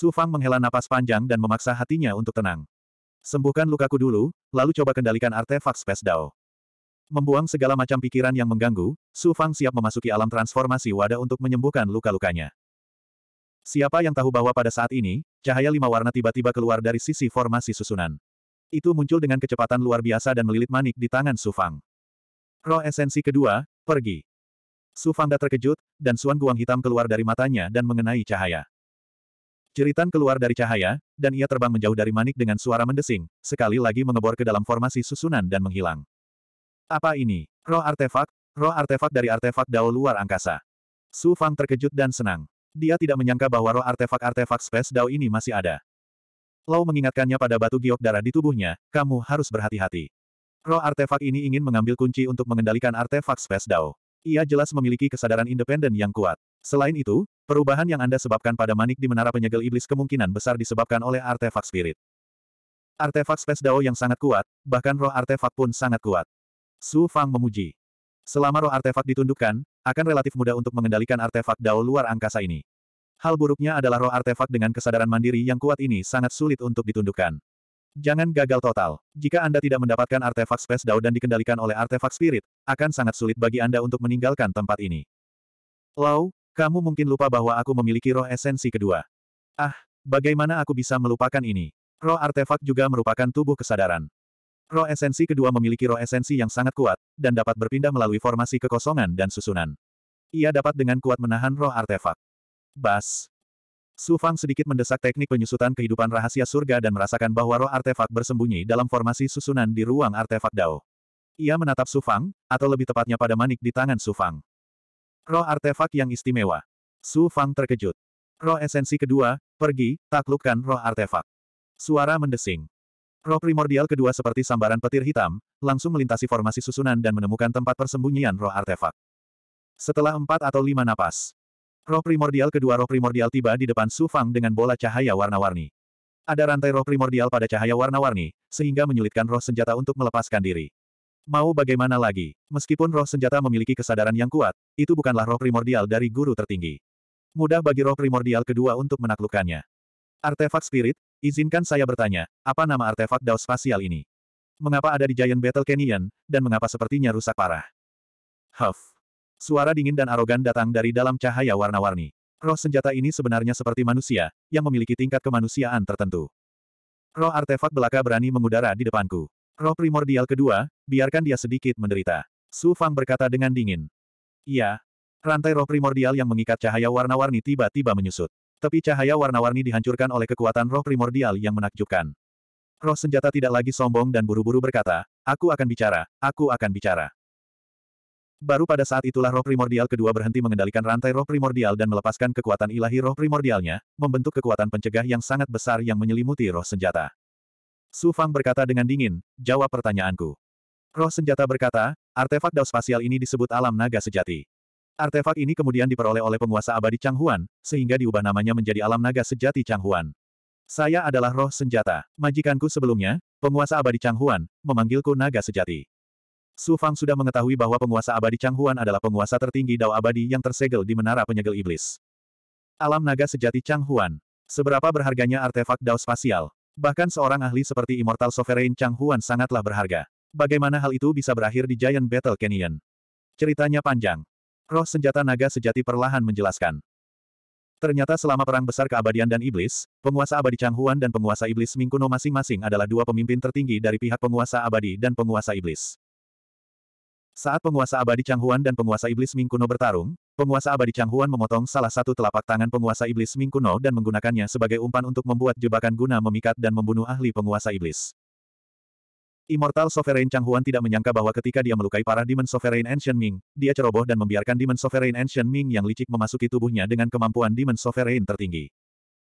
Su Fang menghela napas panjang dan memaksa hatinya untuk tenang. Sembuhkan lukaku dulu, lalu coba kendalikan artefak Space Dao. Membuang segala macam pikiran yang mengganggu, Su Fang siap memasuki alam transformasi wadah untuk menyembuhkan luka-lukanya. Siapa yang tahu bahwa pada saat ini, cahaya lima warna tiba-tiba keluar dari sisi formasi susunan. Itu muncul dengan kecepatan luar biasa dan melilit manik di tangan Su Fang. Roh esensi kedua, pergi. Su tak terkejut, dan suan guang hitam keluar dari matanya dan mengenai cahaya. Jeritan keluar dari cahaya, dan ia terbang menjauh dari manik dengan suara mendesing, sekali lagi mengebor ke dalam formasi susunan dan menghilang. Apa ini? Roh artefak? Roh artefak dari artefak Dao luar angkasa. Su Fang terkejut dan senang. Dia tidak menyangka bahwa roh artefak-artefak Space Dao ini masih ada. Lau mengingatkannya pada batu giok darah di tubuhnya, kamu harus berhati-hati. Roh artefak ini ingin mengambil kunci untuk mengendalikan artefak Space Dao. Ia jelas memiliki kesadaran independen yang kuat. Selain itu, perubahan yang Anda sebabkan pada manik di Menara Penyegel Iblis kemungkinan besar disebabkan oleh artefak spirit. Artefak Space Dao yang sangat kuat, bahkan roh artefak pun sangat kuat. Su Fang memuji. Selama roh artefak ditundukkan, akan relatif mudah untuk mengendalikan artefak Dao luar angkasa ini. Hal buruknya adalah roh artefak dengan kesadaran mandiri yang kuat ini sangat sulit untuk ditundukkan. Jangan gagal total. Jika Anda tidak mendapatkan artefak Space Dao dan dikendalikan oleh artefak Spirit, akan sangat sulit bagi Anda untuk meninggalkan tempat ini. Lau, kamu mungkin lupa bahwa aku memiliki roh esensi kedua. Ah, bagaimana aku bisa melupakan ini? Roh artefak juga merupakan tubuh kesadaran. Roh esensi kedua memiliki roh esensi yang sangat kuat, dan dapat berpindah melalui formasi kekosongan dan susunan. Ia dapat dengan kuat menahan roh artefak. Bas, Su Fang sedikit mendesak teknik penyusutan kehidupan rahasia surga dan merasakan bahwa roh artefak bersembunyi dalam formasi susunan di ruang artefak Dao. Ia menatap Su Fang, atau lebih tepatnya pada manik di tangan Su Fang. Roh artefak yang istimewa. Su Fang terkejut. Roh esensi kedua, pergi, taklukkan roh artefak. Suara mendesing. Roh primordial kedua seperti sambaran petir hitam, langsung melintasi formasi susunan dan menemukan tempat persembunyian roh artefak. Setelah empat atau lima napas, Roh primordial kedua roh primordial tiba di depan Su Fang dengan bola cahaya warna-warni. Ada rantai roh primordial pada cahaya warna-warni, sehingga menyulitkan roh senjata untuk melepaskan diri. Mau bagaimana lagi, meskipun roh senjata memiliki kesadaran yang kuat, itu bukanlah roh primordial dari guru tertinggi. Mudah bagi roh primordial kedua untuk menaklukkannya. Artefak Spirit, izinkan saya bertanya, apa nama artefak daus Spasial ini? Mengapa ada di Giant Battle Canyon, dan mengapa sepertinya rusak parah? Huff. Suara dingin dan arogan datang dari dalam cahaya warna-warni. Roh senjata ini sebenarnya seperti manusia, yang memiliki tingkat kemanusiaan tertentu. Roh artefak belaka berani mengudara di depanku. Roh primordial kedua, biarkan dia sedikit menderita. Su Fang berkata dengan dingin. Iya. Rantai roh primordial yang mengikat cahaya warna-warni tiba-tiba menyusut. Tapi cahaya warna-warni dihancurkan oleh kekuatan roh primordial yang menakjubkan. Roh senjata tidak lagi sombong dan buru-buru berkata, aku akan bicara, aku akan bicara. Baru pada saat itulah roh primordial kedua berhenti mengendalikan rantai roh primordial dan melepaskan kekuatan ilahi roh primordialnya, membentuk kekuatan pencegah yang sangat besar yang menyelimuti roh senjata. Su Fang berkata dengan dingin, jawab pertanyaanku. Roh senjata berkata, artefak dao spasial ini disebut alam naga sejati. Artefak ini kemudian diperoleh oleh penguasa abadi Changhuan, sehingga diubah namanya menjadi alam naga sejati Changhuan. Saya adalah roh senjata. Majikanku sebelumnya, penguasa abadi Changhuan, memanggilku naga sejati. Su Fang sudah mengetahui bahwa penguasa abadi Chang Huan adalah penguasa tertinggi Dao abadi yang tersegel di Menara Penyegel Iblis. Alam naga sejati Chang Huan. Seberapa berharganya artefak Dao spasial? Bahkan seorang ahli seperti Immortal Sovereign Chang Huan sangatlah berharga. Bagaimana hal itu bisa berakhir di Giant Battle Canyon? Ceritanya panjang. Roh senjata naga sejati perlahan menjelaskan. Ternyata selama Perang Besar Keabadian dan Iblis, penguasa abadi Chang Huan dan penguasa Iblis Mingkuno masing-masing adalah dua pemimpin tertinggi dari pihak penguasa abadi dan penguasa Iblis. Saat penguasa abadi Chang Huan dan penguasa iblis Ming Kuno bertarung, penguasa abadi Chang Huan memotong salah satu telapak tangan penguasa iblis Ming Kuno dan menggunakannya sebagai umpan untuk membuat jebakan guna memikat dan membunuh ahli penguasa iblis. Immortal Sovereign Chang Huan tidak menyangka bahwa ketika dia melukai parah Demon Sovereign Ancient Ming, dia ceroboh dan membiarkan Demon Sovereign Ancient Ming yang licik memasuki tubuhnya dengan kemampuan Demon Sovereign tertinggi.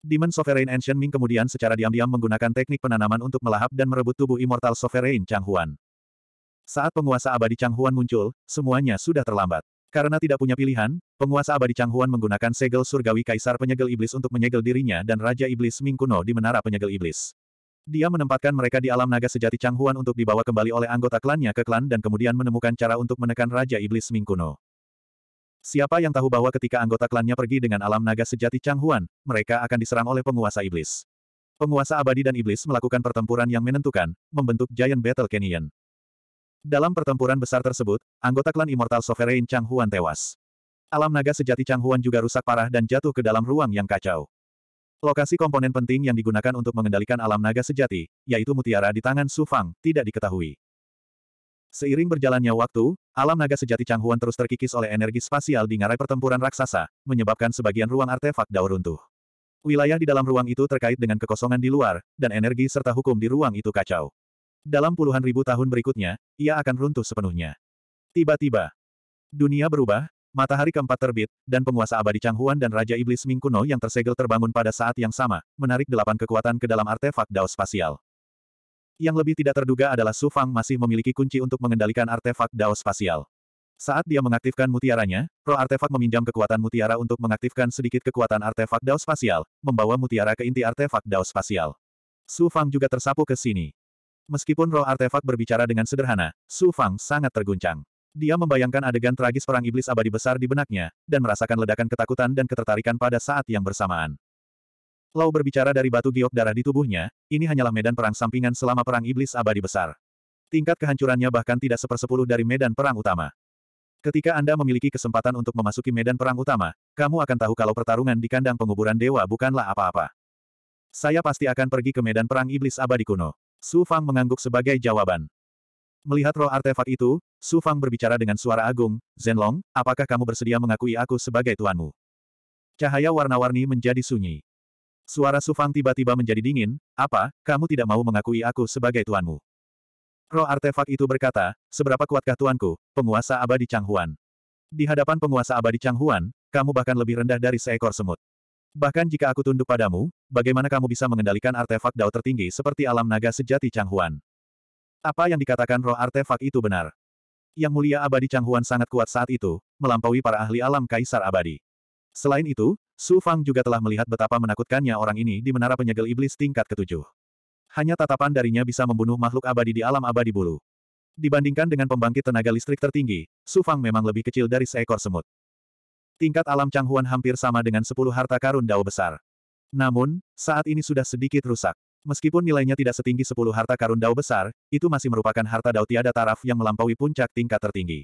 Demon Sovereign Ancient Ming kemudian secara diam-diam menggunakan teknik penanaman untuk melahap dan merebut tubuh Immortal Sovereign Chang Huan. Saat penguasa abadi Chang Huan muncul, semuanya sudah terlambat. Karena tidak punya pilihan, penguasa abadi Chang Huan menggunakan segel surgawi kaisar penyegel iblis untuk menyegel dirinya dan Raja Iblis Ming kuno di Menara Penyegel Iblis. Dia menempatkan mereka di alam naga sejati Chang Huan untuk dibawa kembali oleh anggota klannya ke klan dan kemudian menemukan cara untuk menekan Raja Iblis Ming kuno. Siapa yang tahu bahwa ketika anggota klannya pergi dengan alam naga sejati Chang Huan, mereka akan diserang oleh penguasa iblis. Penguasa abadi dan iblis melakukan pertempuran yang menentukan, membentuk Giant Battle Canyon. Dalam pertempuran besar tersebut, anggota klan Immortal Sovereign Chang Huan tewas. Alam naga sejati Chang Huan juga rusak parah dan jatuh ke dalam ruang yang kacau. Lokasi komponen penting yang digunakan untuk mengendalikan alam naga sejati, yaitu mutiara di tangan Su Fang, tidak diketahui. Seiring berjalannya waktu, alam naga sejati Chang Huan terus terkikis oleh energi spasial di ngarai pertempuran raksasa, menyebabkan sebagian ruang artefak daur runtuh. Wilayah di dalam ruang itu terkait dengan kekosongan di luar, dan energi serta hukum di ruang itu kacau. Dalam puluhan ribu tahun berikutnya, ia akan runtuh sepenuhnya. Tiba-tiba, dunia berubah, matahari keempat terbit, dan penguasa abadi Chang Huan dan Raja Iblis Ming kuno yang tersegel terbangun pada saat yang sama, menarik delapan kekuatan ke dalam artefak Dao Spasial. Yang lebih tidak terduga adalah Su Fang masih memiliki kunci untuk mengendalikan artefak Dao Spasial. Saat dia mengaktifkan mutiaranya, roh artefak meminjam kekuatan mutiara untuk mengaktifkan sedikit kekuatan artefak Dao Spasial, membawa mutiara ke inti artefak Dao Spasial. Su Fang juga tersapu ke sini. Meskipun roh artefak berbicara dengan sederhana, Su Fang sangat terguncang. Dia membayangkan adegan tragis perang iblis abadi besar di benaknya, dan merasakan ledakan ketakutan dan ketertarikan pada saat yang bersamaan. Lau berbicara dari batu giok darah di tubuhnya, ini hanyalah medan perang sampingan selama perang iblis abadi besar. Tingkat kehancurannya bahkan tidak sepersepuluh dari medan perang utama. Ketika Anda memiliki kesempatan untuk memasuki medan perang utama, kamu akan tahu kalau pertarungan di kandang penguburan dewa bukanlah apa-apa. Saya pasti akan pergi ke medan perang iblis abadi kuno. Su Fang mengangguk sebagai jawaban. Melihat roh artefak itu, Su Fang berbicara dengan suara agung, Zenlong, apakah kamu bersedia mengakui aku sebagai tuanmu? Cahaya warna-warni menjadi sunyi. Suara Su Fang tiba-tiba menjadi dingin, apa, kamu tidak mau mengakui aku sebagai tuanmu? Roh artefak itu berkata, seberapa kuatkah tuanku, penguasa abadi Changhuan? Di hadapan penguasa abadi Changhuan, kamu bahkan lebih rendah dari seekor semut. Bahkan jika aku tunduk padamu, bagaimana kamu bisa mengendalikan artefak dao tertinggi seperti alam naga sejati Changhuan? Apa yang dikatakan roh artefak itu benar? Yang mulia abadi Changhuan sangat kuat saat itu, melampaui para ahli alam kaisar abadi. Selain itu, Su Fang juga telah melihat betapa menakutkannya orang ini di menara penyegel iblis tingkat ketujuh. Hanya tatapan darinya bisa membunuh makhluk abadi di alam abadi bulu. Dibandingkan dengan pembangkit tenaga listrik tertinggi, Su Fang memang lebih kecil dari seekor semut. Tingkat alam Changhuan hampir sama dengan 10 harta karun dao besar. Namun, saat ini sudah sedikit rusak. Meskipun nilainya tidak setinggi 10 harta karun dao besar, itu masih merupakan harta dao tiada taraf yang melampaui puncak tingkat tertinggi.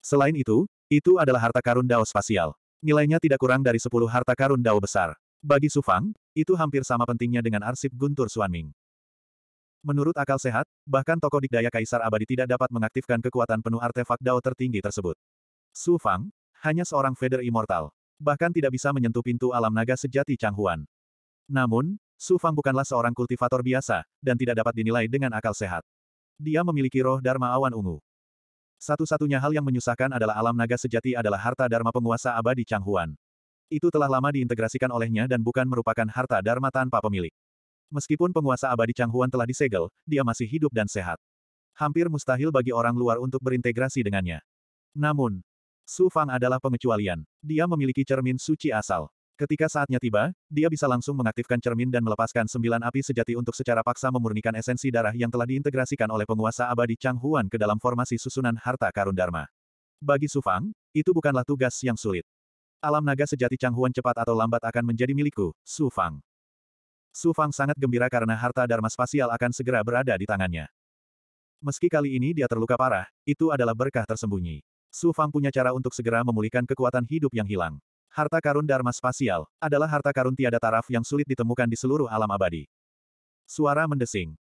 Selain itu, itu adalah harta karun dao spasial. Nilainya tidak kurang dari 10 harta karun dao besar. Bagi Sufang, itu hampir sama pentingnya dengan arsip Guntur Suanming. Menurut akal sehat, bahkan tokoh dikdaya Kaisar Abadi tidak dapat mengaktifkan kekuatan penuh artefak Dao tertinggi tersebut. Su Fang, hanya seorang Feather Immortal. Bahkan tidak bisa menyentuh pintu alam naga sejati Changhuan. Namun, Su Fang bukanlah seorang kultivator biasa, dan tidak dapat dinilai dengan akal sehat. Dia memiliki roh Dharma Awan Ungu. Satu-satunya hal yang menyusahkan adalah alam naga sejati adalah harta Dharma penguasa abadi Changhuan. Itu telah lama diintegrasikan olehnya dan bukan merupakan harta Dharma tanpa pemilik. Meskipun penguasa abadi Changhuan telah disegel, dia masih hidup dan sehat. Hampir mustahil bagi orang luar untuk berintegrasi dengannya. Namun, Su Fang adalah pengecualian. Dia memiliki cermin suci asal. Ketika saatnya tiba, dia bisa langsung mengaktifkan cermin dan melepaskan sembilan api sejati untuk secara paksa memurnikan esensi darah yang telah diintegrasikan oleh penguasa abadi Chang Huan ke dalam formasi susunan harta karun Dharma. Bagi Su Fang, itu bukanlah tugas yang sulit. Alam naga sejati Chang Huan cepat atau lambat akan menjadi milikku, Su Fang. Su Fang sangat gembira karena harta Dharma spasial akan segera berada di tangannya. Meski kali ini dia terluka parah, itu adalah berkah tersembunyi. Su Fang punya cara untuk segera memulihkan kekuatan hidup yang hilang. Harta karun Dharma Spasial adalah harta karun tiada taraf yang sulit ditemukan di seluruh alam abadi. Suara mendesing.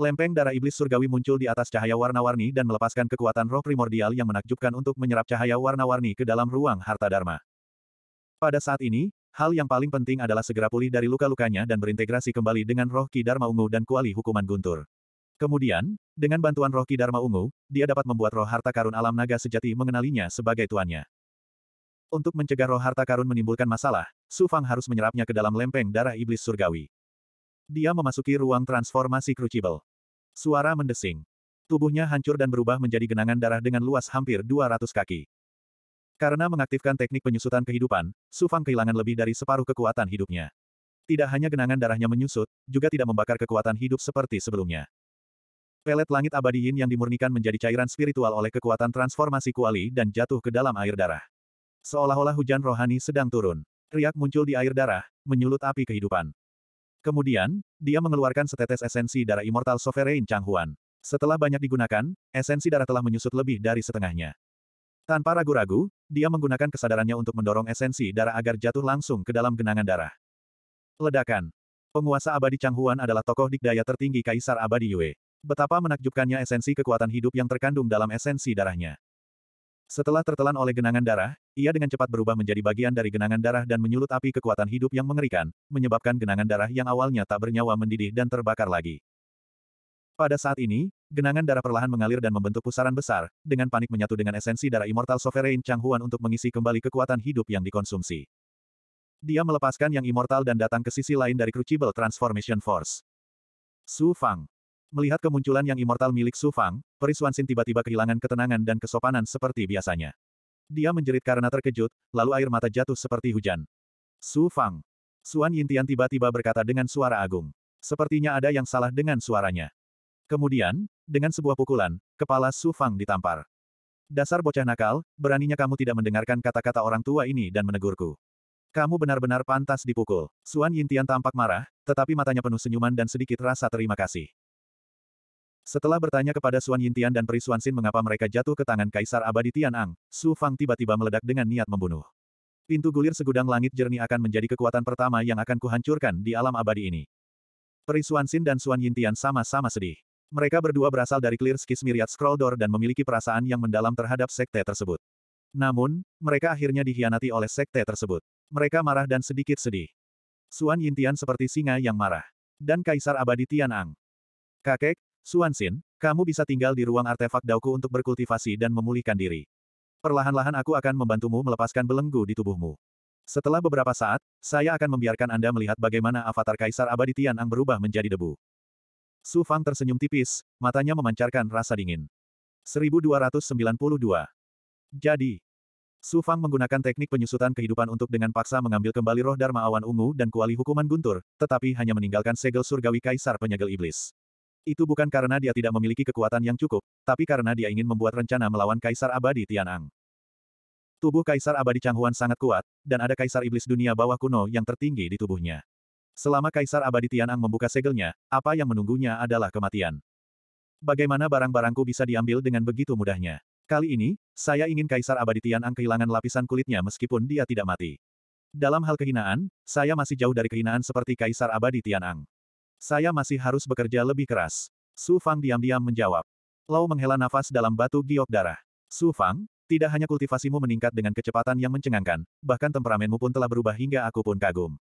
Lempeng darah iblis surgawi muncul di atas cahaya warna-warni dan melepaskan kekuatan roh primordial yang menakjubkan untuk menyerap cahaya warna-warni ke dalam ruang harta Dharma. Pada saat ini, hal yang paling penting adalah segera pulih dari luka-lukanya dan berintegrasi kembali dengan roh Ki Dharma Ungu dan kuali hukuman guntur. Kemudian, dengan bantuan roh Ki Ungu, dia dapat membuat roh harta karun alam naga sejati mengenalinya sebagai tuannya. Untuk mencegah roh harta karun menimbulkan masalah, Su Fang harus menyerapnya ke dalam lempeng darah iblis surgawi. Dia memasuki ruang transformasi Crucible. Suara mendesing. Tubuhnya hancur dan berubah menjadi genangan darah dengan luas hampir 200 kaki. Karena mengaktifkan teknik penyusutan kehidupan, Su Fang kehilangan lebih dari separuh kekuatan hidupnya. Tidak hanya genangan darahnya menyusut, juga tidak membakar kekuatan hidup seperti sebelumnya. Pelet langit abadi yin yang dimurnikan menjadi cairan spiritual oleh kekuatan transformasi kuali dan jatuh ke dalam air darah. Seolah-olah hujan rohani sedang turun. Riak muncul di air darah, menyulut api kehidupan. Kemudian, dia mengeluarkan setetes esensi darah Immortal Sovereign Chang Huan. Setelah banyak digunakan, esensi darah telah menyusut lebih dari setengahnya. Tanpa ragu-ragu, dia menggunakan kesadarannya untuk mendorong esensi darah agar jatuh langsung ke dalam genangan darah. Ledakan. Penguasa abadi Chang Huan adalah tokoh dikdaya tertinggi Kaisar Abadi Yue. Betapa menakjubkannya esensi kekuatan hidup yang terkandung dalam esensi darahnya. Setelah tertelan oleh genangan darah, ia dengan cepat berubah menjadi bagian dari genangan darah dan menyulut api kekuatan hidup yang mengerikan, menyebabkan genangan darah yang awalnya tak bernyawa mendidih dan terbakar lagi. Pada saat ini, genangan darah perlahan mengalir dan membentuk pusaran besar, dengan panik menyatu dengan esensi darah Immortal Sovereign Chang Huan untuk mengisi kembali kekuatan hidup yang dikonsumsi. Dia melepaskan yang immortal dan datang ke sisi lain dari Crucible Transformation Force. Su Fang. Melihat kemunculan yang immortal milik Su Fang, Perisuan Sin tiba-tiba kehilangan ketenangan dan kesopanan seperti biasanya. Dia menjerit karena terkejut, lalu air mata jatuh seperti hujan. Su Fang. Suan Yintian tiba-tiba berkata dengan suara agung. Sepertinya ada yang salah dengan suaranya. Kemudian, dengan sebuah pukulan, kepala Su Fang ditampar. Dasar bocah nakal, beraninya kamu tidak mendengarkan kata-kata orang tua ini dan menegurku. Kamu benar-benar pantas dipukul. Suan Yintian tampak marah, tetapi matanya penuh senyuman dan sedikit rasa terima kasih. Setelah bertanya kepada Suan Yintian dan Peri Suan Xin mengapa mereka jatuh ke tangan Kaisar Abadi Tianang, Su Fang tiba-tiba meledak dengan niat membunuh. Pintu gulir segudang langit jernih akan menjadi kekuatan pertama yang akan kuhancurkan di alam abadi ini. Peri Suan Xin dan Suan Yintian sama-sama sedih. Mereka berdua berasal dari Clear Skies Myriad Scroll Door dan memiliki perasaan yang mendalam terhadap sekte tersebut. Namun, mereka akhirnya dihianati oleh sekte tersebut. Mereka marah dan sedikit sedih. Suan Yintian seperti singa yang marah. Dan Kaisar Abadi Tianang. Kakek, Suansin, kamu bisa tinggal di ruang artefak dauku untuk berkultivasi dan memulihkan diri. Perlahan-lahan aku akan membantumu melepaskan belenggu di tubuhmu. Setelah beberapa saat, saya akan membiarkan Anda melihat bagaimana avatar Kaisar Abadi Tianang berubah menjadi debu. Su Fang tersenyum tipis, matanya memancarkan rasa dingin. 1292. Jadi, Su Fang menggunakan teknik penyusutan kehidupan untuk dengan paksa mengambil kembali roh Dharma Awan Ungu dan kuali hukuman guntur, tetapi hanya meninggalkan segel surgawi Kaisar Penyegel Iblis. Itu bukan karena dia tidak memiliki kekuatan yang cukup, tapi karena dia ingin membuat rencana melawan Kaisar Abadi Tianang. Tubuh Kaisar Abadi Changhuan sangat kuat, dan ada Kaisar Iblis Dunia Bawah Kuno yang tertinggi di tubuhnya. Selama Kaisar Abadi Tianang membuka segelnya, apa yang menunggunya adalah kematian. Bagaimana barang-barangku bisa diambil dengan begitu mudahnya? Kali ini, saya ingin Kaisar Abadi Tianang kehilangan lapisan kulitnya meskipun dia tidak mati. Dalam hal kehinaan, saya masih jauh dari kehinaan seperti Kaisar Abadi Tianang. Saya masih harus bekerja lebih keras. Su Fang diam-diam menjawab. Lau menghela nafas dalam batu giok darah. Su Fang, tidak hanya kultivasimu meningkat dengan kecepatan yang mencengangkan, bahkan temperamenmu pun telah berubah hingga aku pun kagum.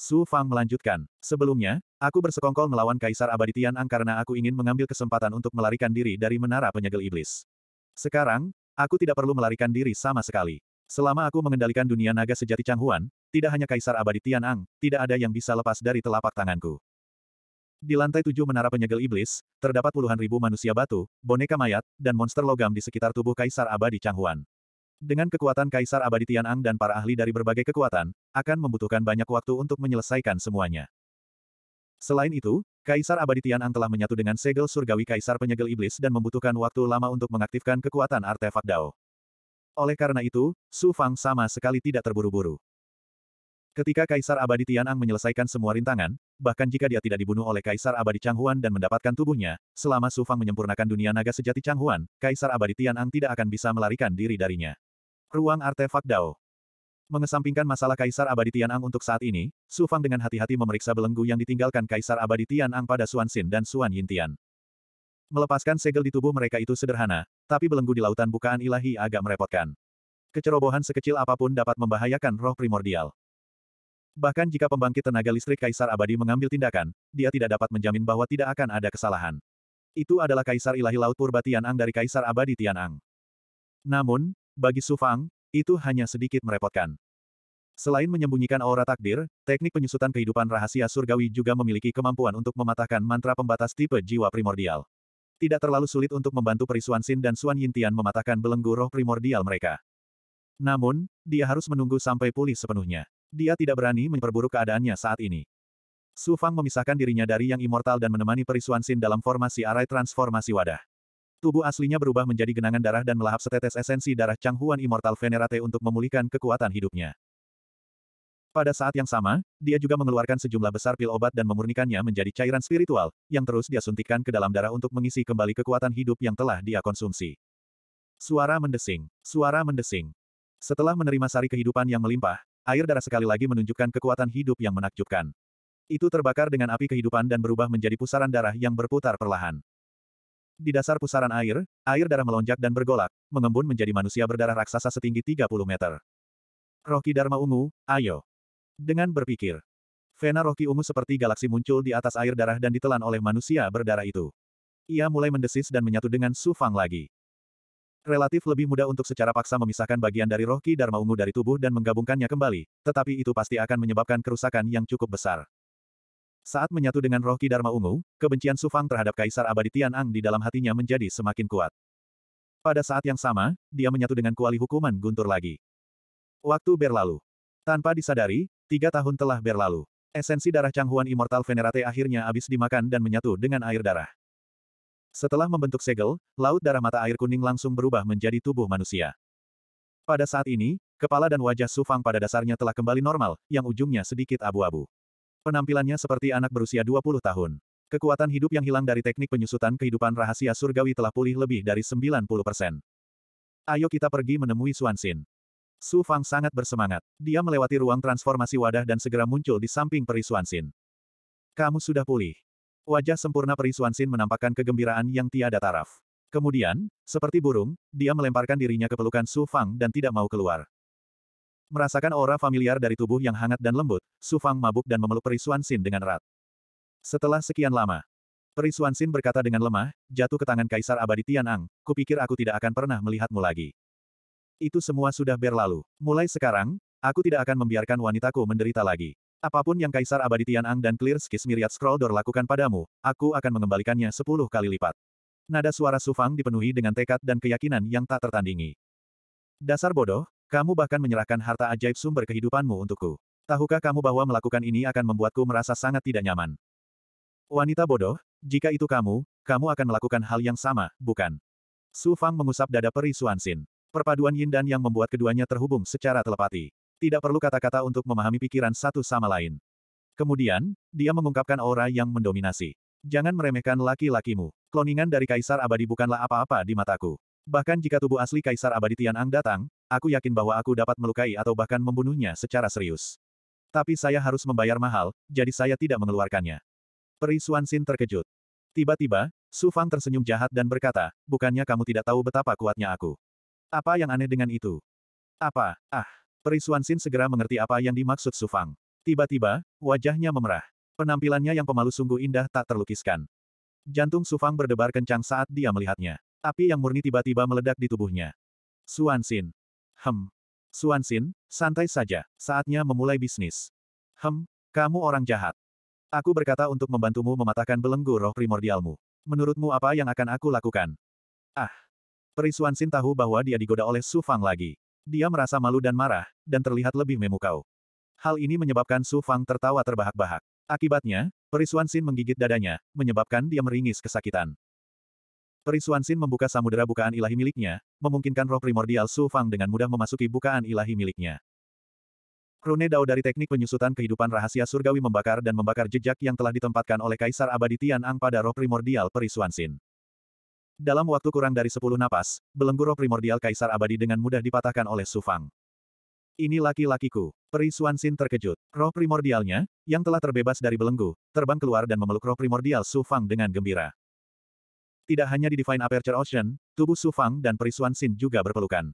Su Fang melanjutkan, sebelumnya, aku bersekongkol melawan Kaisar Abadi Tianang karena aku ingin mengambil kesempatan untuk melarikan diri dari menara penyegel iblis. Sekarang, aku tidak perlu melarikan diri sama sekali. Selama aku mengendalikan dunia naga sejati Huan, tidak hanya Kaisar Abadi Tianang, tidak ada yang bisa lepas dari telapak tanganku. Di lantai tujuh menara penyegel iblis, terdapat puluhan ribu manusia batu, boneka mayat, dan monster logam di sekitar tubuh Kaisar Abadi Changhuan. Dengan kekuatan Kaisar Abadi Tianang dan para ahli dari berbagai kekuatan, akan membutuhkan banyak waktu untuk menyelesaikan semuanya. Selain itu, Kaisar Abadi Tianang telah menyatu dengan segel surgawi Kaisar Penyegel Iblis dan membutuhkan waktu lama untuk mengaktifkan kekuatan artefak Dao. Oleh karena itu, Su Fang sama sekali tidak terburu-buru. Ketika Kaisar Abadi Tianang menyelesaikan semua rintangan, bahkan jika dia tidak dibunuh oleh Kaisar Abadi Changhuan dan mendapatkan tubuhnya, selama Su Fang menyempurnakan dunia naga sejati Changhuan, Kaisar Abadi Tianang tidak akan bisa melarikan diri darinya. Ruang Artefak Dao Mengesampingkan masalah Kaisar Abadi Tianang untuk saat ini, Su Fang dengan hati-hati memeriksa belenggu yang ditinggalkan Kaisar Abadi Tianang pada Suan Xin dan Suan Yintian. Melepaskan segel di tubuh mereka itu sederhana, tapi belenggu di lautan bukaan ilahi agak merepotkan. Kecerobohan sekecil apapun dapat membahayakan roh primordial. Bahkan jika pembangkit tenaga listrik Kaisar Abadi mengambil tindakan, dia tidak dapat menjamin bahwa tidak akan ada kesalahan. Itu adalah Kaisar Ilahi Laut Purba Tianang dari Kaisar Abadi Tianang. Namun, bagi Su Fang, itu hanya sedikit merepotkan. Selain menyembunyikan aura takdir, teknik penyusutan kehidupan rahasia surgawi juga memiliki kemampuan untuk mematahkan mantra pembatas tipe jiwa primordial. Tidak terlalu sulit untuk membantu perisuan Sin dan Suan Yintian mematahkan belenggu roh primordial mereka. Namun, dia harus menunggu sampai pulih sepenuhnya. Dia tidak berani memperburuk keadaannya saat ini. Su Fang memisahkan dirinya dari yang immortal dan menemani perisuan Sin dalam formasi arai transformasi wadah. Tubuh aslinya berubah menjadi genangan darah dan melahap setetes esensi darah Chang Huan Immortal Venerate untuk memulihkan kekuatan hidupnya. Pada saat yang sama, dia juga mengeluarkan sejumlah besar pil obat dan memurnikannya menjadi cairan spiritual, yang terus dia suntikan ke dalam darah untuk mengisi kembali kekuatan hidup yang telah dia konsumsi. Suara mendesing. Suara mendesing. Setelah menerima sari kehidupan yang melimpah, air darah sekali lagi menunjukkan kekuatan hidup yang menakjubkan. Itu terbakar dengan api kehidupan dan berubah menjadi pusaran darah yang berputar perlahan. Di dasar pusaran air, air darah melonjak dan bergolak, mengembun menjadi manusia berdarah raksasa setinggi 30 meter. Roki Dharma Ungu, ayo. Dengan berpikir, Vena Roki Ungu seperti galaksi muncul di atas air darah dan ditelan oleh manusia berdarah itu. Ia mulai mendesis dan menyatu dengan sufang lagi. Relatif lebih mudah untuk secara paksa memisahkan bagian dari roh Ki Dharma Ungu dari tubuh dan menggabungkannya kembali, tetapi itu pasti akan menyebabkan kerusakan yang cukup besar. Saat menyatu dengan roh Ki Dharma Ungu, kebencian Sufang terhadap Kaisar Abadi Tian Ang di dalam hatinya menjadi semakin kuat. Pada saat yang sama, dia menyatu dengan kuali hukuman guntur lagi. Waktu berlalu. Tanpa disadari, tiga tahun telah berlalu. Esensi darah Changhuan Immortal Venerate akhirnya habis dimakan dan menyatu dengan air darah. Setelah membentuk segel, laut darah mata air kuning langsung berubah menjadi tubuh manusia. Pada saat ini, kepala dan wajah Sufang pada dasarnya telah kembali normal, yang ujungnya sedikit abu-abu. Penampilannya seperti anak berusia 20 tahun. Kekuatan hidup yang hilang dari teknik penyusutan kehidupan rahasia surgawi telah pulih lebih dari 90 persen. Ayo kita pergi menemui Suansin. Su Fang sangat bersemangat. Dia melewati ruang transformasi wadah dan segera muncul di samping peri Suansin. Kamu sudah pulih. Wajah sempurna Perisuan Sin menampakkan kegembiraan yang tiada taraf. Kemudian, seperti burung, dia melemparkan dirinya ke pelukan Su Fang dan tidak mau keluar. Merasakan aura familiar dari tubuh yang hangat dan lembut, Su Fang mabuk dan memeluk Perisuan Sin dengan erat. Setelah sekian lama, Perisuan Sin berkata dengan lemah, jatuh ke tangan Kaisar Abadi Tianang, kupikir aku tidak akan pernah melihatmu lagi. Itu semua sudah berlalu. Mulai sekarang, aku tidak akan membiarkan wanitaku menderita lagi. Apapun yang Kaisar Abadi Tianang dan Clear Skis Myriad Scroll Door lakukan padamu, aku akan mengembalikannya sepuluh kali lipat. Nada suara Sufang dipenuhi dengan tekad dan keyakinan yang tak tertandingi. Dasar bodoh, kamu bahkan menyerahkan harta ajaib sumber kehidupanmu untukku. Tahukah kamu bahwa melakukan ini akan membuatku merasa sangat tidak nyaman? Wanita bodoh, jika itu kamu, kamu akan melakukan hal yang sama, bukan? Su Fang mengusap dada peri Suansin. Perpaduan yin dan yang membuat keduanya terhubung secara telepati. Tidak perlu kata-kata untuk memahami pikiran satu sama lain. Kemudian, dia mengungkapkan aura yang mendominasi. Jangan meremehkan laki-lakimu. Kloningan dari Kaisar Abadi bukanlah apa-apa di mataku. Bahkan jika tubuh asli Kaisar Abadi Tian Ang datang, aku yakin bahwa aku dapat melukai atau bahkan membunuhnya secara serius. Tapi saya harus membayar mahal, jadi saya tidak mengeluarkannya. Peri Suansin terkejut. Tiba-tiba, Su Fang tersenyum jahat dan berkata, bukannya kamu tidak tahu betapa kuatnya aku. Apa yang aneh dengan itu? Apa, ah, Perisuan Sin segera mengerti apa yang dimaksud Sufang. Tiba-tiba, wajahnya memerah. Penampilannya yang pemalu sungguh indah tak terlukiskan. Jantung Sufang berdebar kencang saat dia melihatnya. Api yang murni tiba-tiba meledak di tubuhnya. Suan Sin. Hem. Suan Sin, santai saja, saatnya memulai bisnis. Hem, kamu orang jahat. Aku berkata untuk membantumu mematahkan belenggu roh primordialmu. Menurutmu apa yang akan aku lakukan? Ah. Perisuan Sin tahu bahwa dia digoda oleh Sufang lagi. Dia merasa malu dan marah, dan terlihat lebih memukau. Hal ini menyebabkan Su Fang tertawa terbahak-bahak. Akibatnya, Perisuan Xin menggigit dadanya, menyebabkan dia meringis kesakitan. Perisuan Xin membuka samudera bukaan ilahi miliknya, memungkinkan roh primordial Su Fang dengan mudah memasuki bukaan ilahi miliknya. Rune Dao dari teknik penyusutan kehidupan rahasia surgawi membakar dan membakar jejak yang telah ditempatkan oleh Kaisar Abadi Tian Ang pada roh primordial Perisuan Xin. Dalam waktu kurang dari sepuluh napas, belenggu roh primordial kaisar abadi dengan mudah dipatahkan oleh Sufang. Ini laki-lakiku. Peri Suansin terkejut. Roh primordialnya, yang telah terbebas dari belenggu, terbang keluar dan memeluk roh primordial Sufang dengan gembira. Tidak hanya di Divine Aperture Ocean, tubuh Sufang dan Peri Suansin juga berpelukan.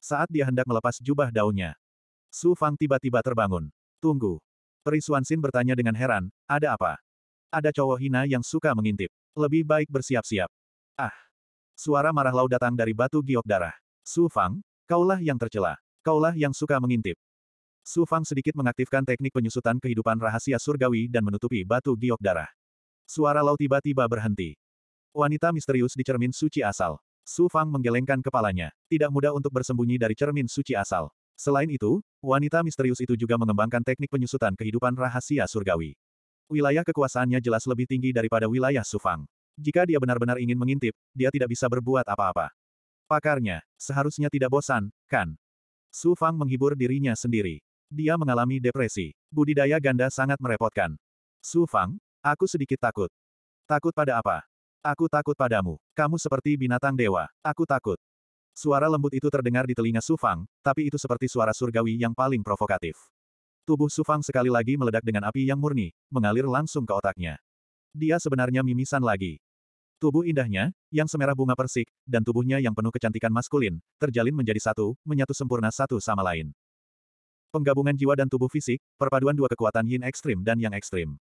Saat dia hendak melepas jubah daunnya, Sufang tiba-tiba terbangun. Tunggu. Peri Suansin bertanya dengan heran, ada apa? Ada cowok hina yang suka mengintip. Lebih baik bersiap-siap. Ah! Suara marah Lau datang dari batu giok darah. Su Fang, kaulah yang tercela. Kaulah yang suka mengintip. Su Fang sedikit mengaktifkan teknik penyusutan kehidupan rahasia surgawi dan menutupi batu giok darah. Suara Lau tiba-tiba berhenti. Wanita misterius di cermin suci asal. Su Fang menggelengkan kepalanya. Tidak mudah untuk bersembunyi dari cermin suci asal. Selain itu, wanita misterius itu juga mengembangkan teknik penyusutan kehidupan rahasia surgawi. Wilayah kekuasaannya jelas lebih tinggi daripada wilayah Sufang. Jika dia benar-benar ingin mengintip, dia tidak bisa berbuat apa-apa. Pakarnya, seharusnya tidak bosan, kan? Su Fang menghibur dirinya sendiri. Dia mengalami depresi. Budidaya ganda sangat merepotkan. Su Fang, aku sedikit takut. Takut pada apa? Aku takut padamu. Kamu seperti binatang dewa. Aku takut. Suara lembut itu terdengar di telinga Su Fang, tapi itu seperti suara surgawi yang paling provokatif. Tubuh Su Fang sekali lagi meledak dengan api yang murni, mengalir langsung ke otaknya. Dia sebenarnya mimisan lagi. Tubuh indahnya, yang semerah bunga persik, dan tubuhnya yang penuh kecantikan maskulin, terjalin menjadi satu, menyatu sempurna satu sama lain. Penggabungan jiwa dan tubuh fisik, perpaduan dua kekuatan yin ekstrim dan yang ekstrim.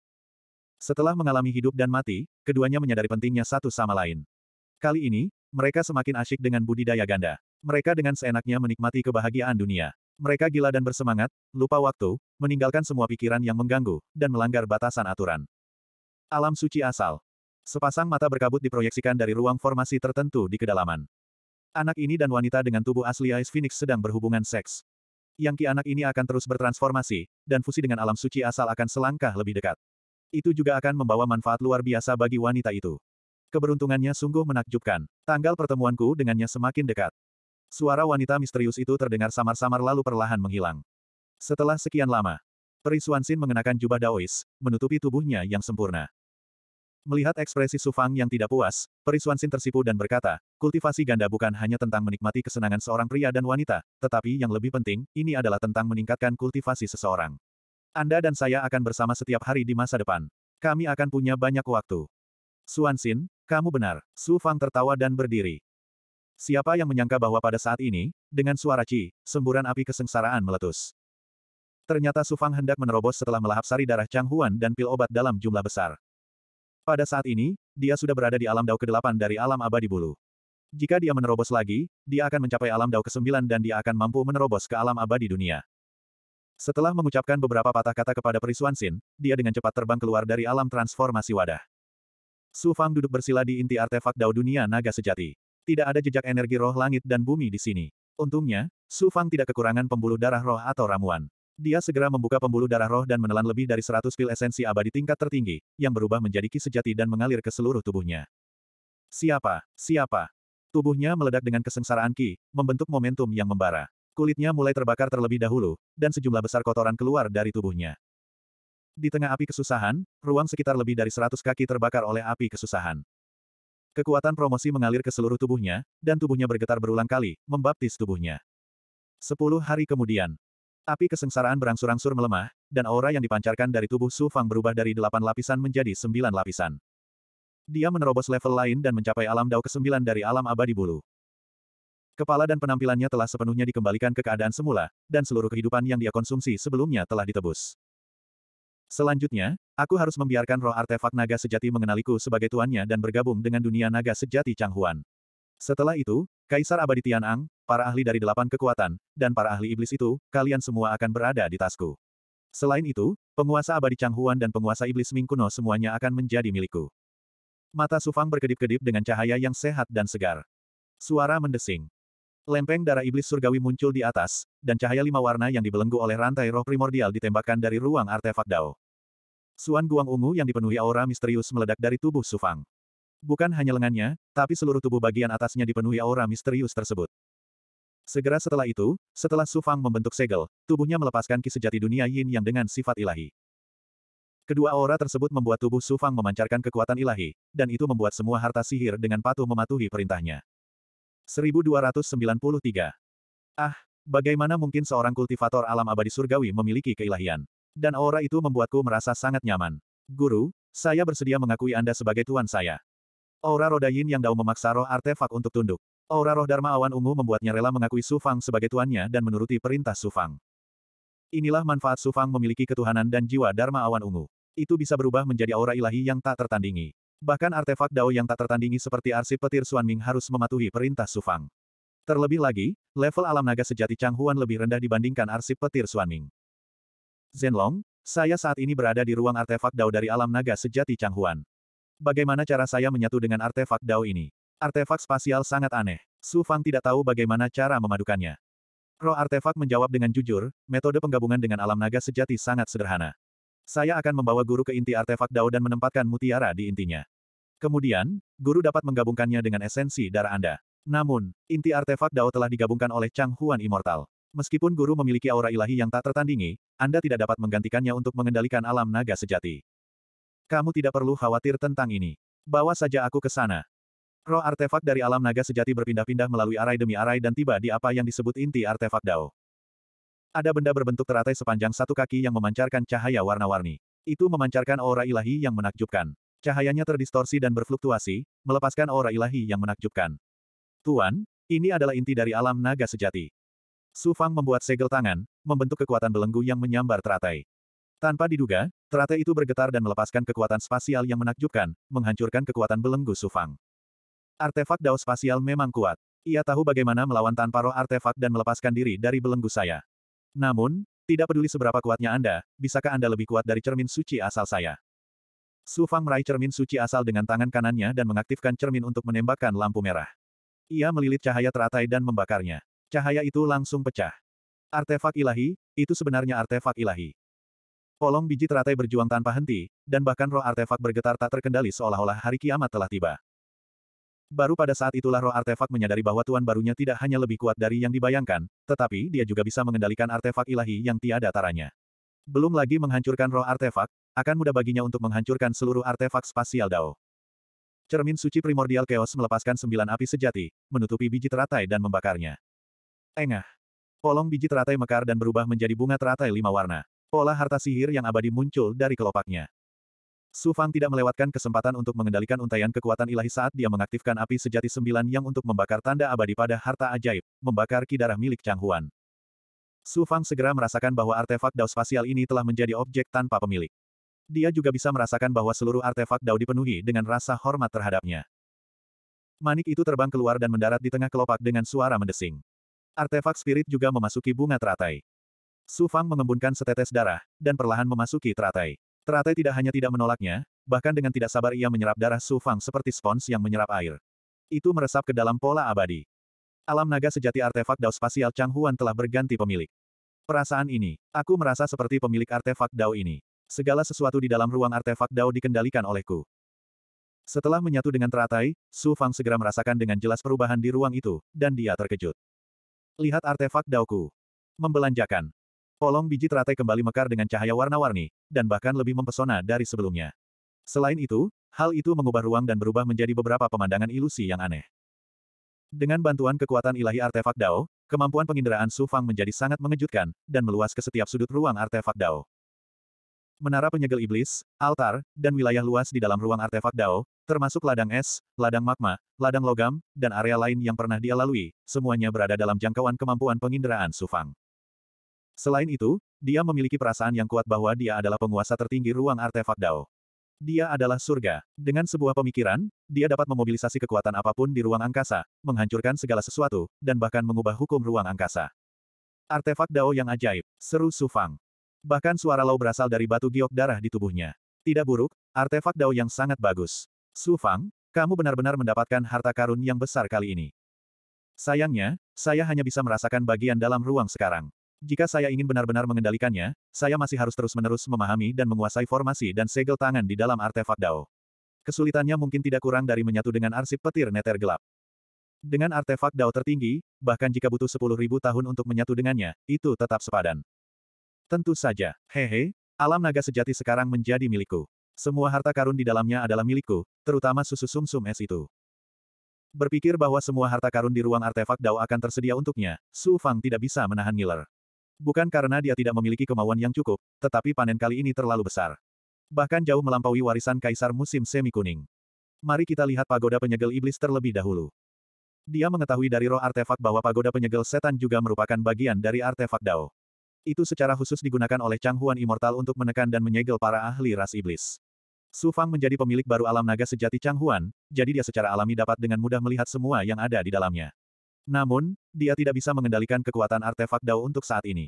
Setelah mengalami hidup dan mati, keduanya menyadari pentingnya satu sama lain. Kali ini, mereka semakin asyik dengan budidaya ganda. Mereka dengan seenaknya menikmati kebahagiaan dunia. Mereka gila dan bersemangat, lupa waktu, meninggalkan semua pikiran yang mengganggu, dan melanggar batasan aturan. Alam suci asal. Sepasang mata berkabut diproyeksikan dari ruang formasi tertentu di kedalaman. Anak ini dan wanita dengan tubuh asli Ice Phoenix sedang berhubungan seks. Yang ki anak ini akan terus bertransformasi, dan fusi dengan alam suci asal akan selangkah lebih dekat. Itu juga akan membawa manfaat luar biasa bagi wanita itu. Keberuntungannya sungguh menakjubkan. Tanggal pertemuanku dengannya semakin dekat. Suara wanita misterius itu terdengar samar-samar lalu perlahan menghilang. Setelah sekian lama, Perisuan Sin mengenakan jubah Daois, menutupi tubuhnya yang sempurna. Melihat ekspresi Sufang yang tidak puas, Perisuan Xin tersipu dan berkata, kultivasi ganda bukan hanya tentang menikmati kesenangan seorang pria dan wanita, tetapi yang lebih penting, ini adalah tentang meningkatkan kultivasi seseorang. Anda dan saya akan bersama setiap hari di masa depan. Kami akan punya banyak waktu. Xin, kamu benar. Su Fang tertawa dan berdiri. Siapa yang menyangka bahwa pada saat ini, dengan suara Ci, semburan api kesengsaraan meletus. Ternyata Su Fang hendak menerobos setelah melahap sari darah Chang Huan dan pil obat dalam jumlah besar. Pada saat ini, dia sudah berada di alam dao ke-8 dari alam abadi bulu. Jika dia menerobos lagi, dia akan mencapai alam dao ke-9 dan dia akan mampu menerobos ke alam abadi dunia. Setelah mengucapkan beberapa patah kata kepada Perisuan Sin, dia dengan cepat terbang keluar dari alam transformasi wadah. Su Fang duduk bersila di inti artefak Dao Dunia Naga Sejati. Tidak ada jejak energi roh langit dan bumi di sini. Untungnya, Su Fang tidak kekurangan pembuluh darah roh atau ramuan. Dia segera membuka pembuluh darah roh dan menelan lebih dari 100 pil esensi abadi tingkat tertinggi, yang berubah menjadi ki sejati dan mengalir ke seluruh tubuhnya. Siapa? Siapa? Tubuhnya meledak dengan kesengsaraan ki, membentuk momentum yang membara. Kulitnya mulai terbakar terlebih dahulu, dan sejumlah besar kotoran keluar dari tubuhnya. Di tengah api kesusahan, ruang sekitar lebih dari 100 kaki terbakar oleh api kesusahan. Kekuatan promosi mengalir ke seluruh tubuhnya, dan tubuhnya bergetar berulang kali, membaptis tubuhnya. Sepuluh hari kemudian, Api kesengsaraan berangsur-angsur melemah, dan aura yang dipancarkan dari tubuh Su Fang berubah dari delapan lapisan menjadi sembilan lapisan. Dia menerobos level lain dan mencapai alam dao kesembilan dari alam abadi bulu. Kepala dan penampilannya telah sepenuhnya dikembalikan ke keadaan semula, dan seluruh kehidupan yang dia konsumsi sebelumnya telah ditebus. Selanjutnya, aku harus membiarkan roh artefak naga sejati mengenaliku sebagai tuannya dan bergabung dengan dunia naga sejati Changhuan. Setelah itu, Kaisar Abadi Tianang, para ahli dari delapan kekuatan, dan para ahli iblis itu, kalian semua akan berada di tasku. Selain itu, penguasa abadi Changhuan dan penguasa iblis Ming kuno semuanya akan menjadi milikku. Mata Sufang berkedip-kedip dengan cahaya yang sehat dan segar. Suara mendesing. Lempeng darah iblis surgawi muncul di atas, dan cahaya lima warna yang dibelenggu oleh rantai roh primordial ditembakkan dari ruang artefak Dao. Suan Guang Ungu yang dipenuhi aura misterius meledak dari tubuh Sufang. Bukan hanya lengannya, tapi seluruh tubuh bagian atasnya dipenuhi aura misterius tersebut. Segera setelah itu, setelah Sufang membentuk segel, tubuhnya melepaskan ki sejati dunia yin yang dengan sifat ilahi. Kedua aura tersebut membuat tubuh Sufang memancarkan kekuatan ilahi, dan itu membuat semua harta sihir dengan patuh mematuhi perintahnya. 1293. Ah, bagaimana mungkin seorang kultivator alam abadi surgawi memiliki keilahian? Dan aura itu membuatku merasa sangat nyaman. Guru, saya bersedia mengakui Anda sebagai tuan saya. Aura roda yin yang dao memaksa roh artefak untuk tunduk. Aura roh Dharma Awan Ungu membuatnya rela mengakui Su Fang sebagai tuannya dan menuruti perintah Su Fang. Inilah manfaat Su Fang memiliki ketuhanan dan jiwa Dharma Awan Ungu. Itu bisa berubah menjadi aura ilahi yang tak tertandingi. Bahkan artefak Dao yang tak tertandingi seperti arsip petir Suan Ming harus mematuhi perintah Su Fang. Terlebih lagi, level alam naga sejati Chang Huan lebih rendah dibandingkan arsip petir Suan Zhen Long, saya saat ini berada di ruang artefak Dao dari alam naga sejati Chang Huan. Bagaimana cara saya menyatu dengan artefak Dao ini? Artefak spasial sangat aneh. Su Fang tidak tahu bagaimana cara memadukannya. Roh artefak menjawab dengan jujur, metode penggabungan dengan alam naga sejati sangat sederhana. Saya akan membawa guru ke inti artefak Dao dan menempatkan mutiara di intinya. Kemudian, guru dapat menggabungkannya dengan esensi darah Anda. Namun, inti artefak Dao telah digabungkan oleh Chang Huan Immortal. Meskipun guru memiliki aura ilahi yang tak tertandingi, Anda tidak dapat menggantikannya untuk mengendalikan alam naga sejati. Kamu tidak perlu khawatir tentang ini. Bawa saja aku ke sana. Roh artefak dari alam naga sejati berpindah-pindah melalui arai demi arai dan tiba di apa yang disebut inti artefak Dao. Ada benda berbentuk teratai sepanjang satu kaki yang memancarkan cahaya warna-warni. Itu memancarkan aura ilahi yang menakjubkan. Cahayanya terdistorsi dan berfluktuasi, melepaskan aura ilahi yang menakjubkan. Tuan, ini adalah inti dari alam naga sejati. Su Fang membuat segel tangan, membentuk kekuatan belenggu yang menyambar teratai. Tanpa diduga, terate itu bergetar dan melepaskan kekuatan spasial yang menakjubkan, menghancurkan kekuatan belenggu Sufang. Artefak dao spasial memang kuat. Ia tahu bagaimana melawan tanpa roh artefak dan melepaskan diri dari belenggu saya. Namun, tidak peduli seberapa kuatnya Anda, bisakah Anda lebih kuat dari cermin suci asal saya? Su Fang meraih cermin suci asal dengan tangan kanannya dan mengaktifkan cermin untuk menembakkan lampu merah. Ia melilit cahaya teratai dan membakarnya. Cahaya itu langsung pecah. Artefak ilahi, itu sebenarnya artefak ilahi. Polong biji teratai berjuang tanpa henti, dan bahkan roh artefak bergetar tak terkendali seolah-olah hari kiamat telah tiba. Baru pada saat itulah roh artefak menyadari bahwa tuan barunya tidak hanya lebih kuat dari yang dibayangkan, tetapi dia juga bisa mengendalikan artefak ilahi yang tiada taranya. Belum lagi menghancurkan roh artefak, akan mudah baginya untuk menghancurkan seluruh artefak spasial Dao. Cermin suci primordial Chaos melepaskan sembilan api sejati, menutupi biji teratai dan membakarnya. Engah. polong biji teratai mekar dan berubah menjadi bunga teratai lima warna. Pola harta sihir yang abadi muncul dari kelopaknya. Su Fang tidak melewatkan kesempatan untuk mengendalikan untaian kekuatan ilahi saat dia mengaktifkan api sejati sembilan yang untuk membakar tanda abadi pada harta ajaib, membakar kidarah milik Chang Huan. Su Fang segera merasakan bahwa artefak dao spasial ini telah menjadi objek tanpa pemilik. Dia juga bisa merasakan bahwa seluruh artefak dao dipenuhi dengan rasa hormat terhadapnya. Manik itu terbang keluar dan mendarat di tengah kelopak dengan suara mendesing. Artefak spirit juga memasuki bunga teratai. Su Fang mengembunkan setetes darah, dan perlahan memasuki teratai. Teratai tidak hanya tidak menolaknya, bahkan dengan tidak sabar ia menyerap darah Su Fang seperti spons yang menyerap air. Itu meresap ke dalam pola abadi. Alam naga sejati artefak Dao Spasial Chang Huan telah berganti pemilik. Perasaan ini, aku merasa seperti pemilik artefak Dao ini. Segala sesuatu di dalam ruang artefak Dao dikendalikan olehku. Setelah menyatu dengan teratai, Su Fang segera merasakan dengan jelas perubahan di ruang itu, dan dia terkejut. Lihat artefak Dao ku. Membelanjakan. Polong biji teratai kembali mekar dengan cahaya warna-warni, dan bahkan lebih mempesona dari sebelumnya. Selain itu, hal itu mengubah ruang dan berubah menjadi beberapa pemandangan ilusi yang aneh. Dengan bantuan kekuatan ilahi artefak Dao, kemampuan penginderaan Su Fang menjadi sangat mengejutkan, dan meluas ke setiap sudut ruang artefak Dao. Menara penyegel iblis, altar, dan wilayah luas di dalam ruang artefak Dao, termasuk ladang es, ladang magma, ladang logam, dan area lain yang pernah dia lalui, semuanya berada dalam jangkauan kemampuan penginderaan Sufang. Selain itu, dia memiliki perasaan yang kuat bahwa dia adalah penguasa tertinggi ruang artefak Dao. Dia adalah surga. Dengan sebuah pemikiran, dia dapat memobilisasi kekuatan apapun di ruang angkasa, menghancurkan segala sesuatu, dan bahkan mengubah hukum ruang angkasa. Artefak Dao yang ajaib, seru Sufang. Bahkan suara Lau berasal dari batu giok darah di tubuhnya. Tidak buruk, artefak Dao yang sangat bagus. Sufang, kamu benar-benar mendapatkan harta karun yang besar kali ini. Sayangnya, saya hanya bisa merasakan bagian dalam ruang sekarang. Jika saya ingin benar-benar mengendalikannya, saya masih harus terus-menerus memahami dan menguasai formasi dan segel tangan di dalam artefak Dao. Kesulitannya mungkin tidak kurang dari menyatu dengan arsip petir neter gelap. Dengan artefak Dao tertinggi, bahkan jika butuh sepuluh ribu tahun untuk menyatu dengannya, itu tetap sepadan. Tentu saja, hehe, alam naga sejati sekarang menjadi milikku. Semua harta karun di dalamnya adalah milikku, terutama susu sumsum -sum es itu. Berpikir bahwa semua harta karun di ruang artefak Dao akan tersedia untuknya, Su Fang tidak bisa menahan ngiler. Bukan karena dia tidak memiliki kemauan yang cukup, tetapi panen kali ini terlalu besar. Bahkan jauh melampaui warisan kaisar musim semi kuning. Mari kita lihat pagoda penyegel iblis terlebih dahulu. Dia mengetahui dari roh artefak bahwa pagoda penyegel setan juga merupakan bagian dari artefak Dao. Itu secara khusus digunakan oleh Chang Huan Immortal untuk menekan dan menyegel para ahli ras iblis. Su Fang menjadi pemilik baru alam naga sejati Chang Huan, jadi dia secara alami dapat dengan mudah melihat semua yang ada di dalamnya. Namun, dia tidak bisa mengendalikan kekuatan artefak Dao untuk saat ini.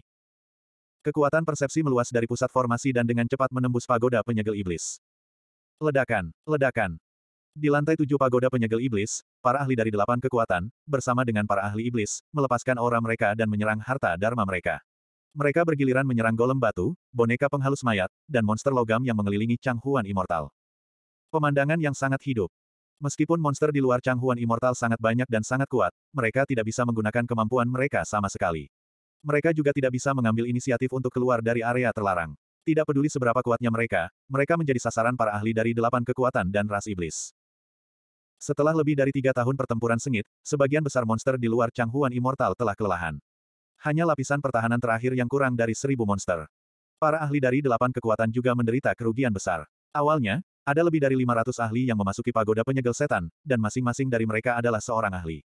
Kekuatan persepsi meluas dari pusat formasi dan dengan cepat menembus pagoda penyegel iblis. Ledakan, ledakan. Di lantai tujuh pagoda penyegel iblis, para ahli dari delapan kekuatan, bersama dengan para ahli iblis, melepaskan aura mereka dan menyerang harta dharma mereka. Mereka bergiliran menyerang golem batu, boneka penghalus mayat, dan monster logam yang mengelilingi Chang Huan Immortal. Pemandangan yang sangat hidup. Meskipun monster di luar Changhuan Immortal sangat banyak dan sangat kuat, mereka tidak bisa menggunakan kemampuan mereka sama sekali. Mereka juga tidak bisa mengambil inisiatif untuk keluar dari area terlarang. Tidak peduli seberapa kuatnya mereka, mereka menjadi sasaran para ahli dari delapan kekuatan dan ras iblis. Setelah lebih dari tiga tahun pertempuran sengit, sebagian besar monster di luar Changhuan Immortal telah kelelahan. Hanya lapisan pertahanan terakhir yang kurang dari seribu monster. Para ahli dari delapan kekuatan juga menderita kerugian besar. Awalnya, ada lebih dari 500 ahli yang memasuki pagoda penyegel setan, dan masing-masing dari mereka adalah seorang ahli.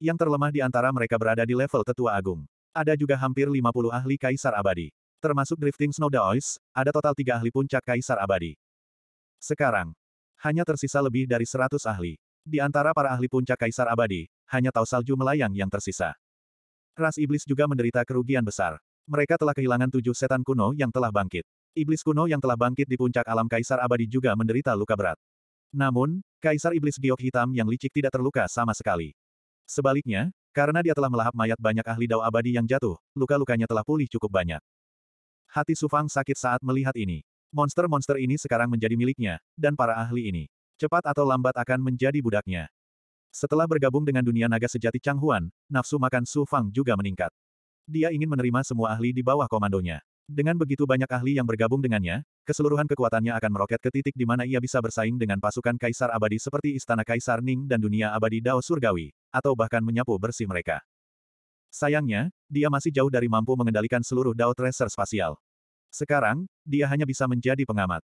Yang terlemah di antara mereka berada di level tetua agung. Ada juga hampir 50 ahli kaisar abadi. Termasuk Drifting Snow Daois, ada total tiga ahli puncak kaisar abadi. Sekarang, hanya tersisa lebih dari 100 ahli. Di antara para ahli puncak kaisar abadi, hanya tahu salju melayang yang tersisa. Ras iblis juga menderita kerugian besar. Mereka telah kehilangan tujuh setan kuno yang telah bangkit. Iblis kuno yang telah bangkit di puncak alam Kaisar Abadi juga menderita luka berat. Namun, Kaisar Iblis Giok Hitam yang licik tidak terluka sama sekali. Sebaliknya, karena dia telah melahap mayat banyak ahli dao abadi yang jatuh, luka-lukanya telah pulih cukup banyak. Hati Sufang sakit saat melihat ini. Monster-monster ini sekarang menjadi miliknya, dan para ahli ini. Cepat atau lambat akan menjadi budaknya. Setelah bergabung dengan dunia naga sejati Chang Huan, nafsu makan Sufang juga meningkat. Dia ingin menerima semua ahli di bawah komandonya. Dengan begitu banyak ahli yang bergabung dengannya, keseluruhan kekuatannya akan meroket ke titik di mana ia bisa bersaing dengan pasukan kaisar abadi seperti Istana Kaisar Ning dan dunia abadi Dao Surgawi, atau bahkan menyapu bersih mereka. Sayangnya, dia masih jauh dari mampu mengendalikan seluruh Dao Tracer spasial. Sekarang, dia hanya bisa menjadi pengamat.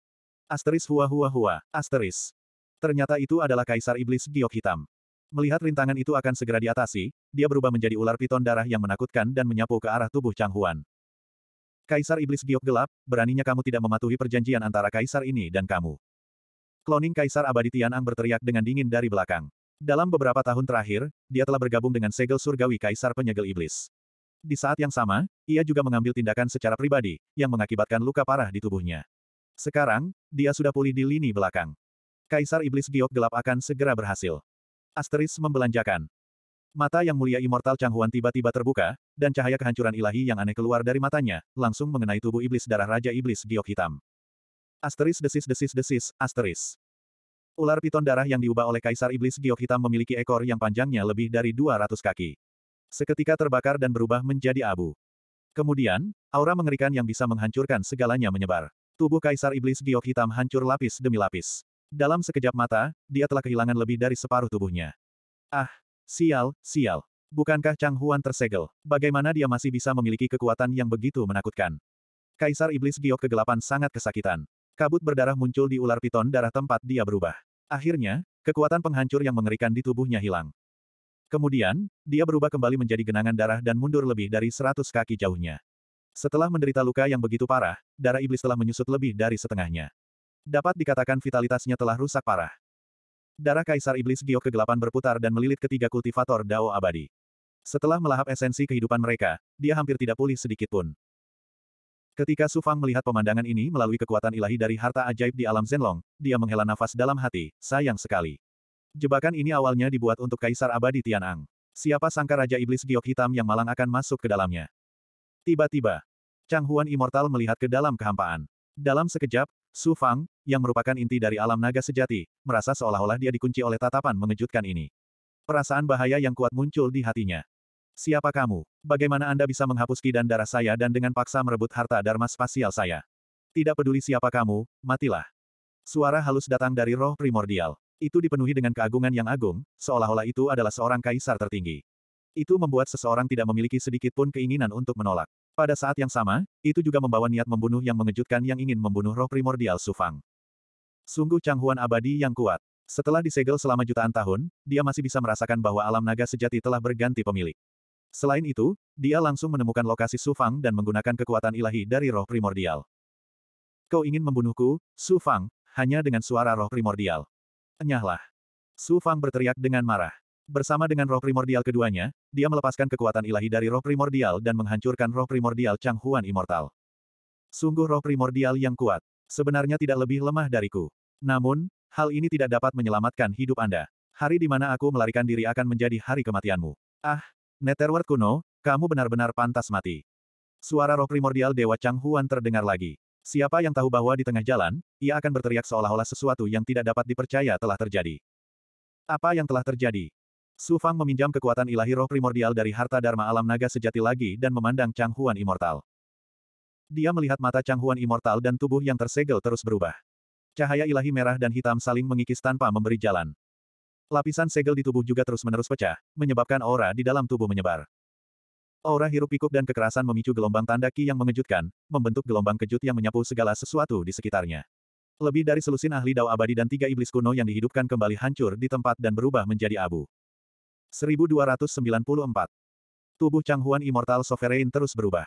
Asteris hua hua hua, asteris. Ternyata itu adalah Kaisar Iblis Giok Hitam. Melihat rintangan itu akan segera diatasi, dia berubah menjadi ular piton darah yang menakutkan dan menyapu ke arah tubuh Chang Huan. Kaisar Iblis Giok Gelap, beraninya kamu tidak mematuhi perjanjian antara kaisar ini dan kamu. Kloning Kaisar Abadi Tianang berteriak dengan dingin dari belakang. Dalam beberapa tahun terakhir, dia telah bergabung dengan segel surgawi Kaisar Penyegel Iblis. Di saat yang sama, ia juga mengambil tindakan secara pribadi, yang mengakibatkan luka parah di tubuhnya. Sekarang, dia sudah pulih di lini belakang. Kaisar Iblis Giok Gelap akan segera berhasil. Asteris membelanjakan. Mata yang mulia immortal Chang Huan tiba-tiba terbuka, dan cahaya kehancuran ilahi yang aneh keluar dari matanya, langsung mengenai tubuh iblis darah Raja Iblis Giok Hitam. Asteris desis desis desis, asteris. Ular piton darah yang diubah oleh Kaisar Iblis Giok Hitam memiliki ekor yang panjangnya lebih dari 200 kaki. Seketika terbakar dan berubah menjadi abu. Kemudian, aura mengerikan yang bisa menghancurkan segalanya menyebar. Tubuh Kaisar Iblis Giok Hitam hancur lapis demi lapis. Dalam sekejap mata, dia telah kehilangan lebih dari separuh tubuhnya. Ah, Sial, sial. Bukankah Chang Huan tersegel? Bagaimana dia masih bisa memiliki kekuatan yang begitu menakutkan? Kaisar Iblis Giok kegelapan sangat kesakitan. Kabut berdarah muncul di ular piton darah tempat dia berubah. Akhirnya, kekuatan penghancur yang mengerikan di tubuhnya hilang. Kemudian, dia berubah kembali menjadi genangan darah dan mundur lebih dari seratus kaki jauhnya. Setelah menderita luka yang begitu parah, darah iblis telah menyusut lebih dari setengahnya. Dapat dikatakan vitalitasnya telah rusak parah. Darah Kaisar Iblis ke kegelapan berputar dan melilit ketiga kultivator Dao abadi. Setelah melahap esensi kehidupan mereka, dia hampir tidak pulih sedikit pun. Ketika Su Fang melihat pemandangan ini melalui kekuatan ilahi dari harta ajaib di alam Zenlong, dia menghela nafas dalam hati, sayang sekali. Jebakan ini awalnya dibuat untuk Kaisar Abadi Tianang. Siapa sangka Raja Iblis Giok Hitam yang malang akan masuk ke dalamnya. Tiba-tiba, Chang Huan Immortal melihat ke dalam kehampaan. Dalam sekejap, Su Fang, yang merupakan inti dari alam naga sejati, merasa seolah-olah dia dikunci oleh tatapan mengejutkan ini. Perasaan bahaya yang kuat muncul di hatinya. Siapa kamu? Bagaimana Anda bisa menghapus ki darah saya dan dengan paksa merebut harta dharma spasial saya? Tidak peduli siapa kamu, matilah. Suara halus datang dari roh primordial. Itu dipenuhi dengan keagungan yang agung, seolah-olah itu adalah seorang kaisar tertinggi. Itu membuat seseorang tidak memiliki sedikit pun keinginan untuk menolak. Pada saat yang sama, itu juga membawa niat membunuh yang mengejutkan yang ingin membunuh roh primordial Sufang. Sungguh Huan abadi yang kuat. Setelah disegel selama jutaan tahun, dia masih bisa merasakan bahwa alam naga sejati telah berganti pemilik. Selain itu, dia langsung menemukan lokasi Sufang dan menggunakan kekuatan ilahi dari roh primordial. Kau ingin membunuhku, Sufang, hanya dengan suara roh primordial. Enyahlah. Sufang berteriak dengan marah. Bersama dengan roh primordial keduanya, dia melepaskan kekuatan ilahi dari roh primordial dan menghancurkan roh primordial Chang Huan Immortal. Sungguh roh primordial yang kuat. Sebenarnya tidak lebih lemah dariku. Namun, hal ini tidak dapat menyelamatkan hidup Anda. Hari di mana aku melarikan diri akan menjadi hari kematianmu. Ah, Netherworld kuno, kamu benar-benar pantas mati. Suara roh primordial Dewa Chang Huan terdengar lagi. Siapa yang tahu bahwa di tengah jalan, ia akan berteriak seolah-olah sesuatu yang tidak dapat dipercaya telah terjadi. Apa yang telah terjadi? Su Fang meminjam kekuatan ilahi roh primordial dari harta dharma alam naga sejati lagi dan memandang Chang Huan Immortal. Dia melihat mata Chang Huan Immortal dan tubuh yang tersegel terus berubah. Cahaya ilahi merah dan hitam saling mengikis tanpa memberi jalan. Lapisan segel di tubuh juga terus-menerus pecah, menyebabkan aura di dalam tubuh menyebar. Aura hirup pikuk dan kekerasan memicu gelombang tanda ki yang mengejutkan, membentuk gelombang kejut yang menyapu segala sesuatu di sekitarnya. Lebih dari selusin ahli dao abadi dan tiga iblis kuno yang dihidupkan kembali hancur di tempat dan berubah menjadi abu. 1294. Tubuh Huan Immortal Sovereign terus berubah.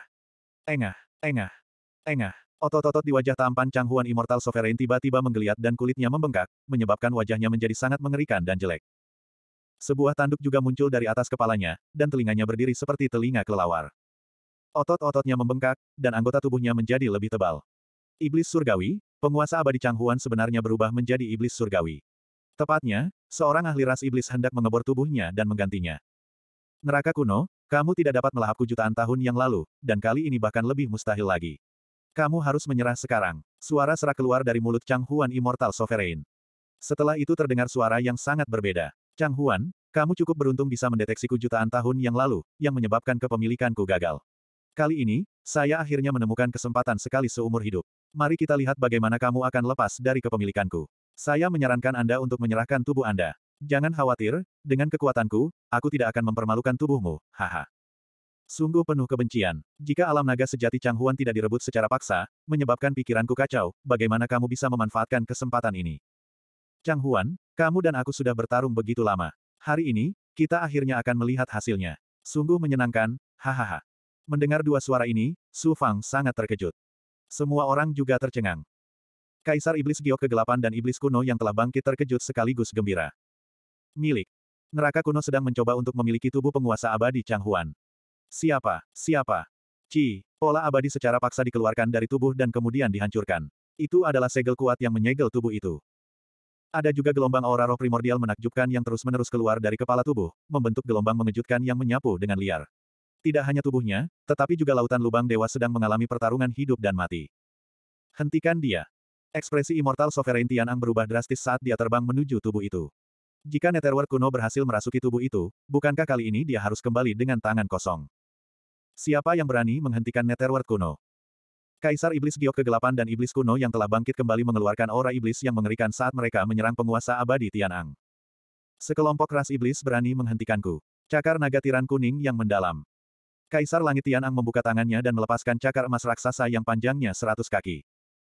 Engah, engah, engah. Otot-otot di wajah tampan Chang Huan Immortal Sovereign tiba-tiba menggeliat dan kulitnya membengkak, menyebabkan wajahnya menjadi sangat mengerikan dan jelek. Sebuah tanduk juga muncul dari atas kepalanya, dan telinganya berdiri seperti telinga kelelawar. Otot-ototnya membengkak, dan anggota tubuhnya menjadi lebih tebal. Iblis surgawi, penguasa abadi Chang Huan sebenarnya berubah menjadi iblis surgawi. Tepatnya, seorang ahli ras iblis hendak mengebor tubuhnya dan menggantinya. Neraka kuno, kamu tidak dapat melahapku jutaan tahun yang lalu, dan kali ini bahkan lebih mustahil lagi. Kamu harus menyerah sekarang. Suara serak keluar dari mulut Chang Huan Immortal Sovereign. Setelah itu terdengar suara yang sangat berbeda. Chang Huan, kamu cukup beruntung bisa mendeteksi ku jutaan tahun yang lalu, yang menyebabkan kepemilikanku gagal. Kali ini, saya akhirnya menemukan kesempatan sekali seumur hidup. Mari kita lihat bagaimana kamu akan lepas dari kepemilikanku. Saya menyarankan Anda untuk menyerahkan tubuh Anda. Jangan khawatir, dengan kekuatanku, aku tidak akan mempermalukan tubuhmu, haha. Sungguh penuh kebencian. Jika alam naga sejati Chang Huan tidak direbut secara paksa, menyebabkan pikiranku kacau, bagaimana kamu bisa memanfaatkan kesempatan ini? Chang Huan, kamu dan aku sudah bertarung begitu lama. Hari ini, kita akhirnya akan melihat hasilnya. Sungguh menyenangkan, hahaha. Mendengar dua suara ini, Su Fang sangat terkejut. Semua orang juga tercengang. Kaisar Iblis Giok kegelapan dan Iblis kuno yang telah bangkit terkejut sekaligus gembira. Milik. Neraka kuno sedang mencoba untuk memiliki tubuh penguasa abadi Chang Huan. Siapa? Siapa? Ci, pola abadi secara paksa dikeluarkan dari tubuh dan kemudian dihancurkan. Itu adalah segel kuat yang menyegel tubuh itu. Ada juga gelombang aura roh primordial menakjubkan yang terus-menerus keluar dari kepala tubuh, membentuk gelombang mengejutkan yang menyapu dengan liar. Tidak hanya tubuhnya, tetapi juga lautan lubang dewa sedang mengalami pertarungan hidup dan mati. Hentikan dia. Ekspresi Immortal Sovereign Tianang berubah drastis saat dia terbang menuju tubuh itu. Jika Netherworld kuno berhasil merasuki tubuh itu, bukankah kali ini dia harus kembali dengan tangan kosong? Siapa yang berani menghentikan Netherworld kuno? Kaisar Iblis Giok kegelapan dan Iblis kuno yang telah bangkit kembali mengeluarkan aura iblis yang mengerikan saat mereka menyerang penguasa abadi Tianang. Sekelompok ras iblis berani menghentikanku. Cakar naga tiran kuning yang mendalam. Kaisar Langit Tianang membuka tangannya dan melepaskan cakar emas raksasa yang panjangnya seratus kaki.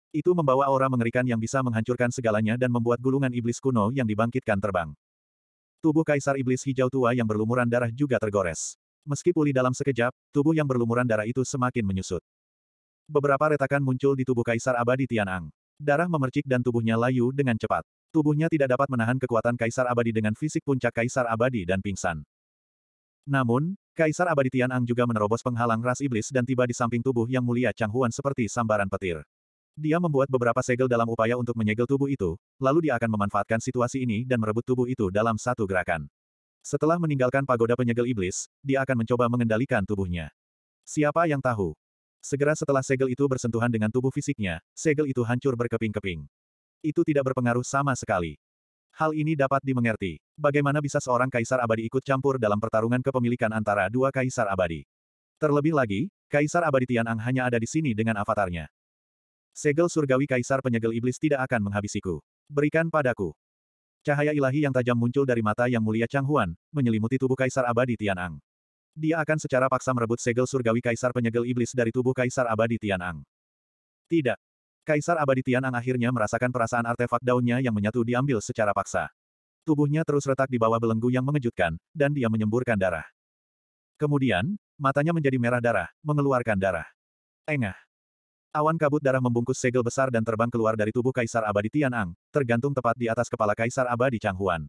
Itu membawa aura mengerikan yang bisa menghancurkan segalanya dan membuat gulungan iblis kuno yang dibangkitkan terbang. Tubuh kaisar iblis hijau tua yang berlumuran darah juga tergores. Meski pulih dalam sekejap, tubuh yang berlumuran darah itu semakin menyusut. Beberapa retakan muncul di tubuh kaisar abadi Tianang. Darah memercik dan tubuhnya layu dengan cepat. Tubuhnya tidak dapat menahan kekuatan kaisar abadi dengan fisik puncak kaisar abadi dan pingsan. Namun, kaisar abadi Tianang juga menerobos penghalang ras iblis dan tiba di samping tubuh yang mulia Chang Huan seperti sambaran petir. Dia membuat beberapa segel dalam upaya untuk menyegel tubuh itu, lalu dia akan memanfaatkan situasi ini dan merebut tubuh itu dalam satu gerakan. Setelah meninggalkan pagoda penyegel iblis, dia akan mencoba mengendalikan tubuhnya. Siapa yang tahu? Segera setelah segel itu bersentuhan dengan tubuh fisiknya, segel itu hancur berkeping-keping. Itu tidak berpengaruh sama sekali. Hal ini dapat dimengerti. Bagaimana bisa seorang kaisar abadi ikut campur dalam pertarungan kepemilikan antara dua kaisar abadi? Terlebih lagi, kaisar abadi Tianang hanya ada di sini dengan avatarnya. Segel surgawi kaisar penyegel iblis tidak akan menghabisiku. Berikan padaku. Cahaya ilahi yang tajam muncul dari mata yang mulia Chang Huan, menyelimuti tubuh kaisar abadi Tianang. Dia akan secara paksa merebut segel surgawi kaisar penyegel iblis dari tubuh kaisar abadi Tianang. Tidak. Kaisar abadi Tianang akhirnya merasakan perasaan artefak daunnya yang menyatu diambil secara paksa. Tubuhnya terus retak di bawah belenggu yang mengejutkan, dan dia menyemburkan darah. Kemudian, matanya menjadi merah darah, mengeluarkan darah. Engah. Awan kabut darah membungkus segel besar dan terbang keluar dari tubuh Kaisar Abadi Tianang, tergantung tepat di atas kepala Kaisar Abadi Changhuan.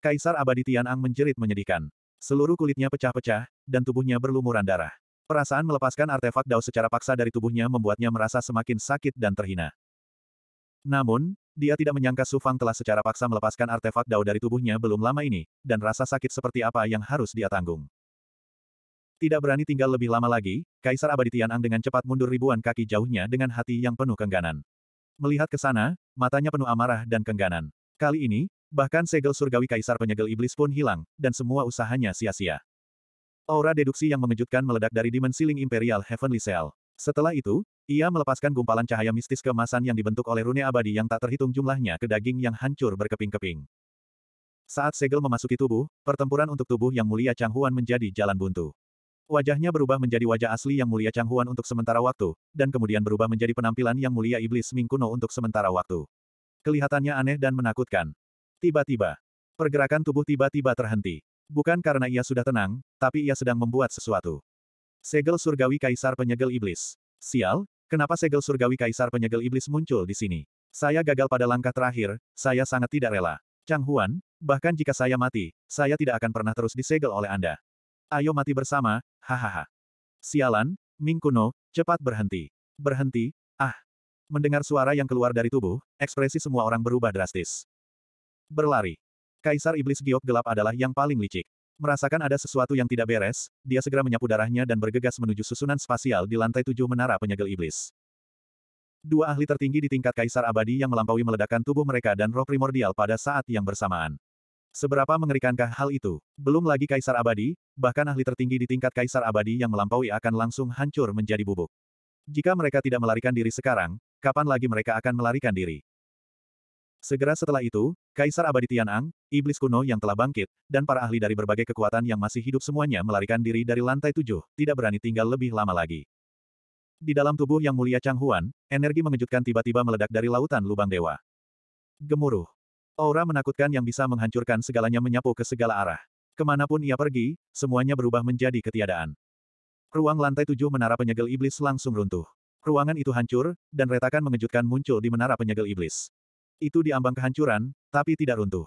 Kaisar Abadi Tianang menjerit menyedihkan. Seluruh kulitnya pecah-pecah, dan tubuhnya berlumuran darah. Perasaan melepaskan artefak Dao secara paksa dari tubuhnya membuatnya merasa semakin sakit dan terhina. Namun, dia tidak menyangka Su Fang telah secara paksa melepaskan artefak Dao dari tubuhnya belum lama ini, dan rasa sakit seperti apa yang harus dia tanggung. Tidak berani tinggal lebih lama lagi, Kaisar Abadi Tianang dengan cepat mundur ribuan kaki jauhnya dengan hati yang penuh kengganan. Melihat ke sana, matanya penuh amarah dan kengganan. Kali ini, bahkan segel surgawi Kaisar Penyegel Iblis pun hilang, dan semua usahanya sia-sia. Aura deduksi yang mengejutkan meledak dari dimensi ling Imperial Heavenly Cell. Setelah itu, ia melepaskan gumpalan cahaya mistis kemasan yang dibentuk oleh rune abadi yang tak terhitung jumlahnya ke daging yang hancur berkeping-keping. Saat segel memasuki tubuh, pertempuran untuk tubuh yang mulia Chang Huan menjadi jalan buntu. Wajahnya berubah menjadi wajah asli Yang Mulia Chang Huan untuk sementara waktu, dan kemudian berubah menjadi penampilan Yang Mulia Iblis Ming Kuno untuk sementara waktu. Kelihatannya aneh dan menakutkan. Tiba-tiba, pergerakan tubuh tiba-tiba terhenti. Bukan karena ia sudah tenang, tapi ia sedang membuat sesuatu. Segel surgawi kaisar penyegel iblis. Sial, kenapa segel surgawi kaisar penyegel iblis muncul di sini? Saya gagal pada langkah terakhir, saya sangat tidak rela. Chang Huan, bahkan jika saya mati, saya tidak akan pernah terus disegel oleh Anda. Ayo mati bersama, Hahaha. Sialan, Ming Kuno, cepat berhenti. Berhenti, ah. Mendengar suara yang keluar dari tubuh, ekspresi semua orang berubah drastis. Berlari. Kaisar Iblis Giok Gelap adalah yang paling licik. Merasakan ada sesuatu yang tidak beres, dia segera menyapu darahnya dan bergegas menuju susunan spasial di lantai tujuh menara penyegel iblis. Dua ahli tertinggi di tingkat kaisar abadi yang melampaui meledakan tubuh mereka dan roh primordial pada saat yang bersamaan. Seberapa mengerikankah hal itu? Belum lagi kaisar abadi, bahkan ahli tertinggi di tingkat kaisar abadi yang melampaui akan langsung hancur menjadi bubuk. Jika mereka tidak melarikan diri sekarang, kapan lagi mereka akan melarikan diri? Segera setelah itu, Kaisar Abadi Tianang, iblis kuno yang telah bangkit, dan para ahli dari berbagai kekuatan yang masih hidup semuanya melarikan diri dari lantai tujuh, tidak berani tinggal lebih lama lagi. Di dalam tubuh yang mulia Chang Huan, energi mengejutkan tiba-tiba meledak dari lautan lubang dewa. Gemuruh. Aura menakutkan yang bisa menghancurkan segalanya menyapu ke segala arah. Kemanapun ia pergi, semuanya berubah menjadi ketiadaan. Ruang lantai tujuh menara penyegel iblis langsung runtuh. Ruangan itu hancur, dan retakan mengejutkan muncul di menara penyegel iblis. Itu diambang kehancuran, tapi tidak runtuh.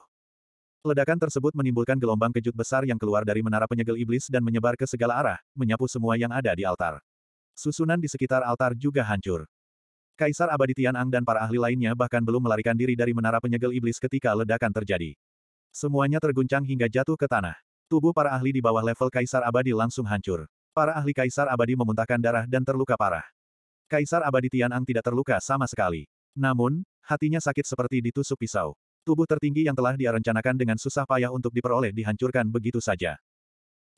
Ledakan tersebut menimbulkan gelombang kejut besar yang keluar dari menara penyegel iblis dan menyebar ke segala arah, menyapu semua yang ada di altar. Susunan di sekitar altar juga hancur. Kaisar abadi Tianang dan para ahli lainnya bahkan belum melarikan diri dari menara penyegel iblis ketika ledakan terjadi. Semuanya terguncang hingga jatuh ke tanah. Tubuh para ahli di bawah level Kaisar abadi langsung hancur. Para ahli Kaisar abadi memuntahkan darah dan terluka parah. Kaisar abadi Tianang tidak terluka sama sekali. Namun, hatinya sakit seperti ditusuk pisau. Tubuh tertinggi yang telah dia dengan susah payah untuk diperoleh dihancurkan begitu saja.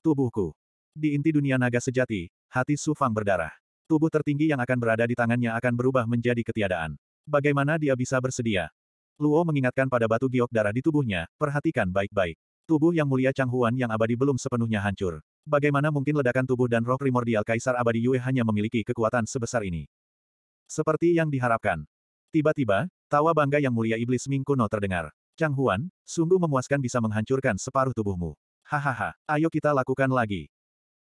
Tubuhku. Di inti dunia naga sejati, hati Sufang berdarah. Tubuh tertinggi yang akan berada di tangannya akan berubah menjadi ketiadaan. Bagaimana dia bisa bersedia? Luo mengingatkan pada batu giok darah di tubuhnya, perhatikan baik-baik. Tubuh yang mulia Chang Huan yang abadi belum sepenuhnya hancur. Bagaimana mungkin ledakan tubuh dan roh primordial Kaisar Abadi Yue hanya memiliki kekuatan sebesar ini? Seperti yang diharapkan. Tiba-tiba, tawa bangga yang mulia iblis Ming Kuno terdengar. Chang Huan, sungguh memuaskan bisa menghancurkan separuh tubuhmu. Hahaha, ayo kita lakukan lagi.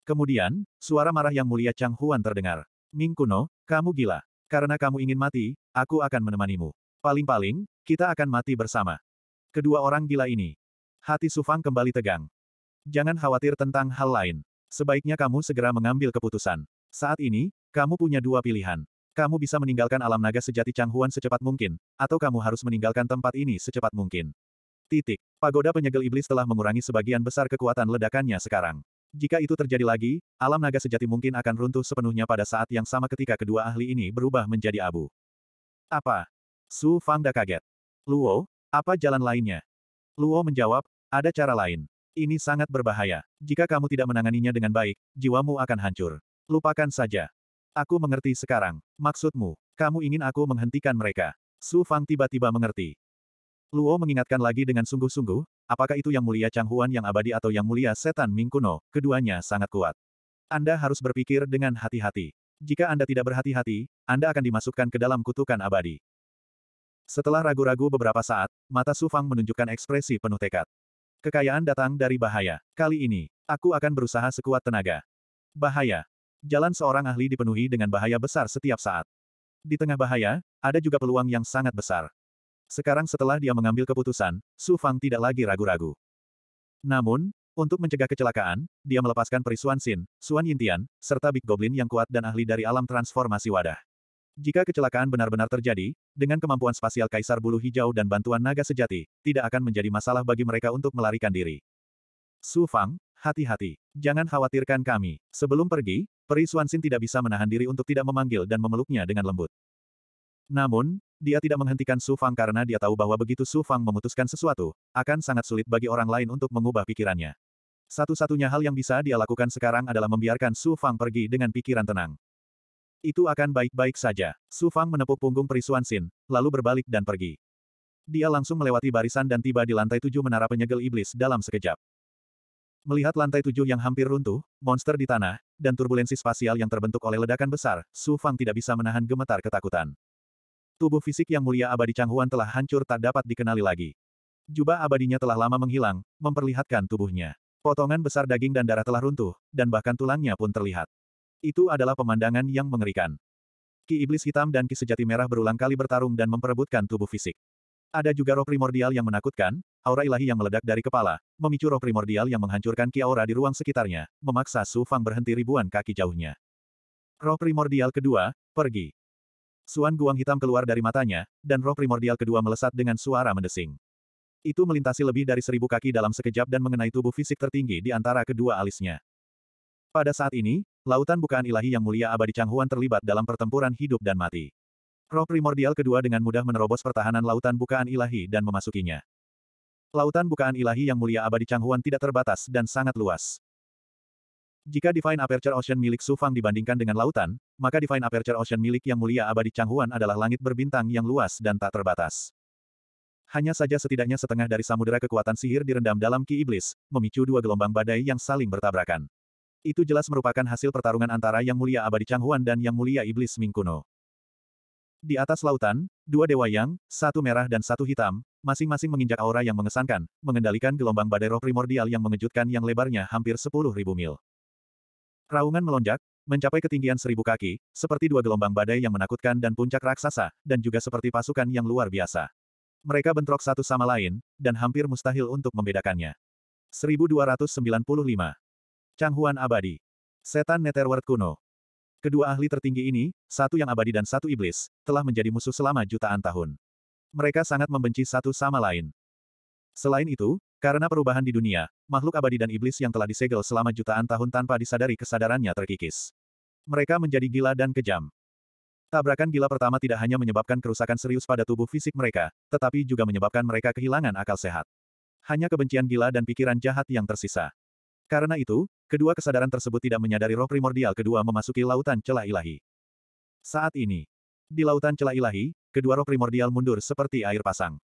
Kemudian, suara marah yang mulia Chang Huan terdengar. Ming Kuno, kamu gila. Karena kamu ingin mati, aku akan menemanimu. Paling-paling, kita akan mati bersama. Kedua orang gila ini. Hati Sufang kembali tegang. Jangan khawatir tentang hal lain. Sebaiknya kamu segera mengambil keputusan. Saat ini, kamu punya dua pilihan. Kamu bisa meninggalkan alam naga sejati Changhuan secepat mungkin, atau kamu harus meninggalkan tempat ini secepat mungkin. Titik. Pagoda penyegel iblis telah mengurangi sebagian besar kekuatan ledakannya sekarang. Jika itu terjadi lagi, alam naga sejati mungkin akan runtuh sepenuhnya pada saat yang sama ketika kedua ahli ini berubah menjadi abu. Apa? Su Fangda kaget. Luo, apa jalan lainnya? Luo menjawab, ada cara lain. Ini sangat berbahaya. Jika kamu tidak menanganinya dengan baik, jiwamu akan hancur. Lupakan saja. Aku mengerti sekarang. Maksudmu, kamu ingin aku menghentikan mereka. Su Fang tiba-tiba mengerti. Luo mengingatkan lagi dengan sungguh-sungguh, Apakah itu yang mulia Chang Huan yang abadi atau yang mulia setan Ming kuno, keduanya sangat kuat. Anda harus berpikir dengan hati-hati. Jika Anda tidak berhati-hati, Anda akan dimasukkan ke dalam kutukan abadi. Setelah ragu-ragu beberapa saat, mata Su Fang menunjukkan ekspresi penuh tekad. Kekayaan datang dari bahaya. Kali ini, aku akan berusaha sekuat tenaga. Bahaya. Jalan seorang ahli dipenuhi dengan bahaya besar setiap saat. Di tengah bahaya, ada juga peluang yang sangat besar. Sekarang setelah dia mengambil keputusan, Su Fang tidak lagi ragu-ragu. Namun, untuk mencegah kecelakaan, dia melepaskan perisuan Sin, Suan Yintian, serta Big Goblin yang kuat dan ahli dari alam transformasi wadah. Jika kecelakaan benar-benar terjadi, dengan kemampuan spasial Kaisar Bulu Hijau dan bantuan naga sejati, tidak akan menjadi masalah bagi mereka untuk melarikan diri. Su Fang, hati-hati. Jangan khawatirkan kami. Sebelum pergi, Peri Xin tidak bisa menahan diri untuk tidak memanggil dan memeluknya dengan lembut. Namun, dia tidak menghentikan Su Fang karena dia tahu bahwa begitu Su Fang memutuskan sesuatu, akan sangat sulit bagi orang lain untuk mengubah pikirannya. Satu-satunya hal yang bisa dia lakukan sekarang adalah membiarkan Su Fang pergi dengan pikiran tenang. Itu akan baik-baik saja. Su Fang menepuk punggung Perisuan Sin, lalu berbalik dan pergi. Dia langsung melewati barisan dan tiba di lantai tujuh menara penyegel iblis dalam sekejap. Melihat lantai tujuh yang hampir runtuh, monster di tanah, dan turbulensi spasial yang terbentuk oleh ledakan besar, Su Fang tidak bisa menahan gemetar ketakutan. Tubuh fisik yang mulia abadi Changhuan telah hancur tak dapat dikenali lagi. Jubah abadinya telah lama menghilang, memperlihatkan tubuhnya. Potongan besar daging dan darah telah runtuh, dan bahkan tulangnya pun terlihat. Itu adalah pemandangan yang mengerikan. Ki iblis hitam dan ki sejati merah berulang kali bertarung dan memperebutkan tubuh fisik. Ada juga roh primordial yang menakutkan, aura ilahi yang meledak dari kepala, memicu roh primordial yang menghancurkan ki aura di ruang sekitarnya, memaksa Su Fang berhenti ribuan kaki jauhnya. Roh primordial kedua, pergi. Suan guang hitam keluar dari matanya, dan roh primordial kedua melesat dengan suara mendesing. Itu melintasi lebih dari seribu kaki dalam sekejap dan mengenai tubuh fisik tertinggi di antara kedua alisnya. Pada saat ini, lautan bukaan ilahi yang mulia abadi Changhuan terlibat dalam pertempuran hidup dan mati. Roh primordial kedua dengan mudah menerobos pertahanan lautan bukaan ilahi dan memasukinya. Lautan bukaan ilahi yang mulia abadi Changhuan tidak terbatas dan sangat luas. Jika Divine Aperture Ocean milik Su Fang dibandingkan dengan lautan, maka Divine Aperture Ocean milik Yang Mulia Abadi Changhuan adalah langit berbintang yang luas dan tak terbatas. Hanya saja setidaknya setengah dari samudera kekuatan sihir direndam dalam ki iblis, memicu dua gelombang badai yang saling bertabrakan. Itu jelas merupakan hasil pertarungan antara Yang Mulia Abadi Changhuan dan Yang Mulia Iblis Ming Kuno. Di atas lautan, dua dewa yang, satu merah dan satu hitam, masing-masing menginjak aura yang mengesankan, mengendalikan gelombang badai roh primordial yang mengejutkan yang lebarnya hampir 10.000 mil. Raungan melonjak, mencapai ketinggian seribu kaki, seperti dua gelombang badai yang menakutkan dan puncak raksasa, dan juga seperti pasukan yang luar biasa. Mereka bentrok satu sama lain, dan hampir mustahil untuk membedakannya. 1295. Changhuan Abadi. Setan Netherworld kuno. Kedua ahli tertinggi ini, satu yang abadi dan satu iblis, telah menjadi musuh selama jutaan tahun. Mereka sangat membenci satu sama lain. Selain itu, karena perubahan di dunia, makhluk abadi dan iblis yang telah disegel selama jutaan tahun tanpa disadari kesadarannya terkikis. Mereka menjadi gila dan kejam. Tabrakan gila pertama tidak hanya menyebabkan kerusakan serius pada tubuh fisik mereka, tetapi juga menyebabkan mereka kehilangan akal sehat. Hanya kebencian gila dan pikiran jahat yang tersisa. Karena itu, kedua kesadaran tersebut tidak menyadari roh primordial kedua memasuki lautan celah ilahi. Saat ini, di lautan celah ilahi, kedua roh primordial mundur seperti air pasang.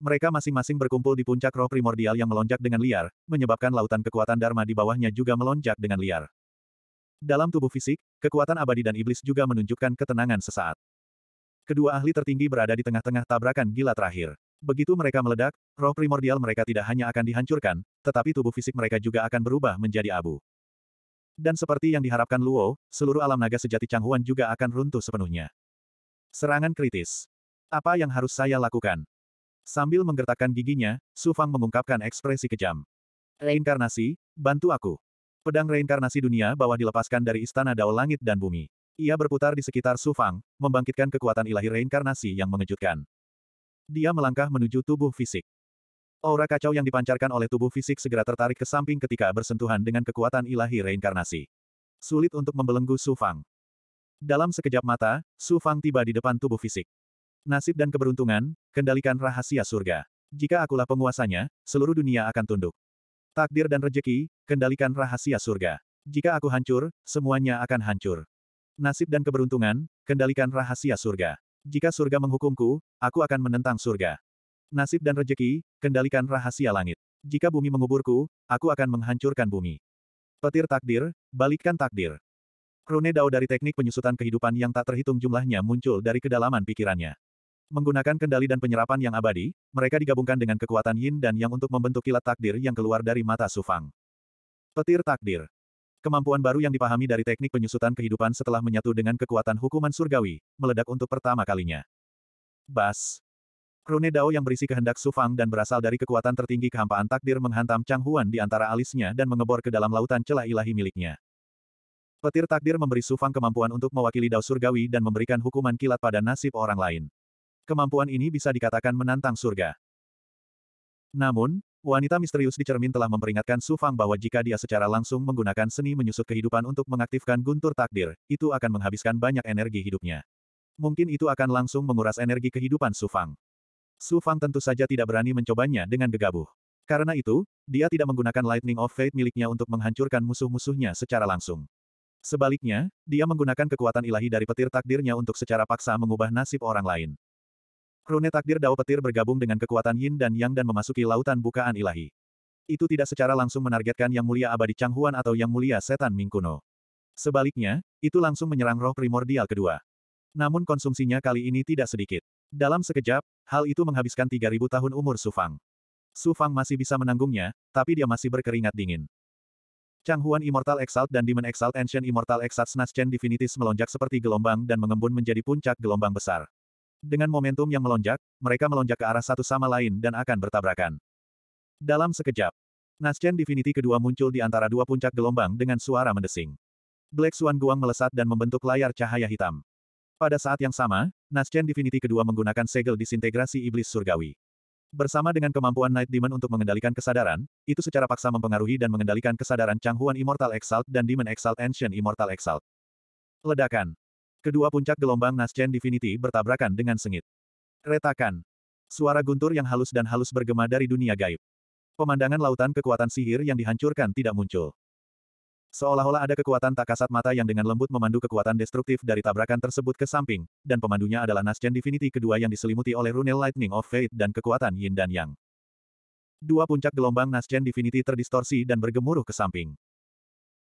Mereka masing-masing berkumpul di puncak roh primordial yang melonjak dengan liar, menyebabkan lautan kekuatan Dharma di bawahnya juga melonjak dengan liar. Dalam tubuh fisik, kekuatan abadi dan iblis juga menunjukkan ketenangan sesaat. Kedua ahli tertinggi berada di tengah-tengah tabrakan gila terakhir. Begitu mereka meledak, roh primordial mereka tidak hanya akan dihancurkan, tetapi tubuh fisik mereka juga akan berubah menjadi abu. Dan seperti yang diharapkan Luo, seluruh alam naga sejati Changhuan juga akan runtuh sepenuhnya. Serangan kritis. Apa yang harus saya lakukan? Sambil menggertakkan giginya, Su Fang mengungkapkan ekspresi kejam. Reinkarnasi, bantu aku. Pedang reinkarnasi dunia bawah dilepaskan dari istana Dao Langit dan Bumi. Ia berputar di sekitar Su Fang, membangkitkan kekuatan ilahi reinkarnasi yang mengejutkan. Dia melangkah menuju tubuh fisik. Aura kacau yang dipancarkan oleh tubuh fisik segera tertarik ke samping ketika bersentuhan dengan kekuatan ilahi reinkarnasi. Sulit untuk membelenggu Su Fang. Dalam sekejap mata, Su Fang tiba di depan tubuh fisik. Nasib dan keberuntungan, kendalikan rahasia surga. Jika akulah penguasanya, seluruh dunia akan tunduk. Takdir dan rejeki, kendalikan rahasia surga. Jika aku hancur, semuanya akan hancur. Nasib dan keberuntungan, kendalikan rahasia surga. Jika surga menghukumku, aku akan menentang surga. Nasib dan rejeki, kendalikan rahasia langit. Jika bumi menguburku, aku akan menghancurkan bumi. Petir takdir, balikkan takdir. Rune Dao dari teknik penyusutan kehidupan yang tak terhitung jumlahnya muncul dari kedalaman pikirannya. Menggunakan kendali dan penyerapan yang abadi, mereka digabungkan dengan kekuatan yin dan yang untuk membentuk kilat takdir yang keluar dari mata Sufang. Petir takdir. Kemampuan baru yang dipahami dari teknik penyusutan kehidupan setelah menyatu dengan kekuatan hukuman surgawi, meledak untuk pertama kalinya. Bas. Rune Dao yang berisi kehendak Sufang dan berasal dari kekuatan tertinggi kehampaan takdir menghantam Chang Huan di antara alisnya dan mengebor ke dalam lautan celah ilahi miliknya. Petir takdir memberi Sufang kemampuan untuk mewakili Dao Surgawi dan memberikan hukuman kilat pada nasib orang lain kemampuan ini bisa dikatakan menantang surga. Namun, wanita misterius di cermin telah memperingatkan Su Fang bahwa jika dia secara langsung menggunakan seni menyusut kehidupan untuk mengaktifkan guntur takdir, itu akan menghabiskan banyak energi hidupnya. Mungkin itu akan langsung menguras energi kehidupan Su Fang. Su Fang tentu saja tidak berani mencobanya dengan gegabah. Karena itu, dia tidak menggunakan Lightning of Fate miliknya untuk menghancurkan musuh-musuhnya secara langsung. Sebaliknya, dia menggunakan kekuatan ilahi dari petir takdirnya untuk secara paksa mengubah nasib orang lain. Rune takdir Dao Petir bergabung dengan kekuatan Yin dan Yang dan memasuki lautan bukaan ilahi. Itu tidak secara langsung menargetkan Yang Mulia Abadi Changhuan atau Yang Mulia Setan Ming Kuno. Sebaliknya, itu langsung menyerang roh primordial kedua. Namun konsumsinya kali ini tidak sedikit. Dalam sekejap, hal itu menghabiskan 3.000 tahun umur Sufang. Sufang masih bisa menanggungnya, tapi dia masih berkeringat dingin. Chang Huan Immortal Exalt dan Demon Exalt Ancient Immortal Exalt Snatch Chen Divinities melonjak seperti gelombang dan mengembun menjadi puncak gelombang besar. Dengan momentum yang melonjak, mereka melonjak ke arah satu sama lain dan akan bertabrakan. Dalam sekejap, Nascen Divinity kedua muncul di antara dua puncak gelombang dengan suara mendesing. Black Swan Guang melesat dan membentuk layar cahaya hitam. Pada saat yang sama, Nascen Divinity kedua menggunakan segel disintegrasi iblis surgawi. Bersama dengan kemampuan Night Demon untuk mengendalikan kesadaran, itu secara paksa mempengaruhi dan mengendalikan kesadaran Chang Huan Immortal Exalt dan Demon Exalt Ancient Immortal Exalt. Ledakan. Kedua puncak gelombang Naschen Divinity bertabrakan dengan sengit. Retakan. Suara guntur yang halus dan halus bergema dari dunia gaib. Pemandangan lautan kekuatan sihir yang dihancurkan tidak muncul. Seolah-olah ada kekuatan tak kasat mata yang dengan lembut memandu kekuatan destruktif dari tabrakan tersebut ke samping, dan pemandunya adalah Naschen Divinity kedua yang diselimuti oleh rune Lightning of Fate dan kekuatan Yin dan Yang. Dua puncak gelombang Naschen Divinity terdistorsi dan bergemuruh ke samping.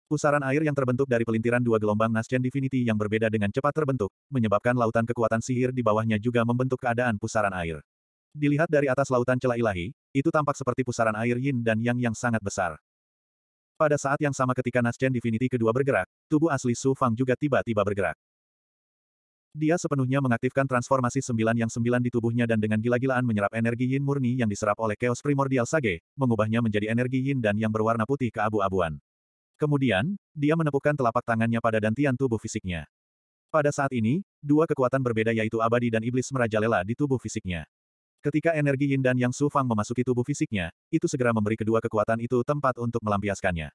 Pusaran air yang terbentuk dari pelintiran dua gelombang Nascent Divinity yang berbeda dengan cepat terbentuk, menyebabkan lautan kekuatan sihir di bawahnya juga membentuk keadaan pusaran air. Dilihat dari atas lautan celah ilahi, itu tampak seperti pusaran air yin dan yang yang sangat besar. Pada saat yang sama ketika Nascent Divinity kedua bergerak, tubuh asli Su Fang juga tiba-tiba bergerak. Dia sepenuhnya mengaktifkan transformasi sembilan yang sembilan di tubuhnya dan dengan gila-gilaan menyerap energi yin murni yang diserap oleh chaos primordial sage, mengubahnya menjadi energi yin dan yang berwarna putih ke abu abuan Kemudian, dia menepukkan telapak tangannya pada dantian tubuh fisiknya. Pada saat ini, dua kekuatan berbeda yaitu abadi dan iblis merajalela di tubuh fisiknya. Ketika energi Yin dan Yang Sufang memasuki tubuh fisiknya, itu segera memberi kedua kekuatan itu tempat untuk melampiaskannya.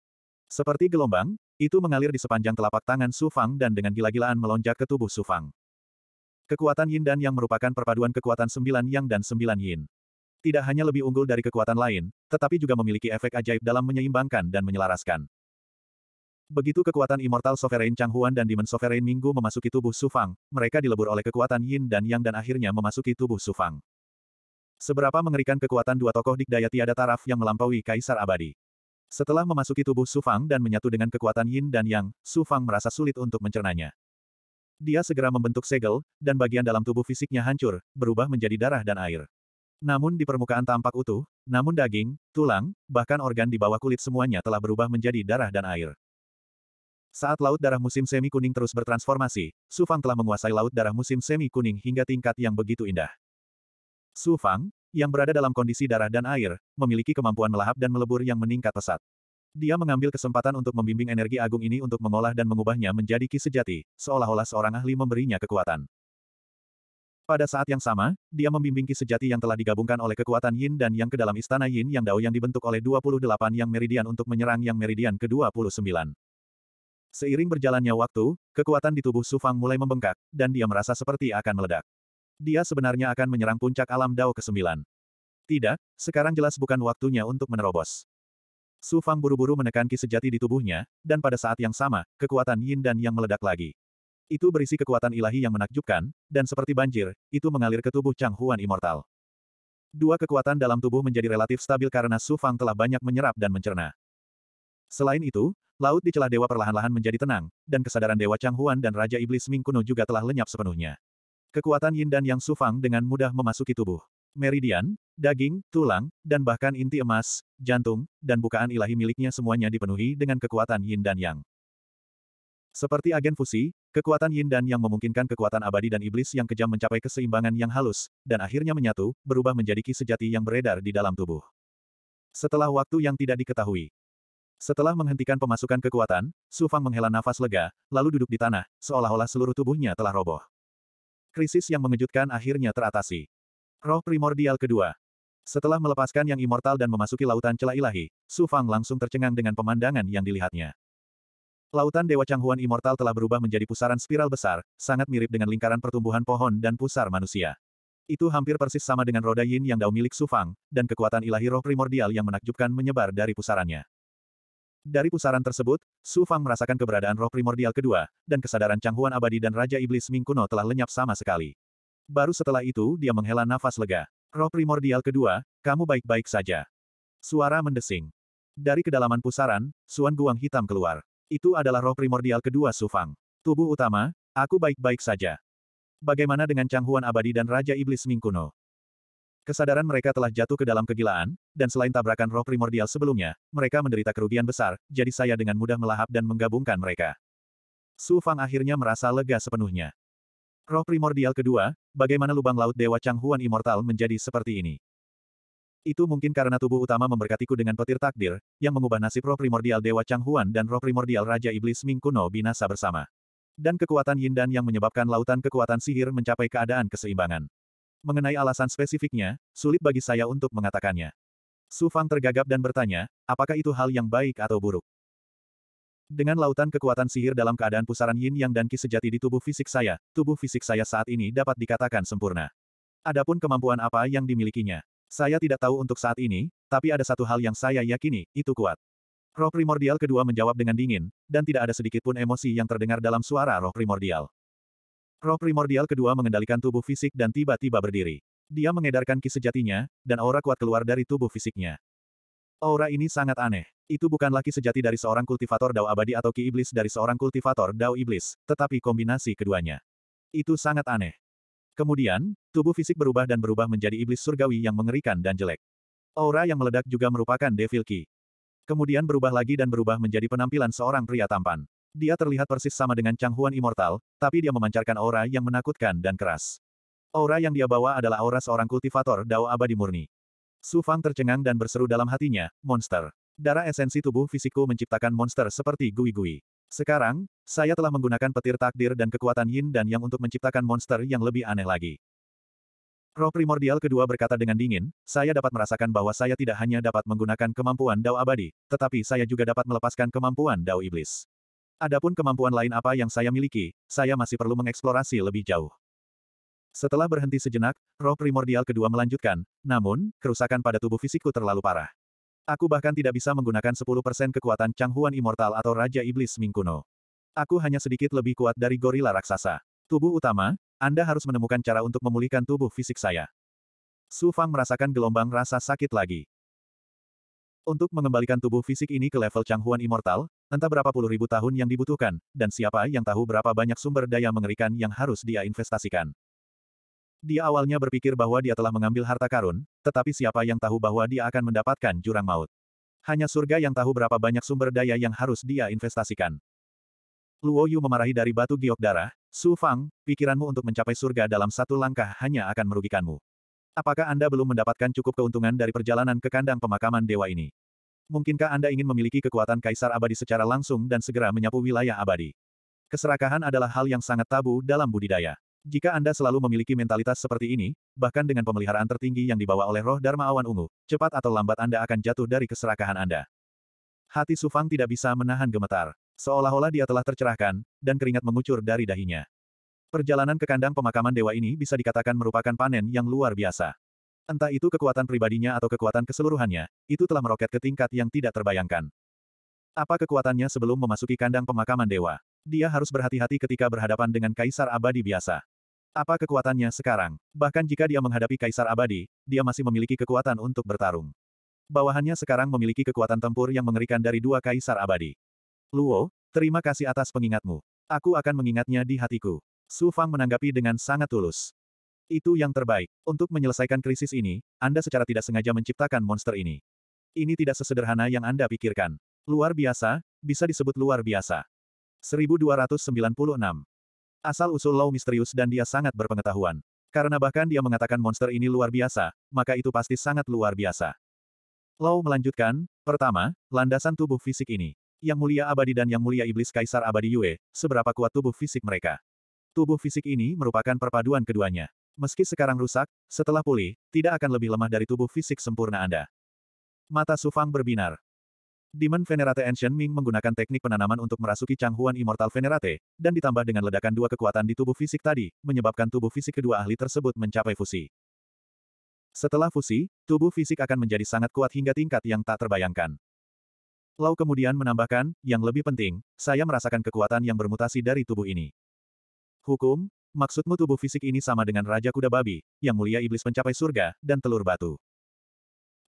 Seperti gelombang, itu mengalir di sepanjang telapak tangan Sufang dan dengan gila-gilaan melonjak ke tubuh Sufang. Kekuatan Yin dan Yang merupakan perpaduan kekuatan sembilan Yang dan sembilan Yin. Tidak hanya lebih unggul dari kekuatan lain, tetapi juga memiliki efek ajaib dalam menyeimbangkan dan menyelaraskan. Begitu kekuatan Immortal Sovereign Chang Huan dan Demon Sovereign Minggu memasuki tubuh Su Fang, mereka dilebur oleh kekuatan Yin dan Yang dan akhirnya memasuki tubuh Su Fang. Seberapa mengerikan kekuatan dua tokoh dikdaya tiada taraf yang melampaui Kaisar Abadi. Setelah memasuki tubuh Su Fang dan menyatu dengan kekuatan Yin dan Yang, Su Fang merasa sulit untuk mencernanya. Dia segera membentuk segel, dan bagian dalam tubuh fisiknya hancur, berubah menjadi darah dan air. Namun di permukaan tampak utuh, namun daging, tulang, bahkan organ di bawah kulit semuanya telah berubah menjadi darah dan air. Saat Laut Darah Musim Semi Kuning terus bertransformasi, Su Fang telah menguasai Laut Darah Musim Semi Kuning hingga tingkat yang begitu indah. Su Fang, yang berada dalam kondisi darah dan air, memiliki kemampuan melahap dan melebur yang meningkat pesat. Dia mengambil kesempatan untuk membimbing energi agung ini untuk mengolah dan mengubahnya menjadi ki sejati, seolah-olah seorang ahli memberinya kekuatan. Pada saat yang sama, dia membimbing ki sejati yang telah digabungkan oleh kekuatan yin dan yang ke dalam istana yin yang dao yang dibentuk oleh 28 yang meridian untuk menyerang yang meridian ke-29. Seiring berjalannya waktu, kekuatan di tubuh Sufang mulai membengkak, dan dia merasa seperti akan meledak. Dia sebenarnya akan menyerang puncak alam Dao ke-9. Tidak, sekarang jelas bukan waktunya untuk menerobos. Sufang buru-buru menekan ki sejati di tubuhnya, dan pada saat yang sama, kekuatan yin dan yang meledak lagi. Itu berisi kekuatan ilahi yang menakjubkan, dan seperti banjir, itu mengalir ke tubuh Chang Huan Immortal. Dua kekuatan dalam tubuh menjadi relatif stabil karena Sufang telah banyak menyerap dan mencerna. Selain itu, laut di celah dewa perlahan-lahan menjadi tenang, dan kesadaran dewa Chang Huan dan Raja Iblis Ming Kuno juga telah lenyap sepenuhnya. Kekuatan Yin dan Yang Sufang dengan mudah memasuki tubuh. Meridian, daging, tulang, dan bahkan inti emas, jantung, dan bukaan ilahi miliknya semuanya dipenuhi dengan kekuatan yin dan yang. Seperti agen fusi, kekuatan yin dan yang memungkinkan kekuatan abadi dan iblis yang kejam mencapai keseimbangan yang halus, dan akhirnya menyatu, berubah menjadi ki sejati yang beredar di dalam tubuh. Setelah waktu yang tidak diketahui, setelah menghentikan pemasukan kekuatan, Su Fang menghela nafas lega, lalu duduk di tanah, seolah-olah seluruh tubuhnya telah roboh. Krisis yang mengejutkan akhirnya teratasi. Roh primordial kedua. Setelah melepaskan yang immortal dan memasuki lautan celah ilahi, Su Fang langsung tercengang dengan pemandangan yang dilihatnya. Lautan Dewa Changhuan Immortal telah berubah menjadi pusaran spiral besar, sangat mirip dengan lingkaran pertumbuhan pohon dan pusar manusia. Itu hampir persis sama dengan roda yin yang dao milik Sufang, dan kekuatan ilahi roh primordial yang menakjubkan menyebar dari pusarannya. Dari pusaran tersebut, Su Fang merasakan keberadaan roh primordial kedua, dan kesadaran Chang Huan abadi dan Raja Iblis Ming kuno telah lenyap sama sekali. Baru setelah itu dia menghela nafas lega. Roh primordial kedua, kamu baik-baik saja. Suara mendesing. Dari kedalaman pusaran, Suan Guang hitam keluar. Itu adalah roh primordial kedua Su Fang. Tubuh utama, aku baik-baik saja. Bagaimana dengan Chang Huan abadi dan Raja Iblis Ming kuno? Kesadaran mereka telah jatuh ke dalam kegilaan, dan selain tabrakan roh primordial sebelumnya, mereka menderita kerugian besar, jadi saya dengan mudah melahap dan menggabungkan mereka. Su Fang akhirnya merasa lega sepenuhnya. Roh primordial kedua, bagaimana lubang laut Dewa Chang Huan Immortal menjadi seperti ini? Itu mungkin karena tubuh utama memberkatiku dengan petir takdir, yang mengubah nasib roh primordial Dewa Chang Huan dan roh primordial Raja Iblis Ming Kuno binasa bersama. Dan kekuatan Yin Dan yang menyebabkan lautan kekuatan sihir mencapai keadaan keseimbangan. Mengenai alasan spesifiknya, sulit bagi saya untuk mengatakannya. Su Fang tergagap dan bertanya, apakah itu hal yang baik atau buruk? Dengan lautan kekuatan sihir dalam keadaan pusaran yin yang dan ki sejati di tubuh fisik saya, tubuh fisik saya saat ini dapat dikatakan sempurna. Adapun kemampuan apa yang dimilikinya, saya tidak tahu untuk saat ini, tapi ada satu hal yang saya yakini, itu kuat. Roh primordial kedua menjawab dengan dingin, dan tidak ada sedikit pun emosi yang terdengar dalam suara roh primordial. Roh primordial kedua mengendalikan tubuh fisik dan tiba-tiba berdiri. Dia mengedarkan ki sejatinya, dan aura kuat keluar dari tubuh fisiknya. Aura ini sangat aneh. Itu bukanlah ki sejati dari seorang kultivator dao abadi atau ki iblis dari seorang kultivator dao iblis, tetapi kombinasi keduanya. Itu sangat aneh. Kemudian, tubuh fisik berubah dan berubah menjadi iblis surgawi yang mengerikan dan jelek. Aura yang meledak juga merupakan devil ki. Kemudian berubah lagi dan berubah menjadi penampilan seorang pria tampan. Dia terlihat persis sama dengan Chang Huan Immortal, tapi dia memancarkan aura yang menakutkan dan keras. Aura yang dia bawa adalah aura seorang kultivator Dao Abadi Murni. Su Fang tercengang dan berseru dalam hatinya, monster. Darah esensi tubuh fisikku menciptakan monster seperti gui-gui. Sekarang, saya telah menggunakan petir takdir dan kekuatan yin dan yang untuk menciptakan monster yang lebih aneh lagi. Roh primordial kedua berkata dengan dingin, saya dapat merasakan bahwa saya tidak hanya dapat menggunakan kemampuan Dao abadi, tetapi saya juga dapat melepaskan kemampuan Dao iblis. Adapun kemampuan lain apa yang saya miliki, saya masih perlu mengeksplorasi lebih jauh. Setelah berhenti sejenak, roh primordial kedua melanjutkan, namun, kerusakan pada tubuh fisikku terlalu parah. Aku bahkan tidak bisa menggunakan 10% kekuatan Changhuan Immortal atau Raja Iblis Mingkuno. Aku hanya sedikit lebih kuat dari gorila raksasa. Tubuh utama, Anda harus menemukan cara untuk memulihkan tubuh fisik saya. Su Fang merasakan gelombang rasa sakit lagi. Untuk mengembalikan tubuh fisik ini ke level Changhuan Immortal, entah berapa puluh ribu tahun yang dibutuhkan, dan siapa yang tahu berapa banyak sumber daya mengerikan yang harus dia investasikan. Dia awalnya berpikir bahwa dia telah mengambil harta karun, tetapi siapa yang tahu bahwa dia akan mendapatkan jurang maut. Hanya surga yang tahu berapa banyak sumber daya yang harus dia investasikan. Luo Yu memarahi dari batu giok darah, Su Fang, pikiranmu untuk mencapai surga dalam satu langkah hanya akan merugikanmu. Apakah Anda belum mendapatkan cukup keuntungan dari perjalanan ke kandang pemakaman dewa ini? Mungkinkah Anda ingin memiliki kekuatan Kaisar Abadi secara langsung dan segera menyapu wilayah abadi? Keserakahan adalah hal yang sangat tabu dalam budidaya. Jika Anda selalu memiliki mentalitas seperti ini, bahkan dengan pemeliharaan tertinggi yang dibawa oleh roh Dharma Awan Ungu, cepat atau lambat Anda akan jatuh dari keserakahan Anda. Hati Sufang tidak bisa menahan gemetar. Seolah-olah dia telah tercerahkan, dan keringat mengucur dari dahinya. Perjalanan ke kandang pemakaman dewa ini bisa dikatakan merupakan panen yang luar biasa. Entah itu kekuatan pribadinya atau kekuatan keseluruhannya, itu telah meroket ke tingkat yang tidak terbayangkan. Apa kekuatannya sebelum memasuki kandang pemakaman dewa? Dia harus berhati-hati ketika berhadapan dengan kaisar abadi biasa. Apa kekuatannya sekarang? Bahkan jika dia menghadapi kaisar abadi, dia masih memiliki kekuatan untuk bertarung. Bawahannya sekarang memiliki kekuatan tempur yang mengerikan dari dua kaisar abadi. Luo, terima kasih atas pengingatmu. Aku akan mengingatnya di hatiku. Su Fang menanggapi dengan sangat tulus. Itu yang terbaik. Untuk menyelesaikan krisis ini, Anda secara tidak sengaja menciptakan monster ini. Ini tidak sesederhana yang Anda pikirkan. Luar biasa, bisa disebut luar biasa. 1296. Asal-usul Law misterius dan dia sangat berpengetahuan. Karena bahkan dia mengatakan monster ini luar biasa, maka itu pasti sangat luar biasa. Law melanjutkan, pertama, landasan tubuh fisik ini. Yang mulia abadi dan yang mulia iblis kaisar abadi Yue, seberapa kuat tubuh fisik mereka. Tubuh fisik ini merupakan perpaduan keduanya. Meski sekarang rusak, setelah pulih, tidak akan lebih lemah dari tubuh fisik sempurna Anda. Mata Sufang berbinar. Demon Venerate Ancient Ming menggunakan teknik penanaman untuk merasuki Chang Huan Immortal Venerate, dan ditambah dengan ledakan dua kekuatan di tubuh fisik tadi, menyebabkan tubuh fisik kedua ahli tersebut mencapai fusi. Setelah fusi, tubuh fisik akan menjadi sangat kuat hingga tingkat yang tak terbayangkan. Lau kemudian menambahkan, yang lebih penting, saya merasakan kekuatan yang bermutasi dari tubuh ini. Hukum, Maksudmu tubuh fisik ini sama dengan Raja Kuda Babi, yang mulia iblis pencapai surga, dan telur batu.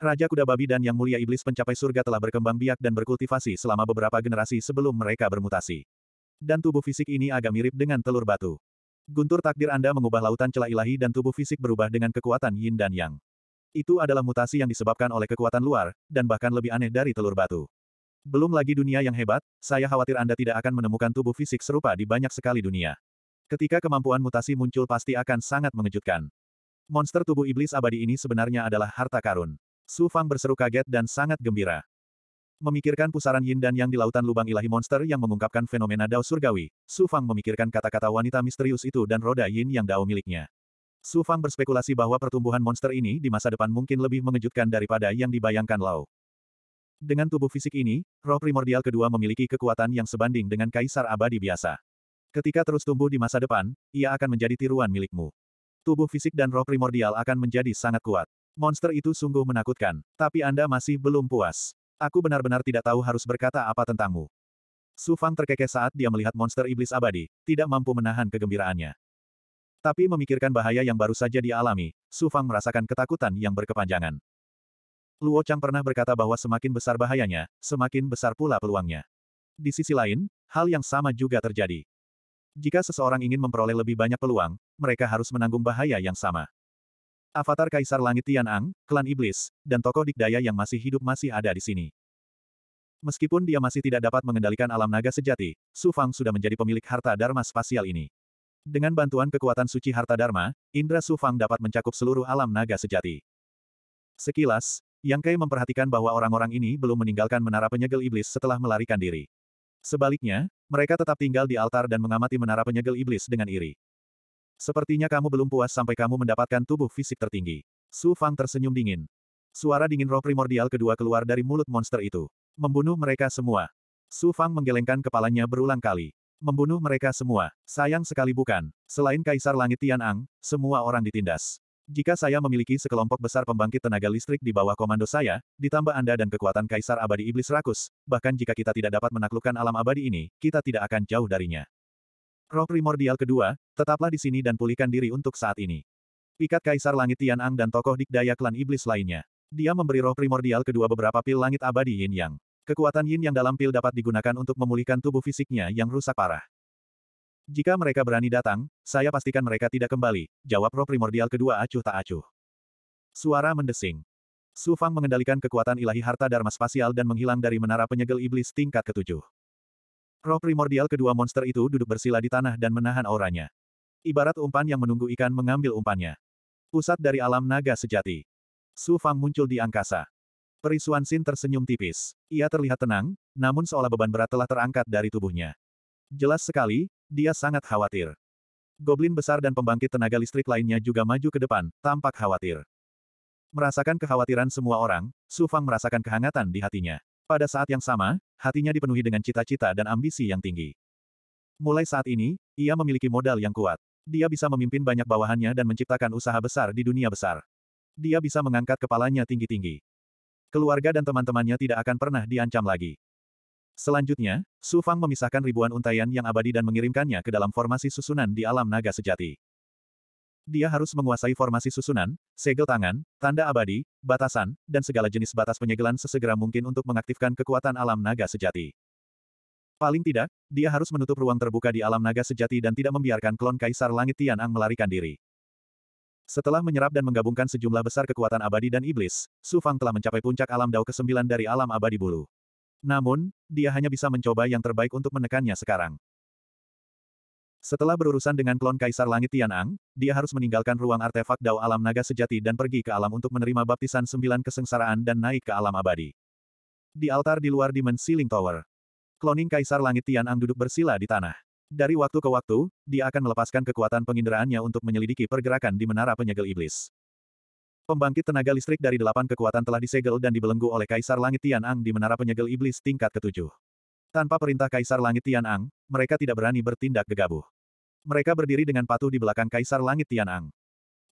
Raja Kuda Babi dan yang mulia iblis pencapai surga telah berkembang biak dan berkultivasi selama beberapa generasi sebelum mereka bermutasi. Dan tubuh fisik ini agak mirip dengan telur batu. Guntur takdir Anda mengubah lautan celah ilahi dan tubuh fisik berubah dengan kekuatan yin dan yang. Itu adalah mutasi yang disebabkan oleh kekuatan luar, dan bahkan lebih aneh dari telur batu. Belum lagi dunia yang hebat, saya khawatir Anda tidak akan menemukan tubuh fisik serupa di banyak sekali dunia. Ketika kemampuan mutasi muncul pasti akan sangat mengejutkan. Monster tubuh iblis abadi ini sebenarnya adalah harta karun. Su Fang berseru kaget dan sangat gembira. Memikirkan pusaran yin dan yang di lautan lubang ilahi monster yang mengungkapkan fenomena dao surgawi, Su Fang memikirkan kata-kata wanita misterius itu dan roda yin yang dao miliknya. Su Fang berspekulasi bahwa pertumbuhan monster ini di masa depan mungkin lebih mengejutkan daripada yang dibayangkan Lao. Dengan tubuh fisik ini, roh primordial kedua memiliki kekuatan yang sebanding dengan kaisar abadi biasa. Ketika terus tumbuh di masa depan, ia akan menjadi tiruan milikmu. Tubuh fisik dan roh primordial akan menjadi sangat kuat. Monster itu sungguh menakutkan, tapi Anda masih belum puas. Aku benar-benar tidak tahu harus berkata apa tentangmu. Su Fang terkekeh saat dia melihat monster iblis abadi, tidak mampu menahan kegembiraannya. Tapi memikirkan bahaya yang baru saja dialami, Su Fang merasakan ketakutan yang berkepanjangan. Luo Chang pernah berkata bahwa semakin besar bahayanya, semakin besar pula peluangnya. Di sisi lain, hal yang sama juga terjadi. Jika seseorang ingin memperoleh lebih banyak peluang, mereka harus menanggung bahaya yang sama. Avatar Kaisar Langit Tian Ang, Klan Iblis, dan tokoh dikdaya yang masih hidup masih ada di sini. Meskipun dia masih tidak dapat mengendalikan alam naga sejati, Su Fang sudah menjadi pemilik harta Dharma spasial ini. Dengan bantuan kekuatan suci harta Dharma, Indra Su Fang dapat mencakup seluruh alam naga sejati. Sekilas, Yang Kai memperhatikan bahwa orang-orang ini belum meninggalkan menara penyegel iblis setelah melarikan diri. Sebaliknya, mereka tetap tinggal di altar dan mengamati menara penyegel iblis dengan iri. Sepertinya kamu belum puas sampai kamu mendapatkan tubuh fisik tertinggi. Su Fang tersenyum dingin. Suara dingin roh primordial kedua keluar dari mulut monster itu. Membunuh mereka semua. Su Fang menggelengkan kepalanya berulang kali. Membunuh mereka semua. Sayang sekali bukan. Selain Kaisar Langit Tian Ang, semua orang ditindas. Jika saya memiliki sekelompok besar pembangkit tenaga listrik di bawah komando saya, ditambah Anda dan kekuatan Kaisar Abadi Iblis Rakus, bahkan jika kita tidak dapat menaklukkan alam abadi ini, kita tidak akan jauh darinya. Roh primordial kedua, tetaplah di sini dan pulihkan diri untuk saat ini. Pikat Kaisar Langit Tianang dan tokoh dikdaya klan Iblis lainnya. Dia memberi roh primordial kedua beberapa pil langit abadi Yin Yang. Kekuatan Yin Yang dalam pil dapat digunakan untuk memulihkan tubuh fisiknya yang rusak parah. Jika mereka berani datang, saya pastikan mereka tidak kembali, jawab roh primordial kedua acuh tak acuh. Suara mendesing. Su Fang mengendalikan kekuatan ilahi harta Dharma spasial dan menghilang dari menara penyegel iblis tingkat ketujuh. Roh primordial kedua monster itu duduk bersila di tanah dan menahan auranya. Ibarat umpan yang menunggu ikan mengambil umpannya. Pusat dari alam naga sejati. Su Fang muncul di angkasa. Perisuan Sin tersenyum tipis. Ia terlihat tenang, namun seolah beban berat telah terangkat dari tubuhnya. Jelas sekali, dia sangat khawatir. Goblin besar dan pembangkit tenaga listrik lainnya juga maju ke depan, tampak khawatir. Merasakan kekhawatiran semua orang, Su Fang merasakan kehangatan di hatinya. Pada saat yang sama, hatinya dipenuhi dengan cita-cita dan ambisi yang tinggi. Mulai saat ini, ia memiliki modal yang kuat. Dia bisa memimpin banyak bawahannya dan menciptakan usaha besar di dunia besar. Dia bisa mengangkat kepalanya tinggi-tinggi. Keluarga dan teman-temannya tidak akan pernah diancam lagi. Selanjutnya, Su Fang memisahkan ribuan untayan yang abadi dan mengirimkannya ke dalam formasi susunan di alam naga sejati. Dia harus menguasai formasi susunan, segel tangan, tanda abadi, batasan, dan segala jenis batas penyegelan sesegera mungkin untuk mengaktifkan kekuatan alam naga sejati. Paling tidak, dia harus menutup ruang terbuka di alam naga sejati dan tidak membiarkan klon Kaisar Langit Tian Ang melarikan diri. Setelah menyerap dan menggabungkan sejumlah besar kekuatan abadi dan iblis, Su Fang telah mencapai puncak alam Dao ke-9 dari alam abadi bulu. Namun, dia hanya bisa mencoba yang terbaik untuk menekannya sekarang. Setelah berurusan dengan klon Kaisar Langit Tian Ang, dia harus meninggalkan ruang artefak Dao Alam Naga Sejati dan pergi ke alam untuk menerima baptisan sembilan kesengsaraan dan naik ke alam abadi. Di altar di luar Demon Ceiling Tower, kloning Kaisar Langit Tian Ang duduk bersila di tanah. Dari waktu ke waktu, dia akan melepaskan kekuatan penginderaannya untuk menyelidiki pergerakan di Menara Penyegel Iblis. Pembangkit tenaga listrik dari delapan kekuatan telah disegel dan dibelenggu oleh Kaisar Langit Tian Ang di Menara Penyegel Iblis tingkat ketujuh. Tanpa perintah Kaisar Langit Tian Ang, mereka tidak berani bertindak gegabah. Mereka berdiri dengan patuh di belakang Kaisar Langit Tian Ang.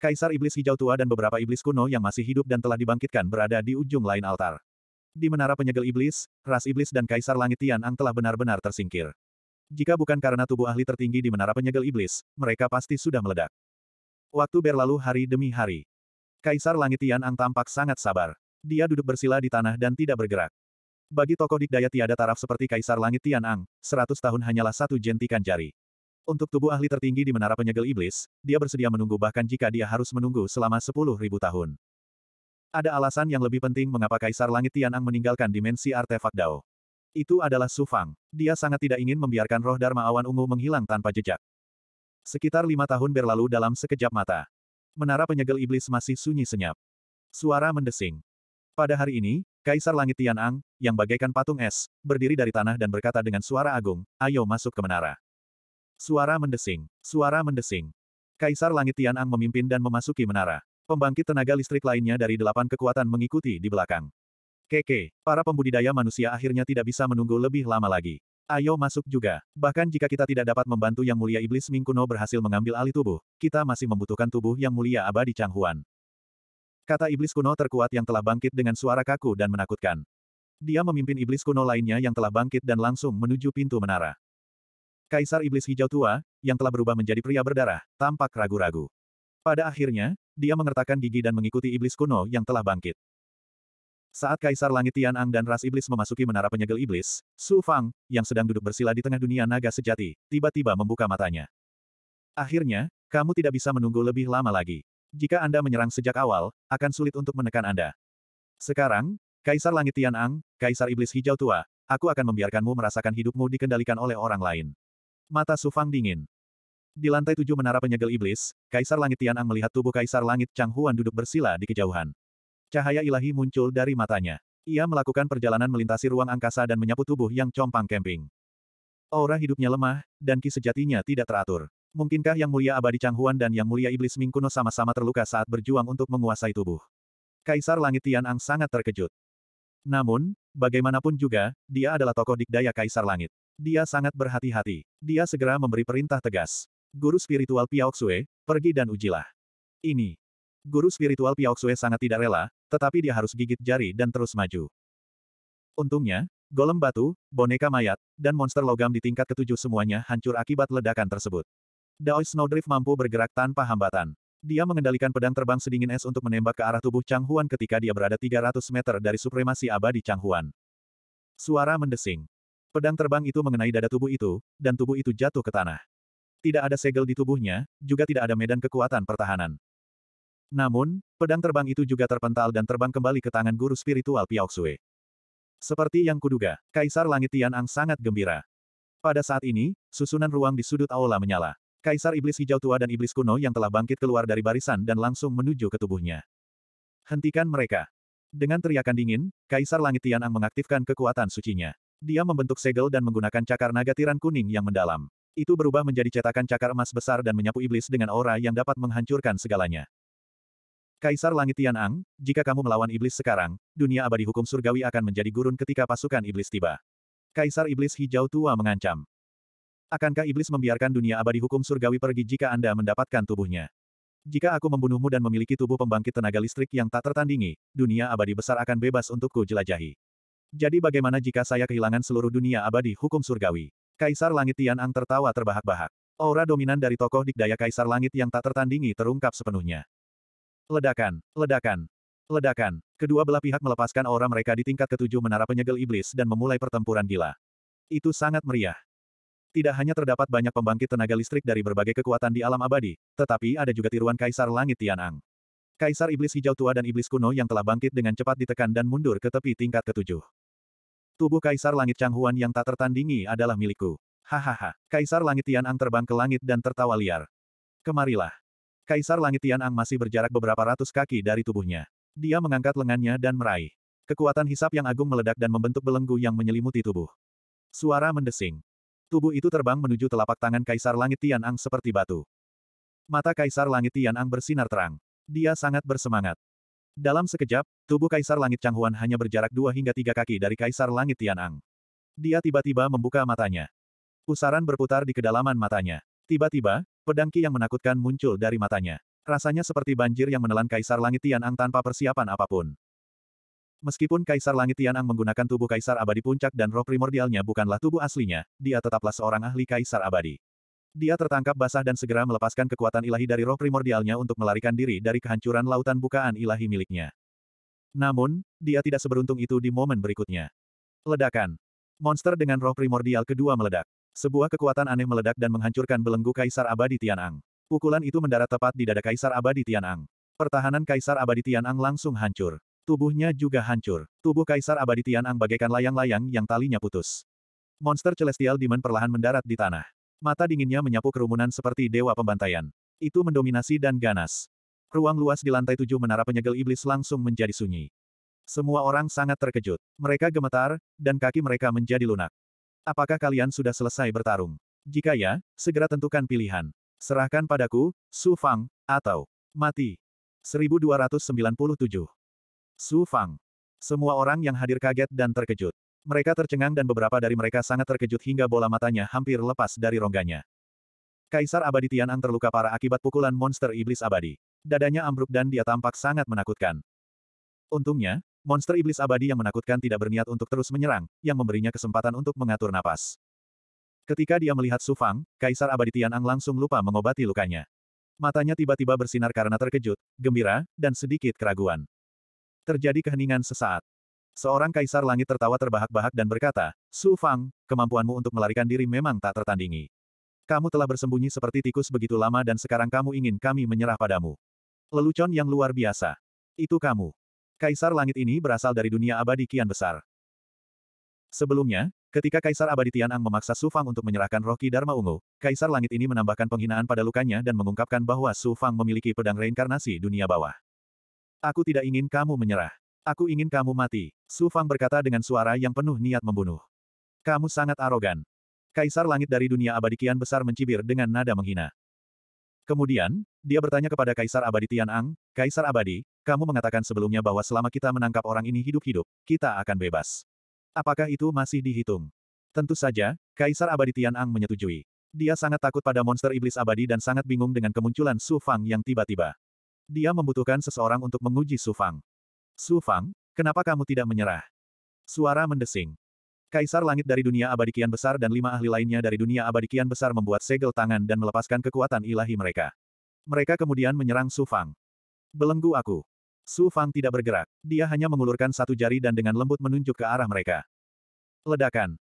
Kaisar Iblis Hijau Tua dan beberapa iblis kuno yang masih hidup dan telah dibangkitkan berada di ujung lain altar. Di Menara Penyegel Iblis, ras iblis dan Kaisar Langit Tian Ang telah benar-benar tersingkir. Jika bukan karena tubuh ahli tertinggi di Menara Penyegel Iblis, mereka pasti sudah meledak. Waktu berlalu hari demi hari. Kaisar Langit Ang tampak sangat sabar. Dia duduk bersila di tanah dan tidak bergerak. Bagi tokoh dikdaya tiada taraf seperti Kaisar Langit Ang, seratus tahun hanyalah satu jentikan jari. Untuk tubuh ahli tertinggi di Menara Penyegel Iblis, dia bersedia menunggu bahkan jika dia harus menunggu selama sepuluh ribu tahun. Ada alasan yang lebih penting mengapa Kaisar Langit Ang meninggalkan dimensi artefak Dao. Itu adalah Sufang. Dia sangat tidak ingin membiarkan roh Dharma Awan Ungu menghilang tanpa jejak. Sekitar lima tahun berlalu dalam sekejap mata. Menara penyegel iblis masih sunyi senyap. Suara mendesing. Pada hari ini, Kaisar Langit Tianang, yang bagaikan patung es, berdiri dari tanah dan berkata dengan suara agung, ayo masuk ke menara. Suara mendesing. Suara mendesing. Kaisar Langit Tianang memimpin dan memasuki menara. Pembangkit tenaga listrik lainnya dari delapan kekuatan mengikuti di belakang. Keke, para pembudidaya manusia akhirnya tidak bisa menunggu lebih lama lagi. Ayo masuk juga. Bahkan jika kita tidak dapat membantu Yang Mulia Iblis Ming Kuno berhasil mengambil alih tubuh, kita masih membutuhkan tubuh Yang Mulia Abadi Chang Huan. Kata Iblis Kuno terkuat yang telah bangkit dengan suara kaku dan menakutkan. Dia memimpin Iblis Kuno lainnya yang telah bangkit dan langsung menuju pintu menara. Kaisar Iblis Hijau Tua, yang telah berubah menjadi pria berdarah, tampak ragu-ragu. Pada akhirnya, dia mengertakkan gigi dan mengikuti Iblis Kuno yang telah bangkit. Saat Kaisar Langit Tianang dan Ras Iblis memasuki Menara Penyegel Iblis, Su Fang, yang sedang duduk bersila di tengah dunia naga sejati, tiba-tiba membuka matanya. Akhirnya, kamu tidak bisa menunggu lebih lama lagi. Jika Anda menyerang sejak awal, akan sulit untuk menekan Anda. Sekarang, Kaisar Langit Tianang, Kaisar Iblis Hijau Tua, aku akan membiarkanmu merasakan hidupmu dikendalikan oleh orang lain. Mata Su Fang dingin. Di lantai tujuh Menara Penyegel Iblis, Kaisar Langit Tianang melihat tubuh Kaisar Langit Chang Huan duduk bersila di kejauhan. Cahaya ilahi muncul dari matanya. Ia melakukan perjalanan melintasi ruang angkasa dan menyapu tubuh yang compang kemping. Aura hidupnya lemah, dan ki sejatinya tidak teratur. Mungkinkah Yang Mulia Abadi Changhuan dan Yang Mulia Iblis Ming Kuno sama-sama terluka saat berjuang untuk menguasai tubuh? Kaisar Langit Ang sangat terkejut. Namun, bagaimanapun juga, dia adalah tokoh dikdaya Kaisar Langit. Dia sangat berhati-hati. Dia segera memberi perintah tegas. Guru spiritual Piao Xue, pergi dan ujilah. Ini, Guru spiritual Piao Xue sangat tidak rela, tetapi dia harus gigit jari dan terus maju. Untungnya, golem batu, boneka mayat, dan monster logam di tingkat ketujuh semuanya hancur akibat ledakan tersebut. Daoi Snowdrift mampu bergerak tanpa hambatan. Dia mengendalikan pedang terbang sedingin es untuk menembak ke arah tubuh Chang Huan ketika dia berada 300 meter dari supremasi abadi Chang Huan. Suara mendesing. Pedang terbang itu mengenai dada tubuh itu, dan tubuh itu jatuh ke tanah. Tidak ada segel di tubuhnya, juga tidak ada medan kekuatan pertahanan. Namun, pedang terbang itu juga terpental dan terbang kembali ke tangan guru spiritual Piaoxue. Seperti yang kuduga, Kaisar Langit Tianang sangat gembira. Pada saat ini, susunan ruang di sudut aula menyala. Kaisar Iblis Hijau Tua dan Iblis Kuno yang telah bangkit keluar dari barisan dan langsung menuju ke tubuhnya. Hentikan mereka. Dengan teriakan dingin, Kaisar Langit Tianang mengaktifkan kekuatan sucinya. Dia membentuk segel dan menggunakan cakar naga tiran kuning yang mendalam. Itu berubah menjadi cetakan cakar emas besar dan menyapu iblis dengan aura yang dapat menghancurkan segalanya. Kaisar Langit Tianang, jika kamu melawan iblis sekarang, dunia abadi hukum surgawi akan menjadi gurun ketika pasukan iblis tiba. Kaisar Iblis Hijau Tua mengancam. Akankah iblis membiarkan dunia abadi hukum surgawi pergi jika Anda mendapatkan tubuhnya? Jika aku membunuhmu dan memiliki tubuh pembangkit tenaga listrik yang tak tertandingi, dunia abadi besar akan bebas untukku jelajahi. Jadi bagaimana jika saya kehilangan seluruh dunia abadi hukum surgawi? Kaisar Langit Tianang tertawa terbahak-bahak. Aura dominan dari tokoh dikdaya Kaisar Langit yang tak tertandingi terungkap sepenuhnya. Ledakan, ledakan, ledakan. Kedua belah pihak melepaskan aura mereka di tingkat ketujuh menara penyegel iblis dan memulai pertempuran gila. Itu sangat meriah. Tidak hanya terdapat banyak pembangkit tenaga listrik dari berbagai kekuatan di alam abadi, tetapi ada juga tiruan Kaisar Langit Tianang. Kaisar Iblis Hijau Tua dan Iblis Kuno yang telah bangkit dengan cepat ditekan dan mundur ke tepi tingkat ketujuh. Tubuh Kaisar Langit Changhuan yang tak tertandingi adalah milikku. Hahaha, Kaisar Langit Tianang terbang ke langit dan tertawa liar. Kemarilah. Kaisar Langit Tian Ang masih berjarak beberapa ratus kaki dari tubuhnya. Dia mengangkat lengannya dan meraih. Kekuatan hisap yang agung meledak dan membentuk belenggu yang menyelimuti tubuh. Suara mendesing. Tubuh itu terbang menuju telapak tangan Kaisar Langit Tian Ang seperti batu. Mata Kaisar Langit Tian Ang bersinar terang. Dia sangat bersemangat. Dalam sekejap, tubuh Kaisar Langit Changhuan hanya berjarak dua hingga tiga kaki dari Kaisar Langit Tian Ang. Dia tiba-tiba membuka matanya. Pusaran berputar di kedalaman matanya. Tiba-tiba, pedangki yang menakutkan muncul dari matanya. Rasanya seperti banjir yang menelan Kaisar Langit Tianang tanpa persiapan apapun. Meskipun Kaisar Langit Tianang menggunakan tubuh Kaisar Abadi Puncak dan roh primordialnya bukanlah tubuh aslinya, dia tetaplah seorang ahli Kaisar Abadi. Dia tertangkap basah dan segera melepaskan kekuatan ilahi dari roh primordialnya untuk melarikan diri dari kehancuran lautan bukaan ilahi miliknya. Namun, dia tidak seberuntung itu di momen berikutnya. Ledakan. Monster dengan roh primordial kedua meledak. Sebuah kekuatan aneh meledak dan menghancurkan belenggu Kaisar Abadi Tianang. Pukulan itu mendarat tepat di dada Kaisar Abadi Tianang. Pertahanan Kaisar Abadi Tianang langsung hancur. Tubuhnya juga hancur. Tubuh Kaisar Abadi Tianang bagaikan layang-layang yang talinya putus. Monster Celestial Demon perlahan mendarat di tanah. Mata dinginnya menyapu kerumunan seperti dewa pembantaian. Itu mendominasi dan ganas. Ruang luas di lantai tujuh menara penyegel iblis langsung menjadi sunyi. Semua orang sangat terkejut. Mereka gemetar, dan kaki mereka menjadi lunak. Apakah kalian sudah selesai bertarung? Jika ya, segera tentukan pilihan. Serahkan padaku, Su Fang, atau mati. 1297. Su Fang. Semua orang yang hadir kaget dan terkejut. Mereka tercengang dan beberapa dari mereka sangat terkejut hingga bola matanya hampir lepas dari rongganya. Kaisar Abadi Tianang terluka parah akibat pukulan monster iblis abadi. Dadanya ambruk dan dia tampak sangat menakutkan. Untungnya, Monster iblis abadi yang menakutkan tidak berniat untuk terus menyerang, yang memberinya kesempatan untuk mengatur napas. Ketika dia melihat Sufang, Kaisar Abadi Tianang langsung lupa mengobati lukanya. Matanya tiba-tiba bersinar karena terkejut, gembira, dan sedikit keraguan. Terjadi keheningan sesaat. Seorang kaisar langit tertawa terbahak-bahak dan berkata, Su Fang, kemampuanmu untuk melarikan diri memang tak tertandingi. Kamu telah bersembunyi seperti tikus begitu lama dan sekarang kamu ingin kami menyerah padamu. Lelucon yang luar biasa. Itu kamu. Kaisar Langit ini berasal dari dunia abadi kian besar. Sebelumnya, ketika Kaisar Abadi Tianang memaksa Su Fang untuk menyerahkan roh Dharma Ungu, Kaisar Langit ini menambahkan penghinaan pada lukanya dan mengungkapkan bahwa Su Fang memiliki pedang reinkarnasi dunia bawah. Aku tidak ingin kamu menyerah. Aku ingin kamu mati, Su Fang berkata dengan suara yang penuh niat membunuh. Kamu sangat arogan. Kaisar Langit dari dunia abadi kian besar mencibir dengan nada menghina. Kemudian, dia bertanya kepada Kaisar Abadi Tian Ang, Kaisar Abadi, kamu mengatakan sebelumnya bahwa selama kita menangkap orang ini hidup-hidup, kita akan bebas. Apakah itu masih dihitung? Tentu saja, Kaisar Abadi Tian Ang menyetujui. Dia sangat takut pada monster iblis abadi dan sangat bingung dengan kemunculan Su Fang yang tiba-tiba. Dia membutuhkan seseorang untuk menguji Su Fang. Su Fang, kenapa kamu tidak menyerah? Suara mendesing. Kaisar langit dari dunia abadi kian besar dan lima ahli lainnya dari dunia abadi kian besar membuat segel tangan dan melepaskan kekuatan ilahi mereka. Mereka kemudian menyerang Su Fang. Belenggu aku. Su Fang tidak bergerak. Dia hanya mengulurkan satu jari dan dengan lembut menunjuk ke arah mereka. Ledakan.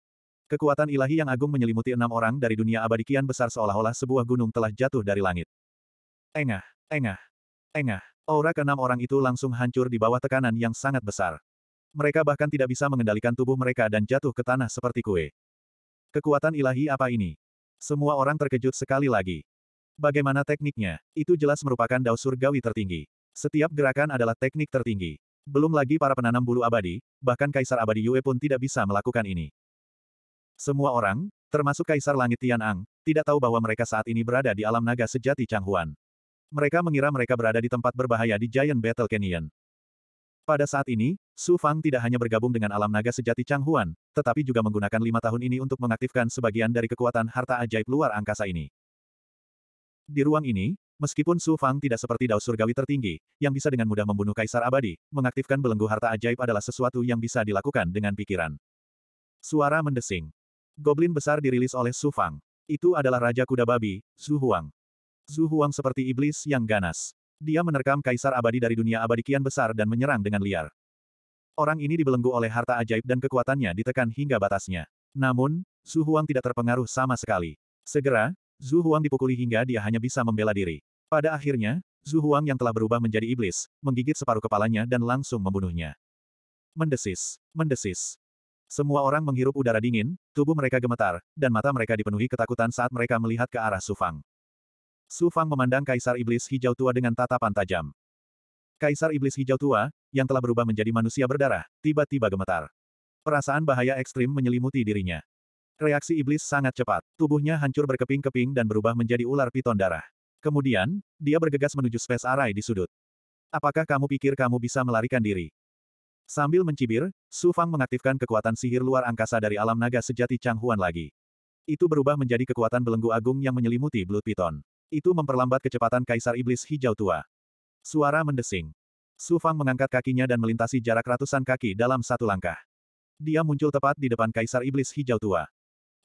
Kekuatan ilahi yang agung menyelimuti enam orang dari dunia abadi kian besar seolah-olah sebuah gunung telah jatuh dari langit. Engah, engah, engah. Aura keenam orang itu langsung hancur di bawah tekanan yang sangat besar. Mereka bahkan tidak bisa mengendalikan tubuh mereka dan jatuh ke tanah seperti kue. Kekuatan ilahi apa ini? Semua orang terkejut sekali lagi. Bagaimana tekniknya? Itu jelas merupakan dao surgawi tertinggi. Setiap gerakan adalah teknik tertinggi. Belum lagi para penanam bulu abadi, bahkan Kaisar Abadi Yue pun tidak bisa melakukan ini. Semua orang, termasuk Kaisar Langit Tian Ang, tidak tahu bahwa mereka saat ini berada di alam naga sejati Changhuan. Mereka mengira mereka berada di tempat berbahaya di Giant Battle Canyon. Pada saat ini, Su Fang tidak hanya bergabung dengan alam naga sejati Chang Huan, tetapi juga menggunakan lima tahun ini untuk mengaktifkan sebagian dari kekuatan harta ajaib luar angkasa ini. Di ruang ini, meskipun Su Fang tidak seperti Dao surgawi tertinggi, yang bisa dengan mudah membunuh kaisar abadi, mengaktifkan belenggu harta ajaib adalah sesuatu yang bisa dilakukan dengan pikiran. Suara mendesing. Goblin besar dirilis oleh Su Fang. Itu adalah Raja Kuda Babi, Zhu Huang. Zhu Huang seperti iblis yang ganas. Dia menerkam kaisar abadi dari dunia abadi kian besar dan menyerang dengan liar. Orang ini dibelenggu oleh harta ajaib dan kekuatannya ditekan hingga batasnya. Namun, Zhu Huang tidak terpengaruh sama sekali. Segera, Zhu Huang dipukuli hingga dia hanya bisa membela diri. Pada akhirnya, Zhu Huang yang telah berubah menjadi iblis, menggigit separuh kepalanya dan langsung membunuhnya. Mendesis, mendesis. Semua orang menghirup udara dingin, tubuh mereka gemetar, dan mata mereka dipenuhi ketakutan saat mereka melihat ke arah Su Fang. Su Fang memandang Kaisar Iblis Hijau Tua dengan tatapan tajam. Kaisar Iblis Hijau Tua, yang telah berubah menjadi manusia berdarah, tiba-tiba gemetar. Perasaan bahaya ekstrim menyelimuti dirinya. Reaksi iblis sangat cepat. Tubuhnya hancur berkeping-keping dan berubah menjadi ular piton darah. Kemudian, dia bergegas menuju space array di sudut. Apakah kamu pikir kamu bisa melarikan diri? Sambil mencibir, Su Fang mengaktifkan kekuatan sihir luar angkasa dari alam naga sejati Chang Huan lagi. Itu berubah menjadi kekuatan belenggu agung yang menyelimuti Blood Piton. Itu memperlambat kecepatan Kaisar Iblis Hijau Tua. Suara mendesing. Su Fang mengangkat kakinya dan melintasi jarak ratusan kaki dalam satu langkah. Dia muncul tepat di depan Kaisar Iblis Hijau Tua.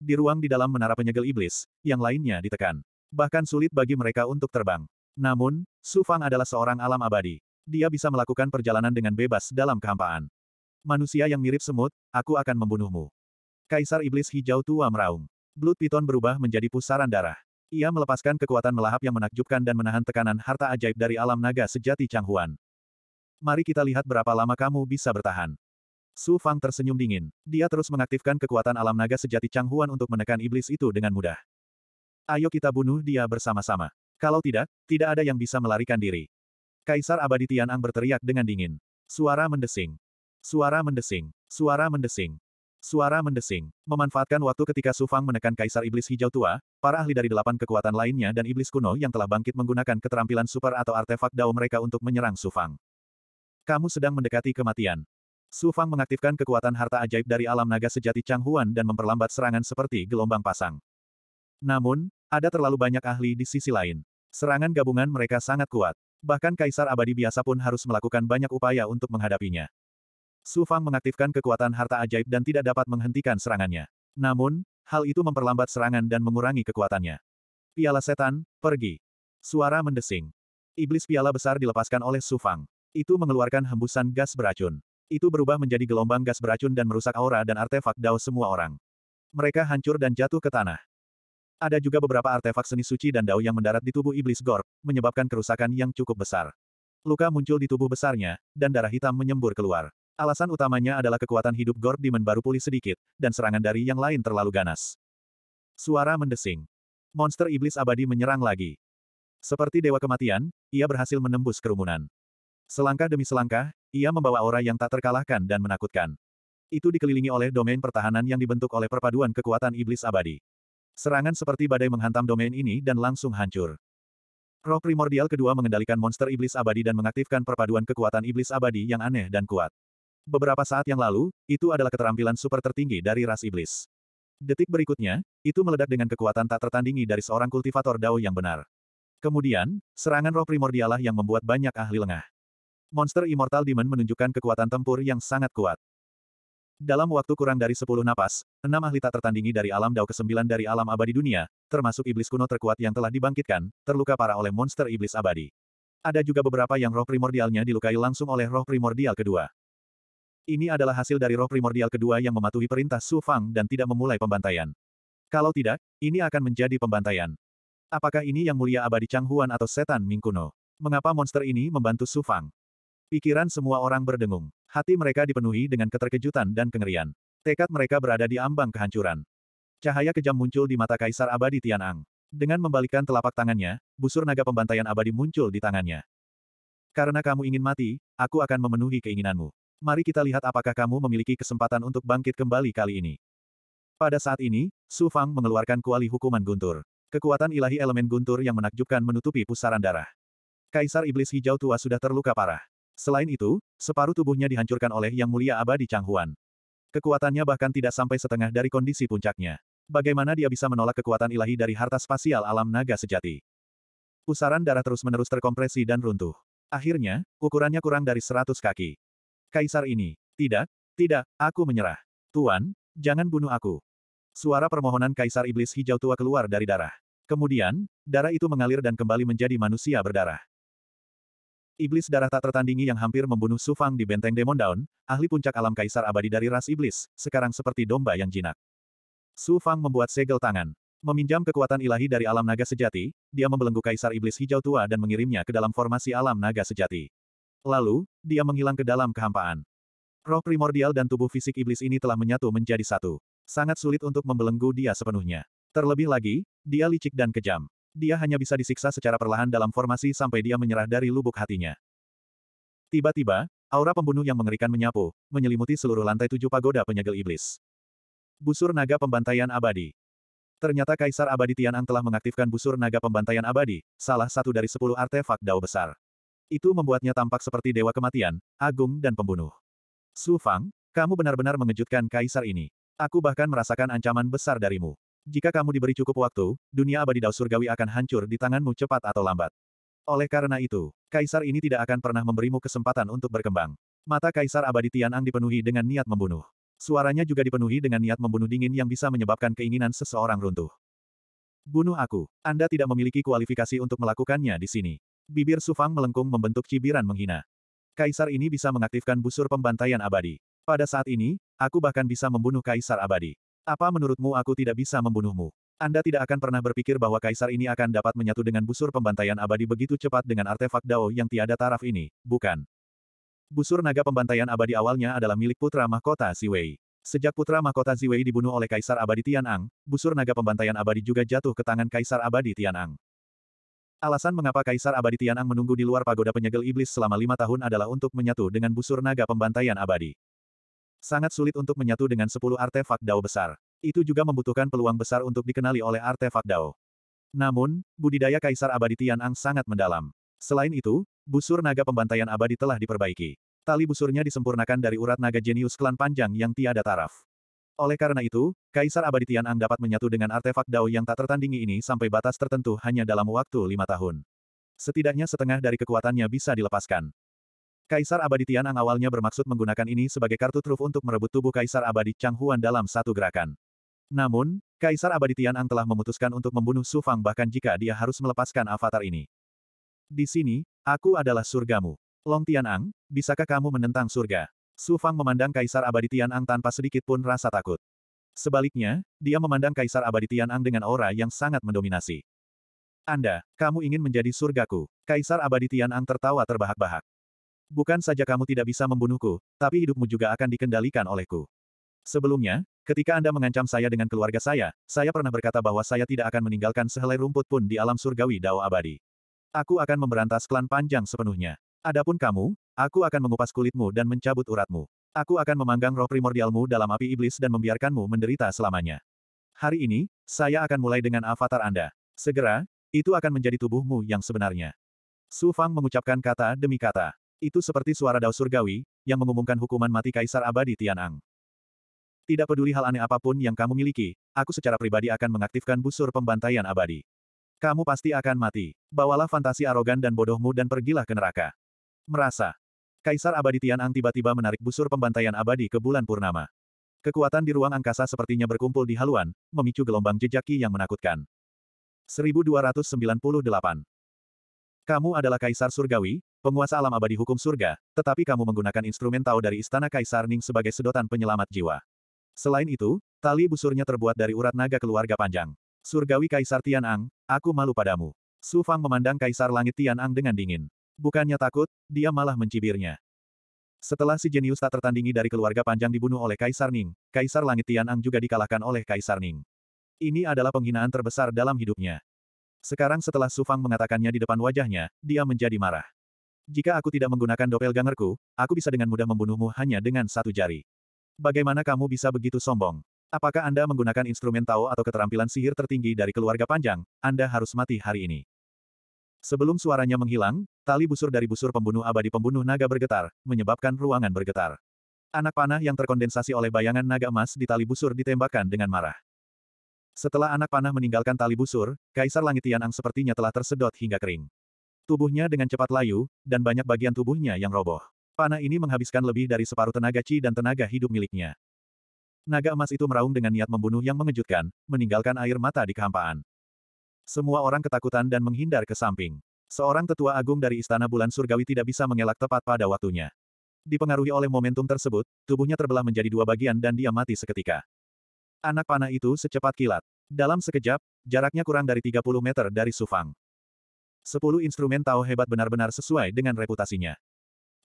Di ruang di dalam menara penyegel iblis, yang lainnya ditekan. Bahkan sulit bagi mereka untuk terbang. Namun, Su Fang adalah seorang alam abadi. Dia bisa melakukan perjalanan dengan bebas dalam kehampaan. Manusia yang mirip semut, aku akan membunuhmu. Kaisar Iblis Hijau Tua meraung. Blood Piton berubah menjadi pusaran darah. Ia melepaskan kekuatan melahap yang menakjubkan dan menahan tekanan harta ajaib dari alam naga sejati Changhuan. Mari kita lihat berapa lama kamu bisa bertahan. Su Fang tersenyum dingin. Dia terus mengaktifkan kekuatan alam naga sejati Chang Huan untuk menekan iblis itu dengan mudah. Ayo kita bunuh dia bersama-sama. Kalau tidak, tidak ada yang bisa melarikan diri. Kaisar Abadi Tianang berteriak dengan dingin. Suara mendesing. Suara mendesing. Suara mendesing. Suara mendesing. Memanfaatkan waktu ketika Su Fang menekan Kaisar Iblis Hijau Tua, para ahli dari delapan kekuatan lainnya dan iblis kuno yang telah bangkit menggunakan keterampilan super atau artefak dao mereka untuk menyerang Su Fang. Kamu sedang mendekati kematian. Su Fang mengaktifkan kekuatan harta ajaib dari alam naga sejati Chang Huan dan memperlambat serangan seperti gelombang pasang. Namun, ada terlalu banyak ahli di sisi lain. Serangan gabungan mereka sangat kuat. Bahkan Kaisar Abadi biasa pun harus melakukan banyak upaya untuk menghadapinya. Su Fang mengaktifkan kekuatan harta ajaib dan tidak dapat menghentikan serangannya. Namun, hal itu memperlambat serangan dan mengurangi kekuatannya. Piala setan, pergi. Suara mendesing. Iblis piala besar dilepaskan oleh Su Fang. Itu mengeluarkan hembusan gas beracun. Itu berubah menjadi gelombang gas beracun dan merusak aura dan artefak dao semua orang. Mereka hancur dan jatuh ke tanah. Ada juga beberapa artefak seni suci dan dao yang mendarat di tubuh iblis Gorp, menyebabkan kerusakan yang cukup besar. Luka muncul di tubuh besarnya, dan darah hitam menyembur keluar. Alasan utamanya adalah kekuatan hidup Gorp Demon baru pulih sedikit, dan serangan dari yang lain terlalu ganas. Suara mendesing. Monster iblis abadi menyerang lagi. Seperti dewa kematian, ia berhasil menembus kerumunan. Selangkah demi selangkah, ia membawa aura yang tak terkalahkan dan menakutkan. Itu dikelilingi oleh domain pertahanan yang dibentuk oleh perpaduan kekuatan iblis abadi. Serangan seperti badai menghantam domain ini dan langsung hancur. Roh primordial kedua mengendalikan monster iblis abadi dan mengaktifkan perpaduan kekuatan iblis abadi yang aneh dan kuat. Beberapa saat yang lalu, itu adalah keterampilan super tertinggi dari ras iblis. Detik berikutnya, itu meledak dengan kekuatan tak tertandingi dari seorang kultivator Dao yang benar. Kemudian, serangan roh primordialah yang membuat banyak ahli lengah. Monster Immortal Demon menunjukkan kekuatan tempur yang sangat kuat. Dalam waktu kurang dari 10 napas, enam ahli tak tertandingi dari alam Dao ke-9 dari alam abadi dunia, termasuk iblis kuno terkuat yang telah dibangkitkan, terluka parah oleh monster iblis abadi. Ada juga beberapa yang roh primordialnya dilukai langsung oleh roh primordial kedua. Ini adalah hasil dari roh primordial kedua yang mematuhi perintah Su Fang dan tidak memulai pembantaian. Kalau tidak, ini akan menjadi pembantaian. Apakah ini yang mulia abadi Chang Huan atau setan Ming Kuno? Mengapa monster ini membantu Su Fang? Pikiran semua orang berdengung. Hati mereka dipenuhi dengan keterkejutan dan kengerian. Tekad mereka berada di ambang kehancuran. Cahaya kejam muncul di mata Kaisar Abadi Tianang. Dengan membalikkan telapak tangannya, busur naga pembantaian abadi muncul di tangannya. Karena kamu ingin mati, aku akan memenuhi keinginanmu. Mari kita lihat apakah kamu memiliki kesempatan untuk bangkit kembali kali ini. Pada saat ini, Su Fang mengeluarkan kuali hukuman guntur. Kekuatan ilahi elemen guntur yang menakjubkan menutupi pusaran darah. Kaisar Iblis Hijau Tua sudah terluka parah. Selain itu, separuh tubuhnya dihancurkan oleh Yang Mulia Abadi Changhuan. Kekuatannya bahkan tidak sampai setengah dari kondisi puncaknya. Bagaimana dia bisa menolak kekuatan ilahi dari harta spasial alam naga sejati? Pusaran darah terus-menerus terkompresi dan runtuh. Akhirnya, ukurannya kurang dari seratus kaki. Kaisar ini, tidak, tidak, aku menyerah. Tuan, jangan bunuh aku. Suara permohonan Kaisar Iblis Hijau Tua keluar dari darah. Kemudian, darah itu mengalir dan kembali menjadi manusia berdarah. Iblis darah tak tertandingi yang hampir membunuh Sufang di benteng Demon Daun, ahli puncak alam kaisar abadi dari ras iblis, sekarang seperti domba yang jinak. Sufang membuat segel tangan. Meminjam kekuatan ilahi dari alam naga sejati, dia membelenggu kaisar iblis hijau tua dan mengirimnya ke dalam formasi alam naga sejati. Lalu, dia menghilang ke dalam kehampaan. Roh primordial dan tubuh fisik iblis ini telah menyatu menjadi satu. Sangat sulit untuk membelenggu dia sepenuhnya. Terlebih lagi, dia licik dan kejam. Dia hanya bisa disiksa secara perlahan dalam formasi sampai dia menyerah dari lubuk hatinya. Tiba-tiba, aura pembunuh yang mengerikan menyapu, menyelimuti seluruh lantai tujuh pagoda penyegel iblis. Busur naga pembantaian abadi. Ternyata Kaisar Abadi Tianang telah mengaktifkan busur naga pembantaian abadi, salah satu dari sepuluh artefak dao besar. Itu membuatnya tampak seperti dewa kematian, agung dan pembunuh. Su Fang, kamu benar-benar mengejutkan kaisar ini. Aku bahkan merasakan ancaman besar darimu. Jika kamu diberi cukup waktu, dunia abadi Dao Surgawi akan hancur di tanganmu cepat atau lambat. Oleh karena itu, kaisar ini tidak akan pernah memberimu kesempatan untuk berkembang. Mata kaisar abadi Tianang dipenuhi dengan niat membunuh. Suaranya juga dipenuhi dengan niat membunuh dingin yang bisa menyebabkan keinginan seseorang runtuh. Bunuh aku. Anda tidak memiliki kualifikasi untuk melakukannya di sini. Bibir Sufang melengkung membentuk cibiran menghina. Kaisar ini bisa mengaktifkan busur pembantaian abadi. Pada saat ini, aku bahkan bisa membunuh kaisar abadi. Apa menurutmu aku tidak bisa membunuhmu? Anda tidak akan pernah berpikir bahwa kaisar ini akan dapat menyatu dengan busur pembantaian abadi begitu cepat dengan artefak Dao yang tiada taraf ini, bukan? Busur naga pembantaian abadi awalnya adalah milik putra mahkota Siwei. Sejak putra mahkota Siwei dibunuh oleh kaisar abadi Tianang, busur naga pembantaian abadi juga jatuh ke tangan kaisar abadi Tianang. Alasan mengapa kaisar abadi Tianang menunggu di luar pagoda penyegel iblis selama lima tahun adalah untuk menyatu dengan busur naga pembantaian abadi. Sangat sulit untuk menyatu dengan 10 artefak Dao besar. Itu juga membutuhkan peluang besar untuk dikenali oleh artefak Dao. Namun, budidaya Kaisar Abadi Tianang sangat mendalam. Selain itu, busur naga pembantaian abadi telah diperbaiki. Tali busurnya disempurnakan dari urat naga jenius klan panjang yang tiada taraf. Oleh karena itu, Kaisar Abadi Tianang dapat menyatu dengan artefak Dao yang tak tertandingi ini sampai batas tertentu hanya dalam waktu lima tahun. Setidaknya setengah dari kekuatannya bisa dilepaskan. Kaisar Abadi Tianang awalnya bermaksud menggunakan ini sebagai kartu truf untuk merebut tubuh Kaisar Abadi Chang Huan dalam satu gerakan. Namun, Kaisar Abadi Tianang telah memutuskan untuk membunuh Su Fang bahkan jika dia harus melepaskan avatar ini. Di sini, aku adalah surgamu. Long Tianang, bisakah kamu menentang surga? Su Fang memandang Kaisar Abadi Tianang tanpa sedikit pun rasa takut. Sebaliknya, dia memandang Kaisar Abadi Tianang dengan aura yang sangat mendominasi. Anda, kamu ingin menjadi surgaku. Kaisar Abadi Tianang tertawa terbahak-bahak. Bukan saja kamu tidak bisa membunuhku, tapi hidupmu juga akan dikendalikan olehku. Sebelumnya, ketika Anda mengancam saya dengan keluarga saya, saya pernah berkata bahwa saya tidak akan meninggalkan sehelai rumput pun di alam surgawi Dao abadi. Aku akan memberantas klan panjang sepenuhnya. Adapun kamu, aku akan mengupas kulitmu dan mencabut uratmu. Aku akan memanggang roh primordialmu dalam api iblis dan membiarkanmu menderita selamanya. Hari ini, saya akan mulai dengan avatar Anda. Segera, itu akan menjadi tubuhmu yang sebenarnya. Su Fang mengucapkan kata demi kata. Itu seperti suara dao surgawi, yang mengumumkan hukuman mati Kaisar Abadi Tianang. Tidak peduli hal aneh apapun yang kamu miliki, aku secara pribadi akan mengaktifkan busur pembantaian abadi. Kamu pasti akan mati. Bawalah fantasi arogan dan bodohmu dan pergilah ke neraka. Merasa. Kaisar Abadi Tianang tiba-tiba menarik busur pembantaian abadi ke bulan purnama. Kekuatan di ruang angkasa sepertinya berkumpul di haluan, memicu gelombang jejaki yang menakutkan. 1298. Kamu adalah Kaisar Surgawi, penguasa alam abadi hukum surga, tetapi kamu menggunakan instrumen Tao dari Istana Kaisar Ning sebagai sedotan penyelamat jiwa. Selain itu, tali busurnya terbuat dari urat naga keluarga panjang. Surgawi Kaisar Tian Ang, aku malu padamu. Su Fang memandang Kaisar Langit Tian Ang dengan dingin. Bukannya takut, dia malah mencibirnya. Setelah si jenius tak tertandingi dari keluarga panjang dibunuh oleh Kaisar Ning, Kaisar Langit Tian Ang juga dikalahkan oleh Kaisar Ning. Ini adalah penghinaan terbesar dalam hidupnya. Sekarang setelah Sufang mengatakannya di depan wajahnya, dia menjadi marah. Jika aku tidak menggunakan doppelgangerku, aku bisa dengan mudah membunuhmu hanya dengan satu jari. Bagaimana kamu bisa begitu sombong? Apakah Anda menggunakan instrumen Tao atau keterampilan sihir tertinggi dari keluarga panjang, Anda harus mati hari ini. Sebelum suaranya menghilang, tali busur dari busur pembunuh abadi pembunuh naga bergetar, menyebabkan ruangan bergetar. Anak panah yang terkondensasi oleh bayangan naga emas di tali busur ditembakkan dengan marah. Setelah anak panah meninggalkan tali busur, Kaisar Langit Tianang sepertinya telah tersedot hingga kering. Tubuhnya dengan cepat layu, dan banyak bagian tubuhnya yang roboh. Panah ini menghabiskan lebih dari separuh tenaga Qi dan tenaga hidup miliknya. Naga emas itu meraung dengan niat membunuh yang mengejutkan, meninggalkan air mata di kehampaan. Semua orang ketakutan dan menghindar ke samping. Seorang tetua agung dari Istana Bulan Surgawi tidak bisa mengelak tepat pada waktunya. Dipengaruhi oleh momentum tersebut, tubuhnya terbelah menjadi dua bagian dan dia mati seketika. Anak panah itu secepat kilat. Dalam sekejap, jaraknya kurang dari 30 meter dari Sufang. Sepuluh instrumen Tao hebat benar-benar sesuai dengan reputasinya.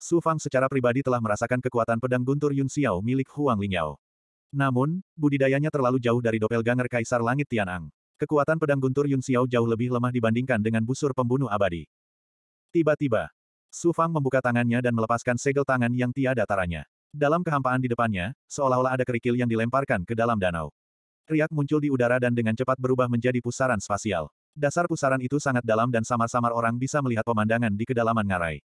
Su Fang secara pribadi telah merasakan kekuatan pedang guntur Yun Xiao milik Huang Lingyao. Namun, budidayanya terlalu jauh dari doppelganger Kaisar Langit Tianang. Kekuatan pedang guntur Yun Xiao jauh lebih lemah dibandingkan dengan busur pembunuh abadi. Tiba-tiba, Su Fang membuka tangannya dan melepaskan segel tangan yang tiada taranya. Dalam kehampaan di depannya, seolah-olah ada kerikil yang dilemparkan ke dalam danau. Riak muncul di udara dan dengan cepat berubah menjadi pusaran spasial. Dasar pusaran itu sangat dalam dan samar-samar orang bisa melihat pemandangan di kedalaman ngarai.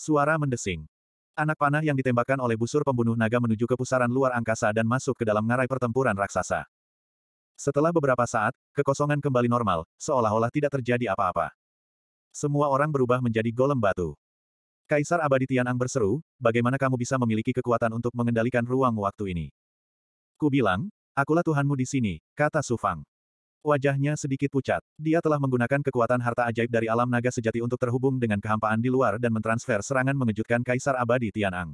Suara mendesing. Anak panah yang ditembakkan oleh busur pembunuh naga menuju ke pusaran luar angkasa dan masuk ke dalam ngarai pertempuran raksasa. Setelah beberapa saat, kekosongan kembali normal, seolah-olah tidak terjadi apa-apa. Semua orang berubah menjadi golem batu. Kaisar Abadi Tianang berseru, bagaimana kamu bisa memiliki kekuatan untuk mengendalikan ruang waktu ini? Ku bilang, akulah Tuhanmu di sini, kata Sufang. Wajahnya sedikit pucat. Dia telah menggunakan kekuatan harta ajaib dari alam naga sejati untuk terhubung dengan kehampaan di luar dan mentransfer serangan mengejutkan Kaisar Abadi Tianang.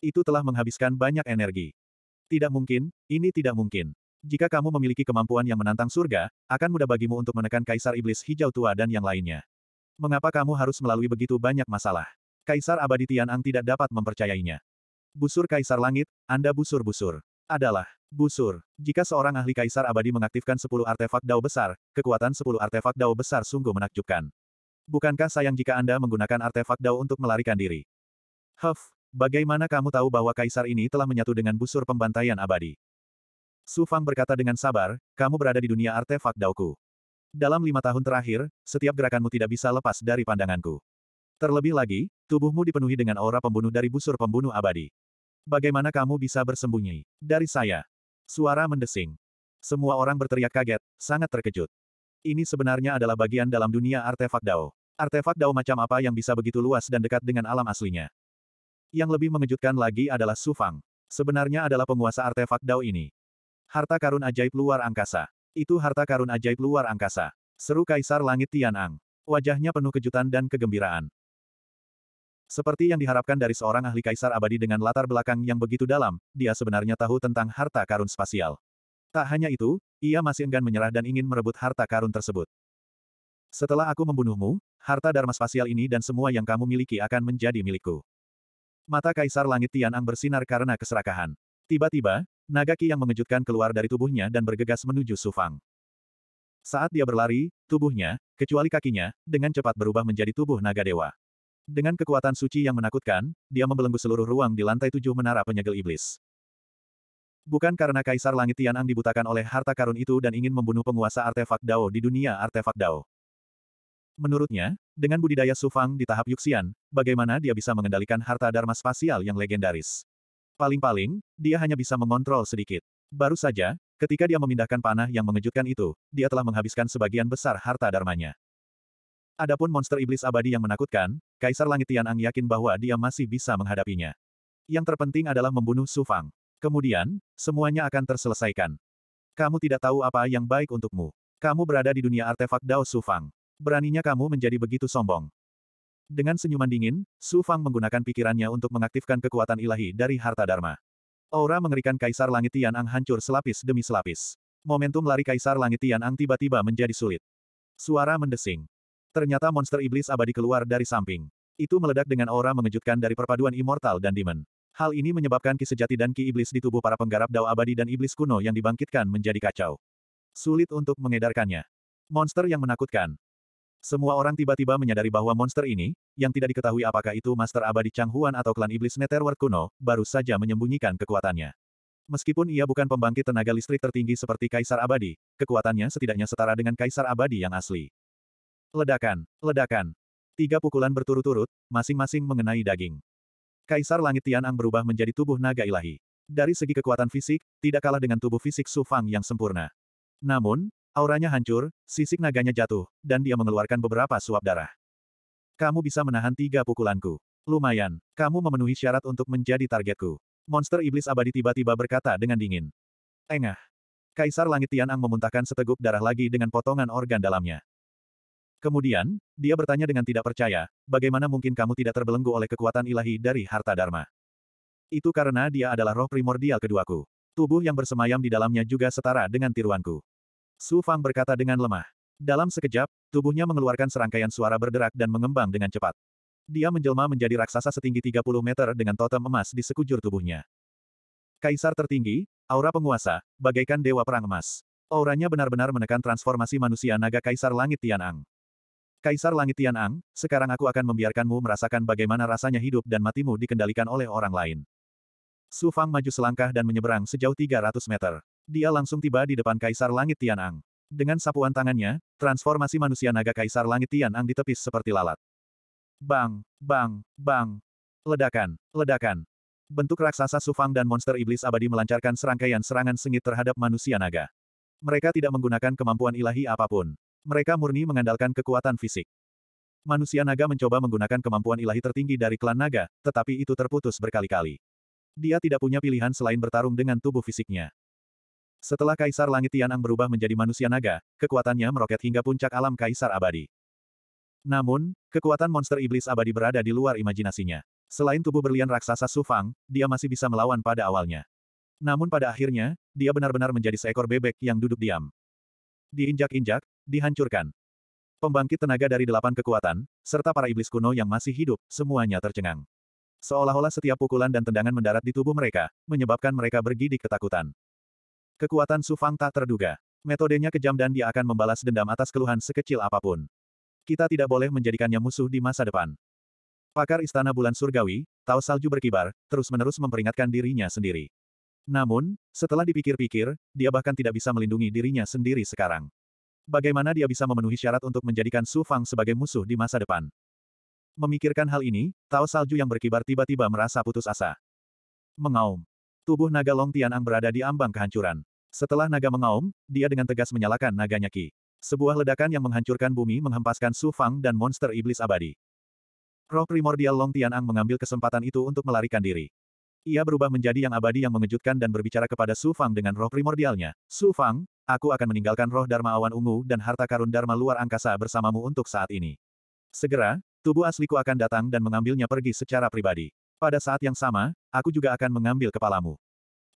Itu telah menghabiskan banyak energi. Tidak mungkin, ini tidak mungkin. Jika kamu memiliki kemampuan yang menantang surga, akan mudah bagimu untuk menekan Kaisar Iblis Hijau Tua dan yang lainnya. Mengapa kamu harus melalui begitu banyak masalah? Kaisar Abadi Tianang tidak dapat mempercayainya. Busur Kaisar Langit, Anda busur-busur. Adalah. Busur. Jika seorang ahli kaisar abadi mengaktifkan 10 artefak dao besar, kekuatan 10 artefak dao besar sungguh menakjubkan. Bukankah sayang jika Anda menggunakan artefak dao untuk melarikan diri? Huff, bagaimana kamu tahu bahwa kaisar ini telah menyatu dengan busur pembantaian abadi? Su Fang berkata dengan sabar, kamu berada di dunia artefak daoku. Dalam lima tahun terakhir, setiap gerakanmu tidak bisa lepas dari pandanganku. Terlebih lagi, tubuhmu dipenuhi dengan aura pembunuh dari busur pembunuh abadi. Bagaimana kamu bisa bersembunyi dari saya? Suara mendesing. Semua orang berteriak kaget, sangat terkejut. Ini sebenarnya adalah bagian dalam dunia artefak Dao. Artefak Dao macam apa yang bisa begitu luas dan dekat dengan alam aslinya? Yang lebih mengejutkan lagi adalah Su Fang. Sebenarnya adalah penguasa artefak Dao ini. Harta karun ajaib luar angkasa. Itu harta karun ajaib luar angkasa. Seru Kaisar Langit Tianang. Wajahnya penuh kejutan dan kegembiraan. Seperti yang diharapkan dari seorang ahli kaisar abadi dengan latar belakang yang begitu dalam, dia sebenarnya tahu tentang harta karun spasial. Tak hanya itu, ia masih enggan menyerah dan ingin merebut harta karun tersebut. Setelah aku membunuhmu, harta Dharma spasial ini dan semua yang kamu miliki akan menjadi milikku. Mata Kaisar Langit Tianang bersinar karena keserakahan. Tiba-tiba, Nagaki yang mengejutkan keluar dari tubuhnya dan bergegas menuju Sufang. Saat dia berlari, tubuhnya, kecuali kakinya, dengan cepat berubah menjadi tubuh naga dewa. Dengan kekuatan suci yang menakutkan, dia membelenggu seluruh ruang di lantai tujuh menara penyegel iblis. Bukan karena Kaisar Langit Tianang dibutakan oleh harta karun itu dan ingin membunuh penguasa artefak Dao di dunia artefak Dao. Menurutnya, dengan budidaya Sufang di tahap Yuxian, bagaimana dia bisa mengendalikan harta Dharma spasial yang legendaris? Paling-paling, dia hanya bisa mengontrol sedikit. Baru saja, ketika dia memindahkan panah yang mengejutkan itu, dia telah menghabiskan sebagian besar harta Dharmanya. Adapun monster iblis abadi yang menakutkan, Kaisar Langit Tianang yakin bahwa dia masih bisa menghadapinya. Yang terpenting adalah membunuh Su Fang. Kemudian, semuanya akan terselesaikan. Kamu tidak tahu apa yang baik untukmu. Kamu berada di dunia artefak Dao Su Fang. Beraninya kamu menjadi begitu sombong. Dengan senyuman dingin, Su Fang menggunakan pikirannya untuk mengaktifkan kekuatan ilahi dari harta dharma. Aura mengerikan Kaisar Langit Tianang hancur selapis demi selapis. Momentum lari Kaisar Langit Tianang tiba-tiba menjadi sulit. Suara mendesing. Ternyata monster iblis abadi keluar dari samping. Itu meledak dengan aura mengejutkan dari perpaduan immortal dan demon. Hal ini menyebabkan ki sejati dan ki iblis di tubuh para penggarap dao abadi dan iblis kuno yang dibangkitkan menjadi kacau. Sulit untuk mengedarkannya. Monster yang menakutkan. Semua orang tiba-tiba menyadari bahwa monster ini, yang tidak diketahui apakah itu Master Abadi Chang Huan atau klan iblis Netherworld kuno, baru saja menyembunyikan kekuatannya. Meskipun ia bukan pembangkit tenaga listrik tertinggi seperti Kaisar Abadi, kekuatannya setidaknya setara dengan Kaisar Abadi yang asli. Ledakan, ledakan. Tiga pukulan berturut-turut, masing-masing mengenai daging. Kaisar Langit Tianang berubah menjadi tubuh naga ilahi. Dari segi kekuatan fisik, tidak kalah dengan tubuh fisik Su Fang yang sempurna. Namun, auranya hancur, sisik naganya jatuh, dan dia mengeluarkan beberapa suap darah. Kamu bisa menahan tiga pukulanku. Lumayan, kamu memenuhi syarat untuk menjadi targetku. Monster iblis abadi tiba-tiba berkata dengan dingin. Engah. Kaisar Langit Tianang memuntahkan seteguk darah lagi dengan potongan organ dalamnya. Kemudian, dia bertanya dengan tidak percaya, bagaimana mungkin kamu tidak terbelenggu oleh kekuatan ilahi dari harta Dharma? Itu karena dia adalah roh primordial keduaku. Tubuh yang bersemayam di dalamnya juga setara dengan tiruanku. Su Fang berkata dengan lemah. Dalam sekejap, tubuhnya mengeluarkan serangkaian suara berderak dan mengembang dengan cepat. Dia menjelma menjadi raksasa setinggi 30 meter dengan totem emas di sekujur tubuhnya. Kaisar tertinggi, aura penguasa, bagaikan dewa perang emas. Auranya benar-benar menekan transformasi manusia naga Kaisar Langit Tianang. Kaisar Langit Tianang, sekarang aku akan membiarkanmu merasakan bagaimana rasanya hidup dan matimu dikendalikan oleh orang lain. Su Fang maju selangkah dan menyeberang sejauh 300 meter. Dia langsung tiba di depan Kaisar Langit Tianang. Dengan sapuan tangannya, transformasi manusia naga Kaisar Langit Tianang ditepis seperti lalat. Bang, bang, bang. Ledakan, ledakan. Bentuk raksasa Su Fang dan monster iblis abadi melancarkan serangkaian serangan sengit terhadap manusia naga. Mereka tidak menggunakan kemampuan ilahi apapun. Mereka murni mengandalkan kekuatan fisik. Manusia naga mencoba menggunakan kemampuan ilahi tertinggi dari klan naga, tetapi itu terputus berkali-kali. Dia tidak punya pilihan selain bertarung dengan tubuh fisiknya. Setelah Kaisar Langit Tianang berubah menjadi manusia naga, kekuatannya meroket hingga puncak alam Kaisar Abadi. Namun, kekuatan monster iblis abadi berada di luar imajinasinya. Selain tubuh berlian raksasa Sufang, dia masih bisa melawan pada awalnya. Namun pada akhirnya, dia benar-benar menjadi seekor bebek yang duduk diam diinjak-injak, dihancurkan. Pembangkit tenaga dari delapan kekuatan, serta para iblis kuno yang masih hidup, semuanya tercengang. Seolah-olah setiap pukulan dan tendangan mendarat di tubuh mereka, menyebabkan mereka bergidik ketakutan. Kekuatan Sufang tak terduga. Metodenya kejam dan dia akan membalas dendam atas keluhan sekecil apapun. Kita tidak boleh menjadikannya musuh di masa depan. Pakar Istana Bulan Surgawi, Tau Salju berkibar, terus-menerus memperingatkan dirinya sendiri. Namun, setelah dipikir-pikir, dia bahkan tidak bisa melindungi dirinya sendiri sekarang. Bagaimana dia bisa memenuhi syarat untuk menjadikan Su Fang sebagai musuh di masa depan? Memikirkan hal ini, Tao Salju yang berkibar tiba-tiba merasa putus asa. Mengaum. Tubuh naga Long Tianang berada di ambang kehancuran. Setelah naga mengaum, dia dengan tegas menyalakan naganya Ki. Sebuah ledakan yang menghancurkan bumi menghempaskan Su Fang dan monster iblis abadi. Roh primordial Long Tianang mengambil kesempatan itu untuk melarikan diri. Ia berubah menjadi yang abadi yang mengejutkan dan berbicara kepada Su Fang dengan roh primordialnya. Su Fang, aku akan meninggalkan roh Dharma awan ungu dan harta karun Dharma luar angkasa bersamamu untuk saat ini. Segera, tubuh asliku akan datang dan mengambilnya pergi secara pribadi. Pada saat yang sama, aku juga akan mengambil kepalamu.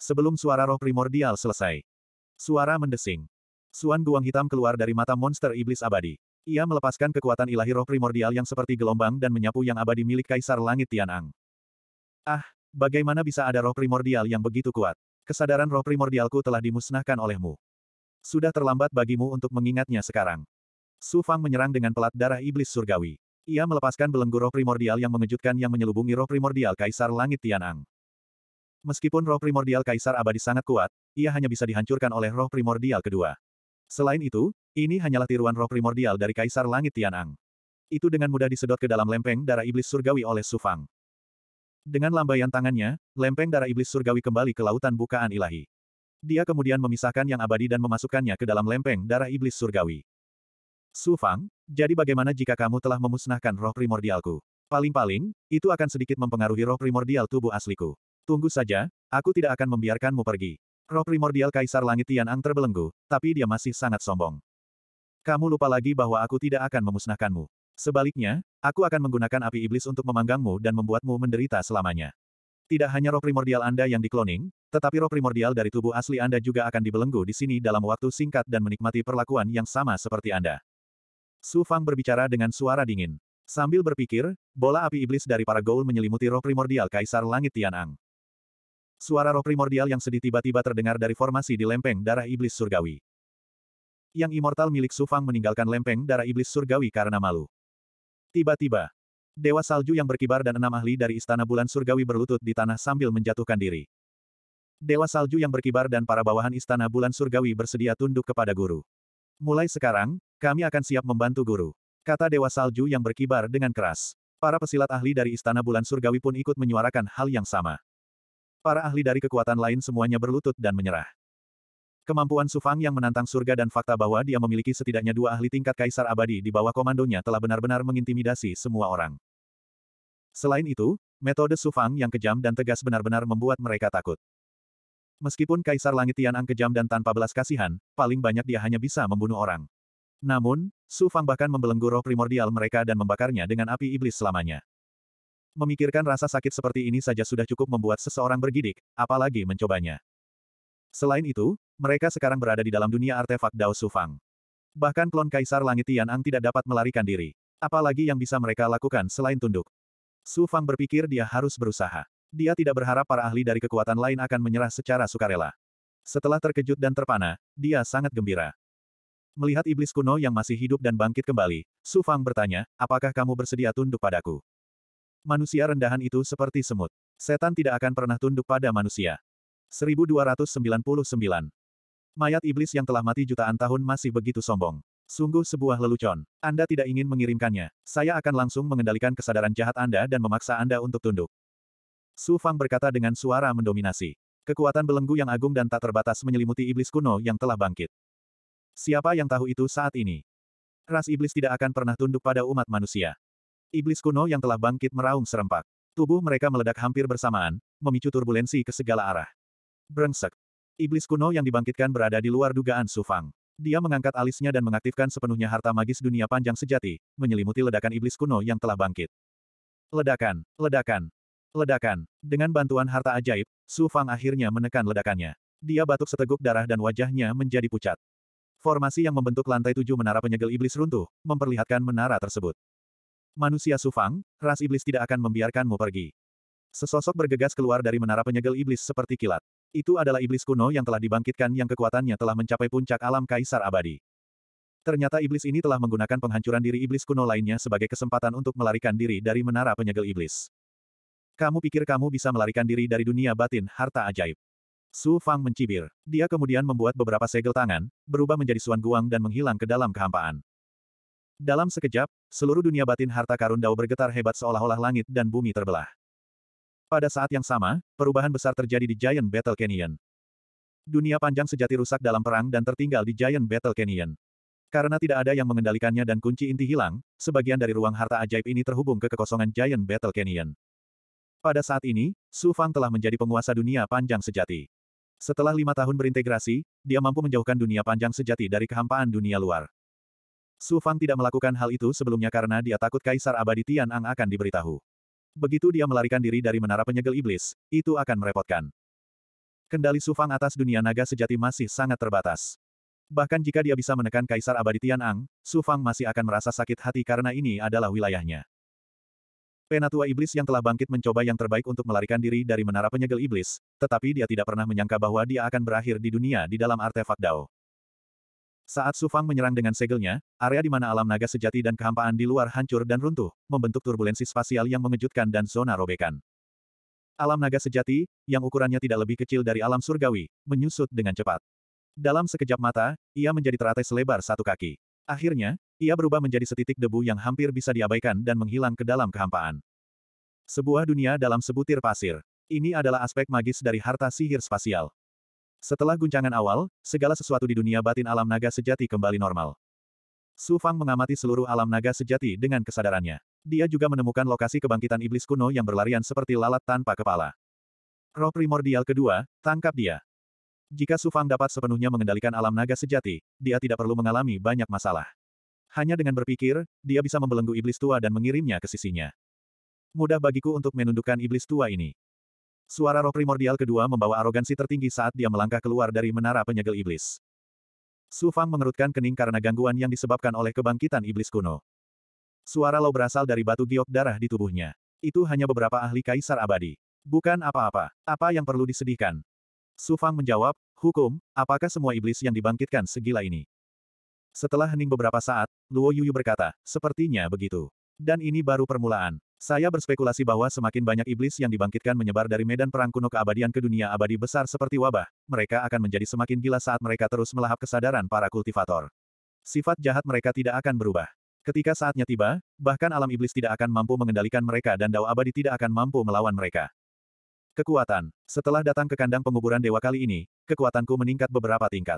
Sebelum suara roh primordial selesai. Suara mendesing. Suan Guang Hitam keluar dari mata monster iblis abadi. Ia melepaskan kekuatan ilahi roh primordial yang seperti gelombang dan menyapu yang abadi milik Kaisar Langit Tianang. Ah, Bagaimana bisa ada roh primordial yang begitu kuat? Kesadaran roh primordialku telah dimusnahkan olehmu. Sudah terlambat bagimu untuk mengingatnya sekarang. Su Fang menyerang dengan pelat darah iblis surgawi. Ia melepaskan belenggu roh primordial yang mengejutkan yang menyelubungi roh primordial Kaisar Langit Tianang. Meskipun roh primordial Kaisar Abadi sangat kuat, ia hanya bisa dihancurkan oleh roh primordial kedua. Selain itu, ini hanyalah tiruan roh primordial dari Kaisar Langit Tianang. Itu dengan mudah disedot ke dalam lempeng darah iblis surgawi oleh Su Fang. Dengan lambaian tangannya, lempeng darah iblis surgawi kembali ke lautan bukaan ilahi. Dia kemudian memisahkan yang abadi dan memasukkannya ke dalam lempeng darah iblis surgawi. Su Fang, jadi bagaimana jika kamu telah memusnahkan roh primordialku? Paling-paling, itu akan sedikit mempengaruhi roh primordial tubuh asliku. Tunggu saja, aku tidak akan membiarkanmu pergi. Roh primordial Kaisar Langit Tian Ang terbelenggu, tapi dia masih sangat sombong. Kamu lupa lagi bahwa aku tidak akan memusnahkanmu. Sebaliknya, aku akan menggunakan api iblis untuk memanggangmu dan membuatmu menderita selamanya. Tidak hanya roh primordial Anda yang dikloning, tetapi roh primordial dari tubuh asli Anda juga akan dibelenggu di sini dalam waktu singkat dan menikmati perlakuan yang sama seperti Anda. Su Fang berbicara dengan suara dingin. Sambil berpikir, bola api iblis dari para Goul menyelimuti roh primordial Kaisar Langit Tianang. Suara roh primordial yang sedih tiba-tiba terdengar dari formasi di lempeng darah iblis surgawi. Yang immortal milik Su Fang meninggalkan lempeng darah iblis surgawi karena malu. Tiba-tiba, Dewa Salju yang berkibar dan enam ahli dari Istana Bulan Surgawi berlutut di tanah sambil menjatuhkan diri. Dewa Salju yang berkibar dan para bawahan Istana Bulan Surgawi bersedia tunduk kepada guru. Mulai sekarang, kami akan siap membantu guru. Kata Dewa Salju yang berkibar dengan keras. Para pesilat ahli dari Istana Bulan Surgawi pun ikut menyuarakan hal yang sama. Para ahli dari kekuatan lain semuanya berlutut dan menyerah. Kemampuan Sufang yang menantang surga dan fakta bahwa dia memiliki setidaknya dua ahli tingkat kaisar abadi di bawah komandonya telah benar-benar mengintimidasi semua orang. Selain itu, metode Sufang yang kejam dan tegas benar-benar membuat mereka takut. Meskipun Kaisar Langit Tianang kejam dan tanpa belas kasihan, paling banyak dia hanya bisa membunuh orang. Namun, Su Fang bahkan membelenggu roh primordial mereka dan membakarnya dengan api iblis selamanya. Memikirkan rasa sakit seperti ini saja sudah cukup membuat seseorang bergidik, apalagi mencobanya. Selain itu, mereka sekarang berada di dalam dunia artefak Dao Sufang. Bahkan klon Kaisar Langit Ang tidak dapat melarikan diri. Apalagi yang bisa mereka lakukan selain tunduk. Su Fang berpikir dia harus berusaha. Dia tidak berharap para ahli dari kekuatan lain akan menyerah secara sukarela. Setelah terkejut dan terpana, dia sangat gembira. Melihat iblis kuno yang masih hidup dan bangkit kembali, Su Fang bertanya, apakah kamu bersedia tunduk padaku? Manusia rendahan itu seperti semut. Setan tidak akan pernah tunduk pada manusia. 1299 Mayat iblis yang telah mati jutaan tahun masih begitu sombong. Sungguh sebuah lelucon. Anda tidak ingin mengirimkannya. Saya akan langsung mengendalikan kesadaran jahat Anda dan memaksa Anda untuk tunduk. Su Fang berkata dengan suara mendominasi. Kekuatan belenggu yang agung dan tak terbatas menyelimuti iblis kuno yang telah bangkit. Siapa yang tahu itu saat ini? Ras iblis tidak akan pernah tunduk pada umat manusia. Iblis kuno yang telah bangkit meraung serempak. Tubuh mereka meledak hampir bersamaan, memicu turbulensi ke segala arah. Brengsek. Iblis kuno yang dibangkitkan berada di luar dugaan Su Fang. Dia mengangkat alisnya dan mengaktifkan sepenuhnya harta magis dunia panjang sejati, menyelimuti ledakan iblis kuno yang telah bangkit. Ledakan, ledakan, ledakan. Dengan bantuan harta ajaib, Su Fang akhirnya menekan ledakannya. Dia batuk seteguk darah dan wajahnya menjadi pucat. Formasi yang membentuk lantai tujuh menara penyegel iblis runtuh, memperlihatkan menara tersebut. Manusia Su Fang, ras iblis tidak akan membiarkanmu pergi. Sesosok bergegas keluar dari menara penyegel iblis seperti kilat. Itu adalah iblis kuno yang telah dibangkitkan yang kekuatannya telah mencapai puncak alam kaisar abadi. Ternyata iblis ini telah menggunakan penghancuran diri iblis kuno lainnya sebagai kesempatan untuk melarikan diri dari menara penyegel iblis. Kamu pikir kamu bisa melarikan diri dari dunia batin harta ajaib? Su Fang mencibir. Dia kemudian membuat beberapa segel tangan, berubah menjadi suan guang dan menghilang ke dalam kehampaan. Dalam sekejap, seluruh dunia batin harta karun Dao bergetar hebat seolah-olah langit dan bumi terbelah. Pada saat yang sama, perubahan besar terjadi di Giant Battle Canyon. Dunia panjang sejati rusak dalam perang dan tertinggal di Giant Battle Canyon. Karena tidak ada yang mengendalikannya dan kunci inti hilang, sebagian dari ruang harta ajaib ini terhubung ke kekosongan Giant Battle Canyon. Pada saat ini, Su Fang telah menjadi penguasa dunia panjang sejati. Setelah lima tahun berintegrasi, dia mampu menjauhkan dunia panjang sejati dari kehampaan dunia luar. Su Fang tidak melakukan hal itu sebelumnya karena dia takut Kaisar Abadi Tian Ang akan diberitahu. Begitu dia melarikan diri dari menara penyegel iblis, itu akan merepotkan. Kendali Sufang atas dunia naga sejati masih sangat terbatas. Bahkan jika dia bisa menekan Kaisar Abadi Tianang, Sufang masih akan merasa sakit hati karena ini adalah wilayahnya. Penatua Iblis yang telah bangkit mencoba yang terbaik untuk melarikan diri dari menara penyegel iblis, tetapi dia tidak pernah menyangka bahwa dia akan berakhir di dunia di dalam artefak Dao. Saat Sufang menyerang dengan segelnya, area di mana alam naga sejati dan kehampaan di luar hancur dan runtuh, membentuk turbulensi spasial yang mengejutkan dan zona robekan. Alam naga sejati, yang ukurannya tidak lebih kecil dari alam surgawi, menyusut dengan cepat. Dalam sekejap mata, ia menjadi teratai selebar satu kaki. Akhirnya, ia berubah menjadi setitik debu yang hampir bisa diabaikan dan menghilang ke dalam kehampaan. Sebuah dunia dalam sebutir pasir. Ini adalah aspek magis dari harta sihir spasial. Setelah guncangan awal, segala sesuatu di dunia batin alam naga sejati kembali normal. Su Fang mengamati seluruh alam naga sejati dengan kesadarannya. Dia juga menemukan lokasi kebangkitan iblis kuno yang berlarian seperti lalat tanpa kepala. Roh primordial kedua, tangkap dia. Jika Su Fang dapat sepenuhnya mengendalikan alam naga sejati, dia tidak perlu mengalami banyak masalah. Hanya dengan berpikir, dia bisa membelenggu iblis tua dan mengirimnya ke sisinya. Mudah bagiku untuk menundukkan iblis tua ini. Suara roh primordial kedua membawa arogansi tertinggi saat dia melangkah keluar dari menara penyegel iblis. Su Fang mengerutkan kening karena gangguan yang disebabkan oleh kebangkitan iblis kuno. Suara lo berasal dari batu giok darah di tubuhnya. Itu hanya beberapa ahli kaisar abadi. Bukan apa-apa. Apa yang perlu disedihkan? Su Fang menjawab, Hukum, apakah semua iblis yang dibangkitkan segila ini? Setelah hening beberapa saat, Luo Yuyu berkata, sepertinya begitu. Dan ini baru permulaan. Saya berspekulasi bahwa semakin banyak iblis yang dibangkitkan menyebar dari medan perang kuno keabadian ke dunia abadi besar seperti wabah, mereka akan menjadi semakin gila saat mereka terus melahap kesadaran para kultivator. Sifat jahat mereka tidak akan berubah. Ketika saatnya tiba, bahkan alam iblis tidak akan mampu mengendalikan mereka dan dao abadi tidak akan mampu melawan mereka. Kekuatan. Setelah datang ke kandang penguburan dewa kali ini, kekuatanku meningkat beberapa tingkat.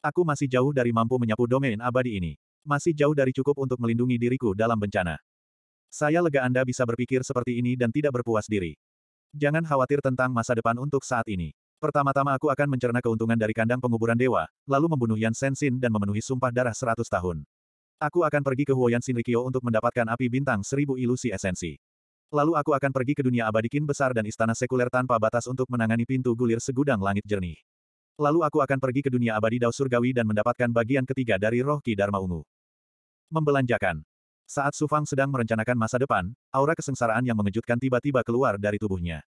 Aku masih jauh dari mampu menyapu domain abadi ini. Masih jauh dari cukup untuk melindungi diriku dalam bencana. Saya lega Anda bisa berpikir seperti ini dan tidak berpuas diri. Jangan khawatir tentang masa depan untuk saat ini. Pertama-tama aku akan mencerna keuntungan dari kandang penguburan dewa, lalu membunuh Yan Sensin dan memenuhi sumpah darah seratus tahun. Aku akan pergi ke Huoyan Shinrikyo untuk mendapatkan api bintang seribu ilusi esensi. Lalu aku akan pergi ke dunia abadi kin besar dan istana sekuler tanpa batas untuk menangani pintu gulir segudang langit jernih. Lalu aku akan pergi ke dunia abadi dao surgawi dan mendapatkan bagian ketiga dari roh ki Dharma Ungu. Membelanjakan. Saat Su Fang sedang merencanakan masa depan, aura kesengsaraan yang mengejutkan tiba-tiba keluar dari tubuhnya.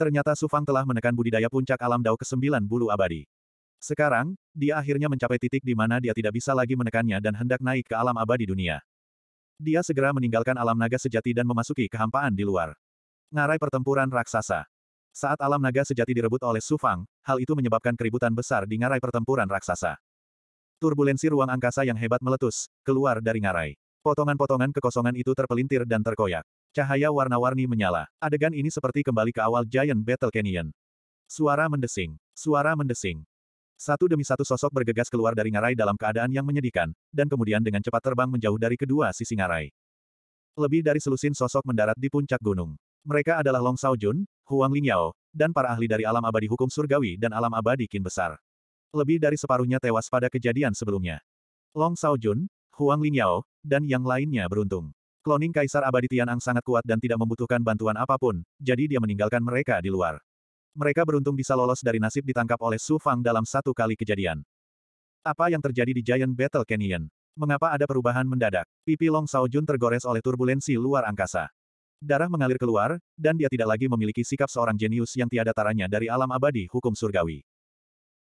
Ternyata Su Fang telah menekan budidaya puncak alam Dao ke-9 bulu abadi. Sekarang, dia akhirnya mencapai titik di mana dia tidak bisa lagi menekannya dan hendak naik ke alam abadi dunia. Dia segera meninggalkan alam naga sejati dan memasuki kehampaan di luar. Ngarai pertempuran raksasa. Saat alam naga sejati direbut oleh Su Fang, hal itu menyebabkan keributan besar di ngarai pertempuran raksasa. Turbulensi ruang angkasa yang hebat meletus, keluar dari ngarai. Potongan-potongan kekosongan itu terpelintir dan terkoyak. Cahaya warna-warni menyala. Adegan ini seperti kembali ke awal Giant Battle Canyon. Suara mendesing. Suara mendesing. Satu demi satu sosok bergegas keluar dari ngarai dalam keadaan yang menyedihkan, dan kemudian dengan cepat terbang menjauh dari kedua sisi ngarai. Lebih dari selusin sosok mendarat di puncak gunung. Mereka adalah Long Sao Jun, Huang Lingyao, dan para ahli dari alam abadi hukum surgawi dan alam abadi kin besar. Lebih dari separuhnya tewas pada kejadian sebelumnya. Long Sao Jun, Huang Lingyao, dan yang lainnya beruntung. Kloning Kaisar Abadi Tianang sangat kuat dan tidak membutuhkan bantuan apapun, jadi dia meninggalkan mereka di luar. Mereka beruntung bisa lolos dari nasib ditangkap oleh Su Fang dalam satu kali kejadian. Apa yang terjadi di Giant Battle Canyon? Mengapa ada perubahan mendadak? Pipi Long Sao Jun tergores oleh turbulensi luar angkasa. Darah mengalir keluar, dan dia tidak lagi memiliki sikap seorang jenius yang tiada taranya dari alam abadi hukum surgawi.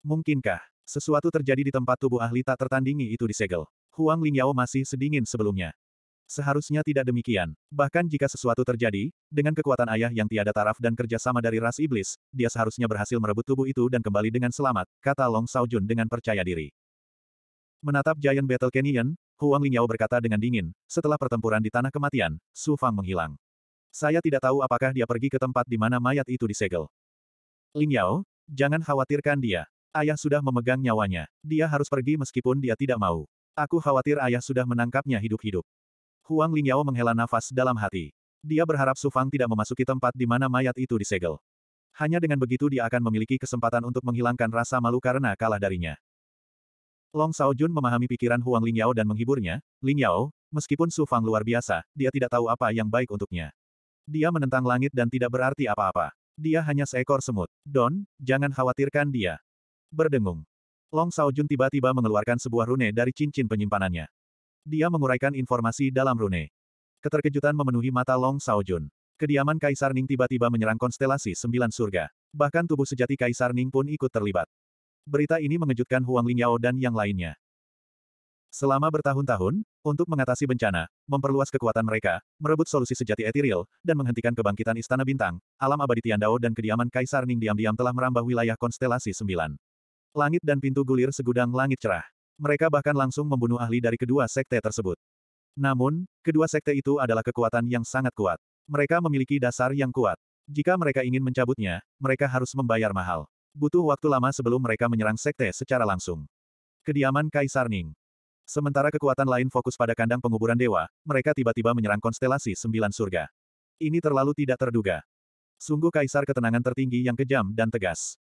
Mungkinkah, sesuatu terjadi di tempat tubuh ahli tak tertandingi itu disegel? Huang Lingyao masih sedingin sebelumnya. Seharusnya tidak demikian. Bahkan jika sesuatu terjadi, dengan kekuatan ayah yang tiada taraf dan kerjasama dari ras iblis, dia seharusnya berhasil merebut tubuh itu dan kembali dengan selamat, kata Long Saojun dengan percaya diri. Menatap Giant Battle Canyon, Huang Lingyao berkata dengan dingin, setelah pertempuran di Tanah Kematian, Su Fang menghilang. Saya tidak tahu apakah dia pergi ke tempat di mana mayat itu disegel. Lingyao, jangan khawatirkan dia. Ayah sudah memegang nyawanya. Dia harus pergi meskipun dia tidak mau. Aku khawatir ayah sudah menangkapnya hidup-hidup. Huang Lingyao menghela nafas dalam hati. Dia berharap Su Fang tidak memasuki tempat di mana mayat itu disegel. Hanya dengan begitu dia akan memiliki kesempatan untuk menghilangkan rasa malu karena kalah darinya. Long Sao Jun memahami pikiran Huang Lingyao dan menghiburnya, Lingyao, meskipun Su Fang luar biasa, dia tidak tahu apa yang baik untuknya. Dia menentang langit dan tidak berarti apa-apa. Dia hanya seekor semut. Don, jangan khawatirkan dia. Berdengung. Long Saojun tiba-tiba mengeluarkan sebuah rune dari cincin penyimpanannya. Dia menguraikan informasi dalam rune. Keterkejutan memenuhi mata Long Saojun. Kediaman Kaisar Ning tiba-tiba menyerang konstelasi sembilan surga. Bahkan tubuh sejati Kaisar Ning pun ikut terlibat. Berita ini mengejutkan Huang Lingyao dan yang lainnya. Selama bertahun-tahun, untuk mengatasi bencana, memperluas kekuatan mereka, merebut solusi sejati etiril, dan menghentikan kebangkitan Istana Bintang, alam abadi Tiandao dan kediaman Kaisar Ning diam-diam telah merambah wilayah konstelasi sembilan. Langit dan pintu gulir segudang langit cerah. Mereka bahkan langsung membunuh ahli dari kedua sekte tersebut. Namun, kedua sekte itu adalah kekuatan yang sangat kuat. Mereka memiliki dasar yang kuat. Jika mereka ingin mencabutnya, mereka harus membayar mahal. Butuh waktu lama sebelum mereka menyerang sekte secara langsung. Kediaman Kaisar Ning. Sementara kekuatan lain fokus pada kandang penguburan dewa, mereka tiba-tiba menyerang konstelasi sembilan surga. Ini terlalu tidak terduga. Sungguh kaisar ketenangan tertinggi yang kejam dan tegas.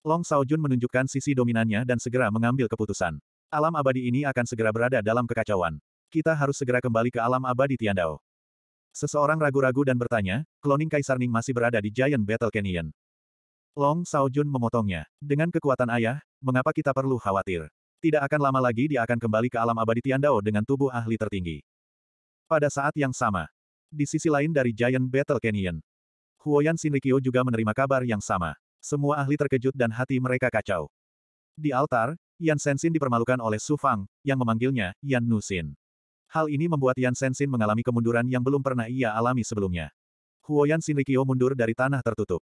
Long Saojun menunjukkan sisi dominannya dan segera mengambil keputusan. Alam abadi ini akan segera berada dalam kekacauan. Kita harus segera kembali ke alam abadi Tiandao. Seseorang ragu-ragu dan bertanya, kloning Kaisar Ning masih berada di Giant Battle Canyon. Long Saojun memotongnya. Dengan kekuatan ayah, mengapa kita perlu khawatir? Tidak akan lama lagi dia akan kembali ke alam abadi Tiandao dengan tubuh ahli tertinggi. Pada saat yang sama, di sisi lain dari Giant Battle Canyon, Huoyan Shinrikyo juga menerima kabar yang sama. Semua ahli terkejut dan hati mereka kacau. Di altar, Yan Sensin dipermalukan oleh Su Fang, yang memanggilnya Yan Nusin. Hal ini membuat Yan Sensin mengalami kemunduran yang belum pernah ia alami sebelumnya. Huo Huoyan Shinrikyo mundur dari tanah tertutup.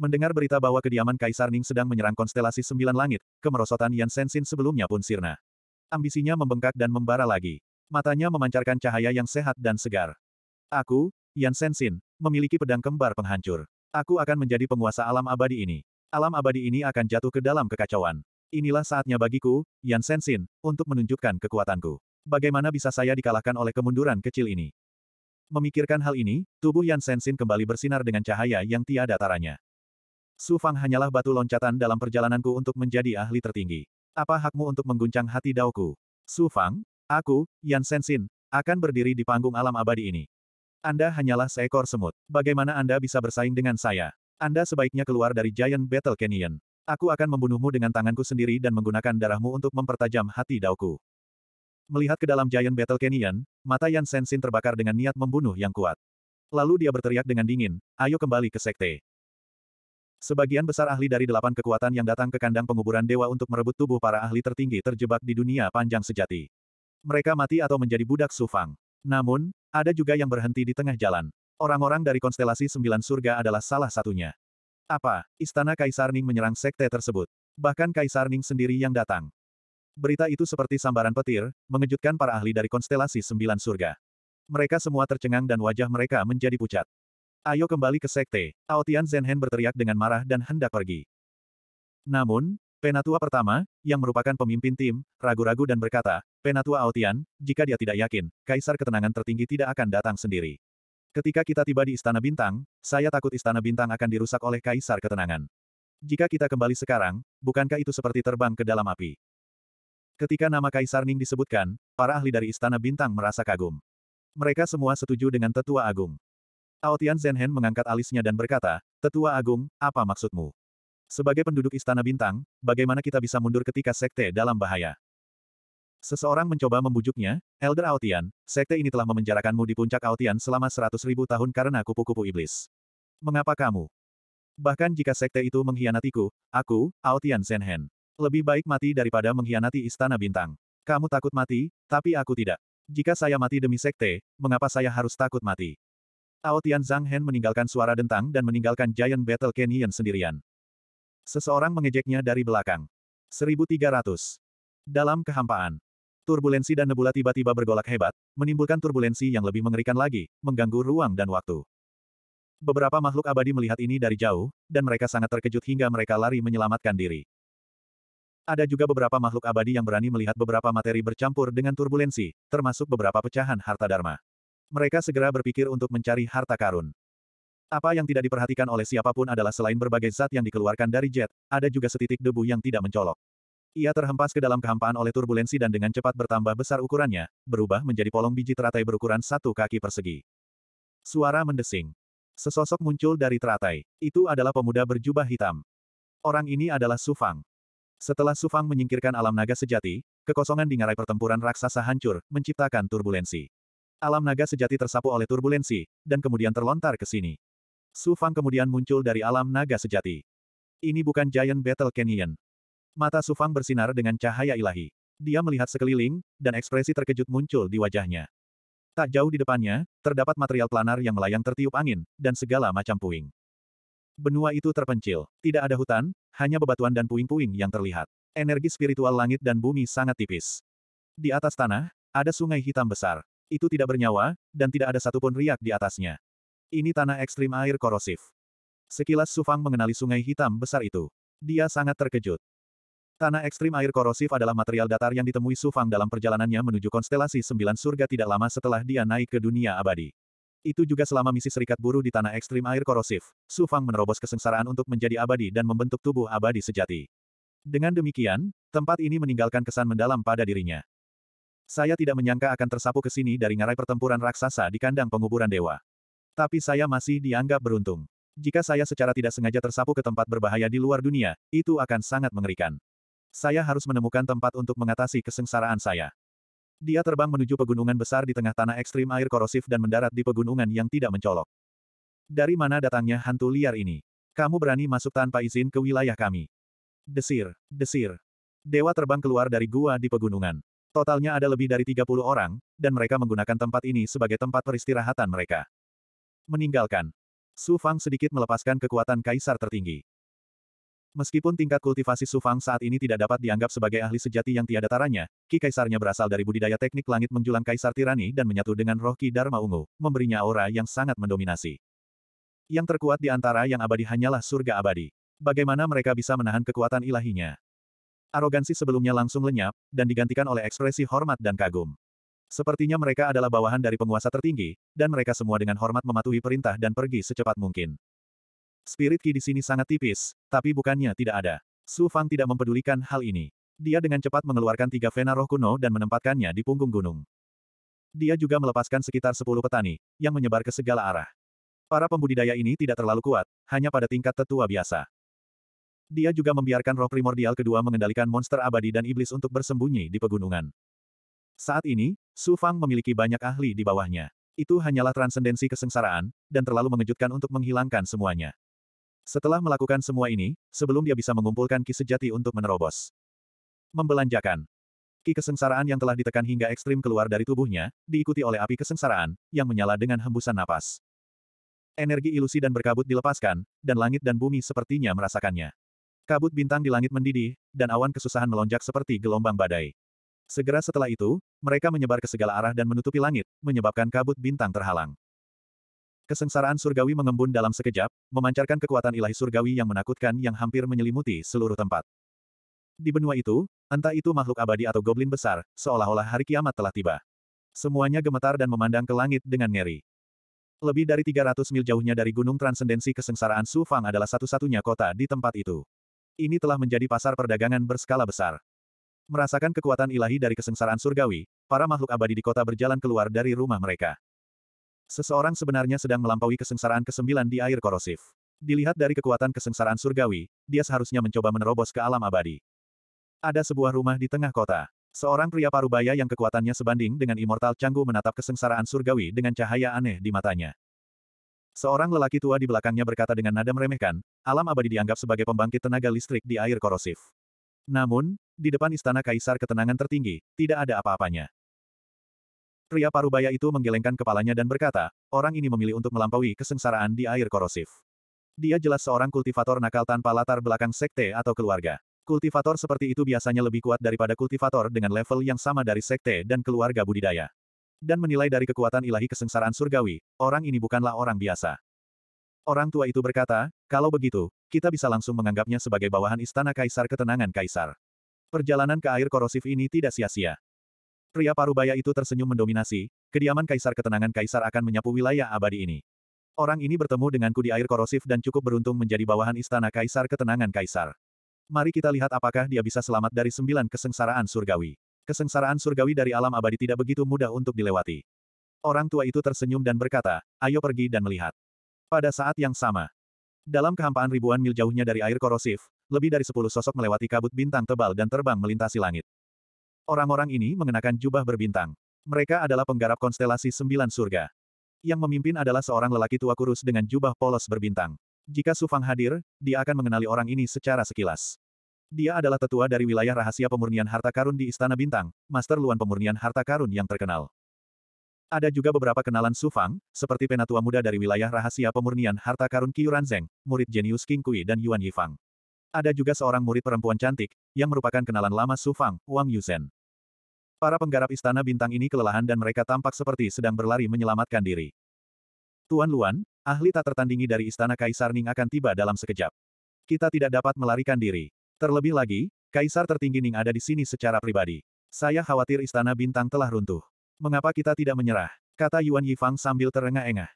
Mendengar berita bahwa kediaman Kaisar Ning sedang menyerang konstelasi Sembilan Langit, kemerosotan Yan Sensin sebelumnya pun sirna. Ambisinya membengkak dan membara lagi. Matanya memancarkan cahaya yang sehat dan segar. Aku, Yan Sensin, memiliki pedang kembar penghancur. Aku akan menjadi penguasa alam abadi ini. Alam abadi ini akan jatuh ke dalam kekacauan. Inilah saatnya bagiku, Yan Sensin, untuk menunjukkan kekuatanku. Bagaimana bisa saya dikalahkan oleh kemunduran kecil ini? Memikirkan hal ini, tubuh Yan Sensin kembali bersinar dengan cahaya yang tiada taranya. Su Fang hanyalah batu loncatan dalam perjalananku untuk menjadi ahli tertinggi. Apa hakmu untuk mengguncang hati Daoku, Su Fang, aku, Yan Sensin, akan berdiri di panggung alam abadi ini. Anda hanyalah seekor semut. Bagaimana Anda bisa bersaing dengan saya? Anda sebaiknya keluar dari Giant Battle Canyon. Aku akan membunuhmu dengan tanganku sendiri dan menggunakan darahmu untuk mempertajam hati Daoku. Melihat ke dalam Giant Battle Canyon, mata Yan Sensin terbakar dengan niat membunuh yang kuat. Lalu dia berteriak dengan dingin, ayo kembali ke sekte. Sebagian besar ahli dari delapan kekuatan yang datang ke kandang penguburan dewa untuk merebut tubuh para ahli tertinggi terjebak di dunia panjang sejati. Mereka mati atau menjadi budak sufang. Namun, ada juga yang berhenti di tengah jalan. Orang-orang dari konstelasi Sembilan Surga adalah salah satunya. Apa, Istana Kaisar Ning menyerang sekte tersebut? Bahkan Kaisar Ning sendiri yang datang. Berita itu seperti sambaran petir, mengejutkan para ahli dari konstelasi Sembilan Surga. Mereka semua tercengang dan wajah mereka menjadi pucat. Ayo kembali ke sekte, Aotian Zenhen berteriak dengan marah dan hendak pergi. Namun, Penatua pertama, yang merupakan pemimpin tim, ragu-ragu dan berkata, Penatua Aotian, jika dia tidak yakin, Kaisar Ketenangan Tertinggi tidak akan datang sendiri. Ketika kita tiba di Istana Bintang, saya takut Istana Bintang akan dirusak oleh Kaisar Ketenangan. Jika kita kembali sekarang, bukankah itu seperti terbang ke dalam api? Ketika nama Kaisar Ning disebutkan, para ahli dari Istana Bintang merasa kagum. Mereka semua setuju dengan Tetua Agung. Aotian Zenhen mengangkat alisnya dan berkata, Tetua Agung, apa maksudmu? Sebagai penduduk Istana Bintang, bagaimana kita bisa mundur ketika sekte dalam bahaya? Seseorang mencoba membujuknya, Elder Aotian, sekte ini telah memenjarakanmu di puncak Aotian selama seratus ribu tahun karena kupu-kupu iblis. Mengapa kamu? Bahkan jika sekte itu mengkhianatiku, aku, Aotian Senhen. Lebih baik mati daripada mengkhianati Istana Bintang. Kamu takut mati, tapi aku tidak. Jika saya mati demi sekte, mengapa saya harus takut mati? Aotian Zhang Hen meninggalkan suara dentang dan meninggalkan Giant Battle Canyon sendirian. Seseorang mengejeknya dari belakang. 1300. Dalam kehampaan. Turbulensi dan nebula tiba-tiba bergolak hebat, menimbulkan turbulensi yang lebih mengerikan lagi, mengganggu ruang dan waktu. Beberapa makhluk abadi melihat ini dari jauh, dan mereka sangat terkejut hingga mereka lari menyelamatkan diri. Ada juga beberapa makhluk abadi yang berani melihat beberapa materi bercampur dengan turbulensi, termasuk beberapa pecahan harta dharma. Mereka segera berpikir untuk mencari harta karun. Apa yang tidak diperhatikan oleh siapapun adalah selain berbagai zat yang dikeluarkan dari jet, ada juga setitik debu yang tidak mencolok. Ia terhempas ke dalam kehampaan oleh turbulensi dan dengan cepat bertambah besar ukurannya, berubah menjadi polong biji teratai berukuran satu kaki persegi. Suara mendesing. Sesosok muncul dari teratai. Itu adalah pemuda berjubah hitam. Orang ini adalah Sufang. Setelah Sufang menyingkirkan alam naga sejati, kekosongan di ngarai pertempuran raksasa hancur, menciptakan turbulensi. Alam naga sejati tersapu oleh turbulensi, dan kemudian terlontar ke sini. Su Fang kemudian muncul dari alam naga sejati. Ini bukan Giant Battle Canyon. Mata Su Fang bersinar dengan cahaya ilahi. Dia melihat sekeliling, dan ekspresi terkejut muncul di wajahnya. Tak jauh di depannya, terdapat material planar yang melayang tertiup angin, dan segala macam puing. Benua itu terpencil. Tidak ada hutan, hanya bebatuan dan puing-puing yang terlihat. Energi spiritual langit dan bumi sangat tipis. Di atas tanah, ada sungai hitam besar. Itu tidak bernyawa, dan tidak ada satupun riak di atasnya. Ini tanah ekstrim air korosif. Sekilas Sufang mengenali sungai hitam besar itu. Dia sangat terkejut. Tanah ekstrim air korosif adalah material datar yang ditemui Sufang dalam perjalanannya menuju konstelasi sembilan surga tidak lama setelah dia naik ke dunia abadi. Itu juga selama misi serikat buruh di tanah ekstrim air korosif, Sufang menerobos kesengsaraan untuk menjadi abadi dan membentuk tubuh abadi sejati. Dengan demikian, tempat ini meninggalkan kesan mendalam pada dirinya. Saya tidak menyangka akan tersapu ke sini dari ngarai pertempuran raksasa di kandang penguburan dewa. Tapi saya masih dianggap beruntung. Jika saya secara tidak sengaja tersapu ke tempat berbahaya di luar dunia, itu akan sangat mengerikan. Saya harus menemukan tempat untuk mengatasi kesengsaraan saya. Dia terbang menuju pegunungan besar di tengah tanah ekstrim air korosif dan mendarat di pegunungan yang tidak mencolok. Dari mana datangnya hantu liar ini? Kamu berani masuk tanpa izin ke wilayah kami. Desir, desir. Dewa terbang keluar dari gua di pegunungan. Totalnya ada lebih dari 30 orang, dan mereka menggunakan tempat ini sebagai tempat peristirahatan mereka. Meninggalkan. Su Fang sedikit melepaskan kekuatan kaisar tertinggi. Meskipun tingkat kultivasi Su Fang saat ini tidak dapat dianggap sebagai ahli sejati yang tiada taranya, ki kaisarnya berasal dari budidaya teknik langit menjulang kaisar tirani dan menyatu dengan roh ki Dharma Ungu, memberinya aura yang sangat mendominasi. Yang terkuat di antara yang abadi hanyalah surga abadi. Bagaimana mereka bisa menahan kekuatan ilahinya? Arogansi sebelumnya langsung lenyap, dan digantikan oleh ekspresi hormat dan kagum. Sepertinya mereka adalah bawahan dari penguasa tertinggi, dan mereka semua dengan hormat mematuhi perintah dan pergi secepat mungkin. Spirit Ki di sini sangat tipis, tapi bukannya tidak ada. Su Fang tidak mempedulikan hal ini. Dia dengan cepat mengeluarkan tiga vena roh kuno dan menempatkannya di punggung gunung. Dia juga melepaskan sekitar sepuluh petani, yang menyebar ke segala arah. Para pembudidaya ini tidak terlalu kuat, hanya pada tingkat tetua biasa. Dia juga membiarkan roh primordial kedua mengendalikan monster abadi dan iblis untuk bersembunyi di pegunungan. Saat ini, Su Fang memiliki banyak ahli di bawahnya. Itu hanyalah transendensi kesengsaraan, dan terlalu mengejutkan untuk menghilangkan semuanya. Setelah melakukan semua ini, sebelum dia bisa mengumpulkan ki sejati untuk menerobos. Membelanjakan. Ki kesengsaraan yang telah ditekan hingga ekstrim keluar dari tubuhnya, diikuti oleh api kesengsaraan, yang menyala dengan hembusan napas. Energi ilusi dan berkabut dilepaskan, dan langit dan bumi sepertinya merasakannya. Kabut bintang di langit mendidih, dan awan kesusahan melonjak seperti gelombang badai. Segera setelah itu, mereka menyebar ke segala arah dan menutupi langit, menyebabkan kabut bintang terhalang. Kesengsaraan surgawi mengembun dalam sekejap, memancarkan kekuatan ilahi surgawi yang menakutkan yang hampir menyelimuti seluruh tempat. Di benua itu, entah itu makhluk abadi atau goblin besar, seolah-olah hari kiamat telah tiba. Semuanya gemetar dan memandang ke langit dengan ngeri. Lebih dari 300 mil jauhnya dari Gunung Transendensi Kesengsaraan Sufang adalah satu-satunya kota di tempat itu. Ini telah menjadi pasar perdagangan berskala besar. Merasakan kekuatan ilahi dari kesengsaraan surgawi, para makhluk abadi di kota berjalan keluar dari rumah mereka. Seseorang sebenarnya sedang melampaui kesengsaraan kesembilan di air korosif. Dilihat dari kekuatan kesengsaraan surgawi, dia seharusnya mencoba menerobos ke alam abadi. Ada sebuah rumah di tengah kota. Seorang pria parubaya yang kekuatannya sebanding dengan Immortal Canggu menatap kesengsaraan surgawi dengan cahaya aneh di matanya. Seorang lelaki tua di belakangnya berkata dengan nada meremehkan, alam abadi dianggap sebagai pembangkit tenaga listrik di air korosif. Namun, di depan istana kaisar ketenangan tertinggi, tidak ada apa-apanya. Pria parubaya itu menggelengkan kepalanya dan berkata, orang ini memilih untuk melampaui kesengsaraan di air korosif. Dia jelas seorang kultivator nakal tanpa latar belakang sekte atau keluarga. Kultivator seperti itu biasanya lebih kuat daripada kultivator dengan level yang sama dari sekte dan keluarga budidaya. Dan menilai dari kekuatan ilahi kesengsaraan surgawi, orang ini bukanlah orang biasa. Orang tua itu berkata, kalau begitu, kita bisa langsung menganggapnya sebagai bawahan istana kaisar ketenangan kaisar. Perjalanan ke air korosif ini tidak sia-sia. Pria parubaya itu tersenyum mendominasi, kediaman kaisar ketenangan kaisar akan menyapu wilayah abadi ini. Orang ini bertemu denganku di air korosif dan cukup beruntung menjadi bawahan istana kaisar ketenangan kaisar. Mari kita lihat apakah dia bisa selamat dari sembilan kesengsaraan surgawi. Kesengsaraan surgawi dari alam abadi tidak begitu mudah untuk dilewati. Orang tua itu tersenyum dan berkata, ayo pergi dan melihat. Pada saat yang sama, dalam kehampaan ribuan mil jauhnya dari air korosif, lebih dari sepuluh sosok melewati kabut bintang tebal dan terbang melintasi langit. Orang-orang ini mengenakan jubah berbintang. Mereka adalah penggarap konstelasi sembilan surga. Yang memimpin adalah seorang lelaki tua kurus dengan jubah polos berbintang. Jika Sufang hadir, dia akan mengenali orang ini secara sekilas. Dia adalah tetua dari wilayah rahasia pemurnian harta karun di Istana Bintang, Master Luan Pemurnian Harta Karun yang terkenal. Ada juga beberapa kenalan Sufang, seperti penatua muda dari wilayah rahasia pemurnian harta karun Qiyuran Zeng, murid jenius King Kui dan Yuan Yifang. Ada juga seorang murid perempuan cantik, yang merupakan kenalan lama Su Fang, Wang Yuzhen. Para penggarap istana bintang ini kelelahan dan mereka tampak seperti sedang berlari menyelamatkan diri. Tuan Luan, ahli tak tertandingi dari istana Kaisar Ning akan tiba dalam sekejap. Kita tidak dapat melarikan diri. Terlebih lagi, Kaisar tertinggi Ning ada di sini secara pribadi. Saya khawatir istana bintang telah runtuh. Mengapa kita tidak menyerah? Kata Yuan Yifang sambil terengah-engah.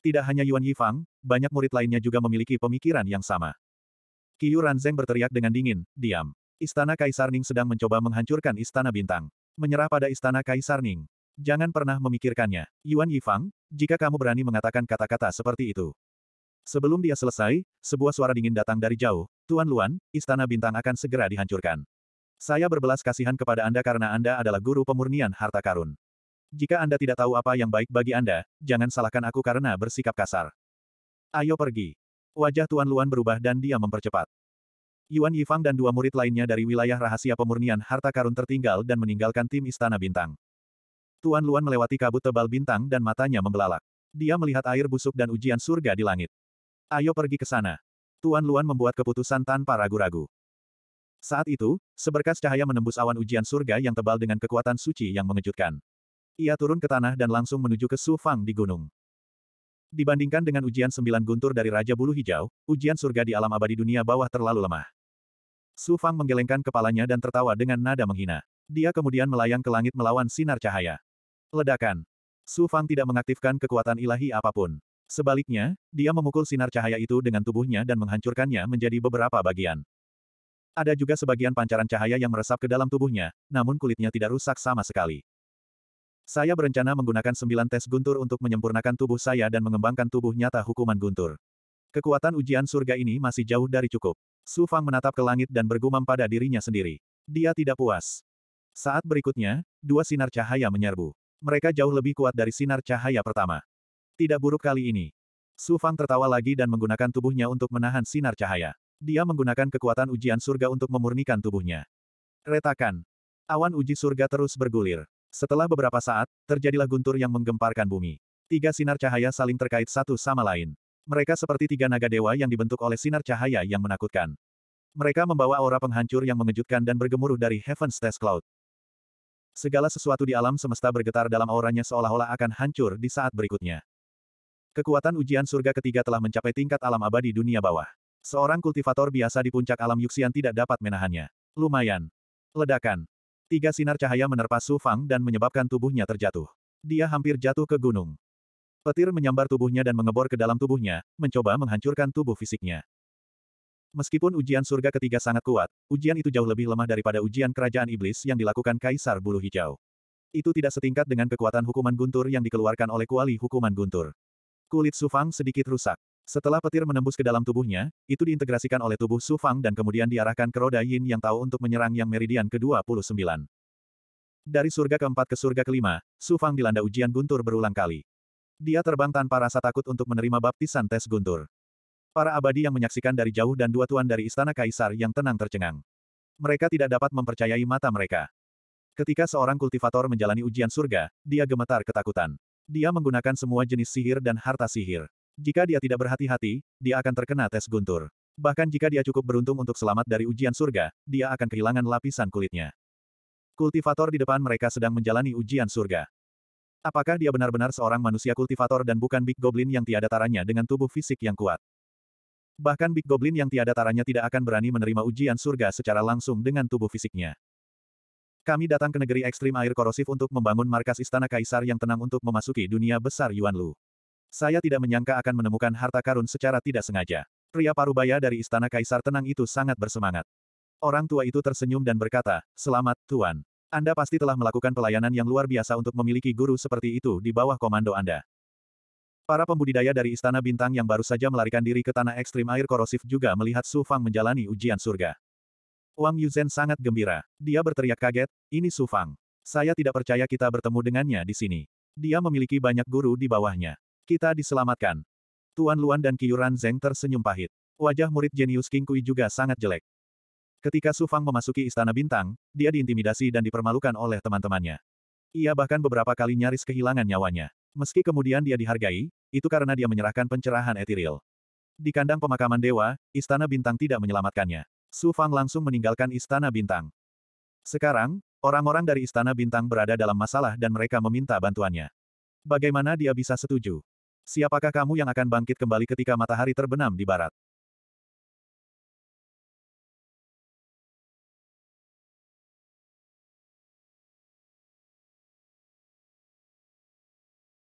Tidak hanya Yuan Yifang, banyak murid lainnya juga memiliki pemikiran yang sama. Qiyu Ranzeng berteriak dengan dingin, diam. Istana Kaisar Ning sedang mencoba menghancurkan Istana Bintang. Menyerah pada Istana Kaisar Ning. Jangan pernah memikirkannya. Yuan Yifang, jika kamu berani mengatakan kata-kata seperti itu. Sebelum dia selesai, sebuah suara dingin datang dari jauh, Tuan Luan, Istana Bintang akan segera dihancurkan. Saya berbelas kasihan kepada Anda karena Anda adalah guru pemurnian harta karun. Jika Anda tidak tahu apa yang baik bagi Anda, jangan salahkan aku karena bersikap kasar. Ayo pergi. Wajah Tuan Luan berubah dan dia mempercepat. Yuan Yifang dan dua murid lainnya dari wilayah rahasia pemurnian harta karun tertinggal dan meninggalkan tim Istana Bintang. Tuan Luan melewati kabut tebal bintang dan matanya membelalak. Dia melihat air busuk dan ujian surga di langit. Ayo pergi ke sana. Tuan Luan membuat keputusan tanpa ragu-ragu. Saat itu, seberkas cahaya menembus awan ujian surga yang tebal dengan kekuatan suci yang mengejutkan. Ia turun ke tanah dan langsung menuju ke Su Fang di gunung. Dibandingkan dengan ujian sembilan guntur dari Raja Bulu Hijau, ujian surga di alam abadi dunia bawah terlalu lemah. Su Fang menggelengkan kepalanya dan tertawa dengan nada menghina. Dia kemudian melayang ke langit melawan sinar cahaya. Ledakan. Su Fang tidak mengaktifkan kekuatan ilahi apapun. Sebaliknya, dia memukul sinar cahaya itu dengan tubuhnya dan menghancurkannya menjadi beberapa bagian. Ada juga sebagian pancaran cahaya yang meresap ke dalam tubuhnya, namun kulitnya tidak rusak sama sekali. Saya berencana menggunakan sembilan tes guntur untuk menyempurnakan tubuh saya dan mengembangkan tubuh nyata hukuman guntur. Kekuatan ujian surga ini masih jauh dari cukup. Su Fang menatap ke langit dan bergumam pada dirinya sendiri. Dia tidak puas. Saat berikutnya, dua sinar cahaya menyerbu. Mereka jauh lebih kuat dari sinar cahaya pertama. Tidak buruk kali ini. Su Fang tertawa lagi dan menggunakan tubuhnya untuk menahan sinar cahaya. Dia menggunakan kekuatan ujian surga untuk memurnikan tubuhnya. Retakan. Awan uji surga terus bergulir. Setelah beberapa saat, terjadilah guntur yang menggemparkan bumi. Tiga sinar cahaya saling terkait satu sama lain. Mereka seperti tiga naga dewa yang dibentuk oleh sinar cahaya yang menakutkan. Mereka membawa aura penghancur yang mengejutkan dan bergemuruh dari Heaven's Test Cloud. Segala sesuatu di alam semesta bergetar dalam auranya seolah-olah akan hancur di saat berikutnya. Kekuatan ujian surga ketiga telah mencapai tingkat alam abadi dunia bawah. Seorang kultivator biasa di puncak alam Yuxian tidak dapat menahannya. Lumayan. Ledakan. Tiga sinar cahaya menerpa Su Fang dan menyebabkan tubuhnya terjatuh. Dia hampir jatuh ke gunung. Petir menyambar tubuhnya dan mengebor ke dalam tubuhnya, mencoba menghancurkan tubuh fisiknya. Meskipun ujian surga ketiga sangat kuat, ujian itu jauh lebih lemah daripada ujian kerajaan iblis yang dilakukan Kaisar Bulu Hijau. Itu tidak setingkat dengan kekuatan hukuman guntur yang dikeluarkan oleh kuali hukuman guntur. Kulit Sufang sedikit rusak. Setelah petir menembus ke dalam tubuhnya, itu diintegrasikan oleh tubuh Su Fang dan kemudian diarahkan ke roda Yin yang tahu untuk menyerang yang meridian ke-29. Dari surga keempat ke surga kelima, Su Fang dilanda ujian guntur berulang kali. Dia terbang tanpa rasa takut untuk menerima baptisan tes guntur. Para abadi yang menyaksikan dari jauh dan dua tuan dari istana kaisar yang tenang tercengang. Mereka tidak dapat mempercayai mata mereka. Ketika seorang kultivator menjalani ujian surga, dia gemetar ketakutan. Dia menggunakan semua jenis sihir dan harta sihir. Jika dia tidak berhati-hati, dia akan terkena tes guntur. Bahkan jika dia cukup beruntung untuk selamat dari ujian surga, dia akan kehilangan lapisan kulitnya. Kultivator di depan mereka sedang menjalani ujian surga. Apakah dia benar-benar seorang manusia kultivator dan bukan Big Goblin yang tiada taranya dengan tubuh fisik yang kuat? Bahkan Big Goblin yang tiada taranya tidak akan berani menerima ujian surga secara langsung dengan tubuh fisiknya. Kami datang ke negeri ekstrim air korosif untuk membangun markas istana kaisar yang tenang untuk memasuki dunia besar Yuan Lu. Saya tidak menyangka akan menemukan harta karun secara tidak sengaja. Pria parubaya dari Istana Kaisar Tenang itu sangat bersemangat. Orang tua itu tersenyum dan berkata, Selamat, Tuan. Anda pasti telah melakukan pelayanan yang luar biasa untuk memiliki guru seperti itu di bawah komando Anda. Para pembudidaya dari Istana Bintang yang baru saja melarikan diri ke tanah ekstrim air korosif juga melihat Su Fang menjalani ujian surga. Wang Yuzhen sangat gembira. Dia berteriak kaget, ini Su Fang. Saya tidak percaya kita bertemu dengannya di sini. Dia memiliki banyak guru di bawahnya. Kita diselamatkan. Tuan Luan dan Kiyuran Zeng tersenyum pahit. Wajah murid jenius King Kui juga sangat jelek. Ketika Su Fang memasuki Istana Bintang, dia diintimidasi dan dipermalukan oleh teman-temannya. Ia bahkan beberapa kali nyaris kehilangan nyawanya. Meski kemudian dia dihargai, itu karena dia menyerahkan pencerahan etiril. Di kandang pemakaman dewa, Istana Bintang tidak menyelamatkannya. Su Fang langsung meninggalkan Istana Bintang. Sekarang, orang-orang dari Istana Bintang berada dalam masalah dan mereka meminta bantuannya. Bagaimana dia bisa setuju? Siapakah kamu yang akan bangkit kembali ketika matahari terbenam di barat?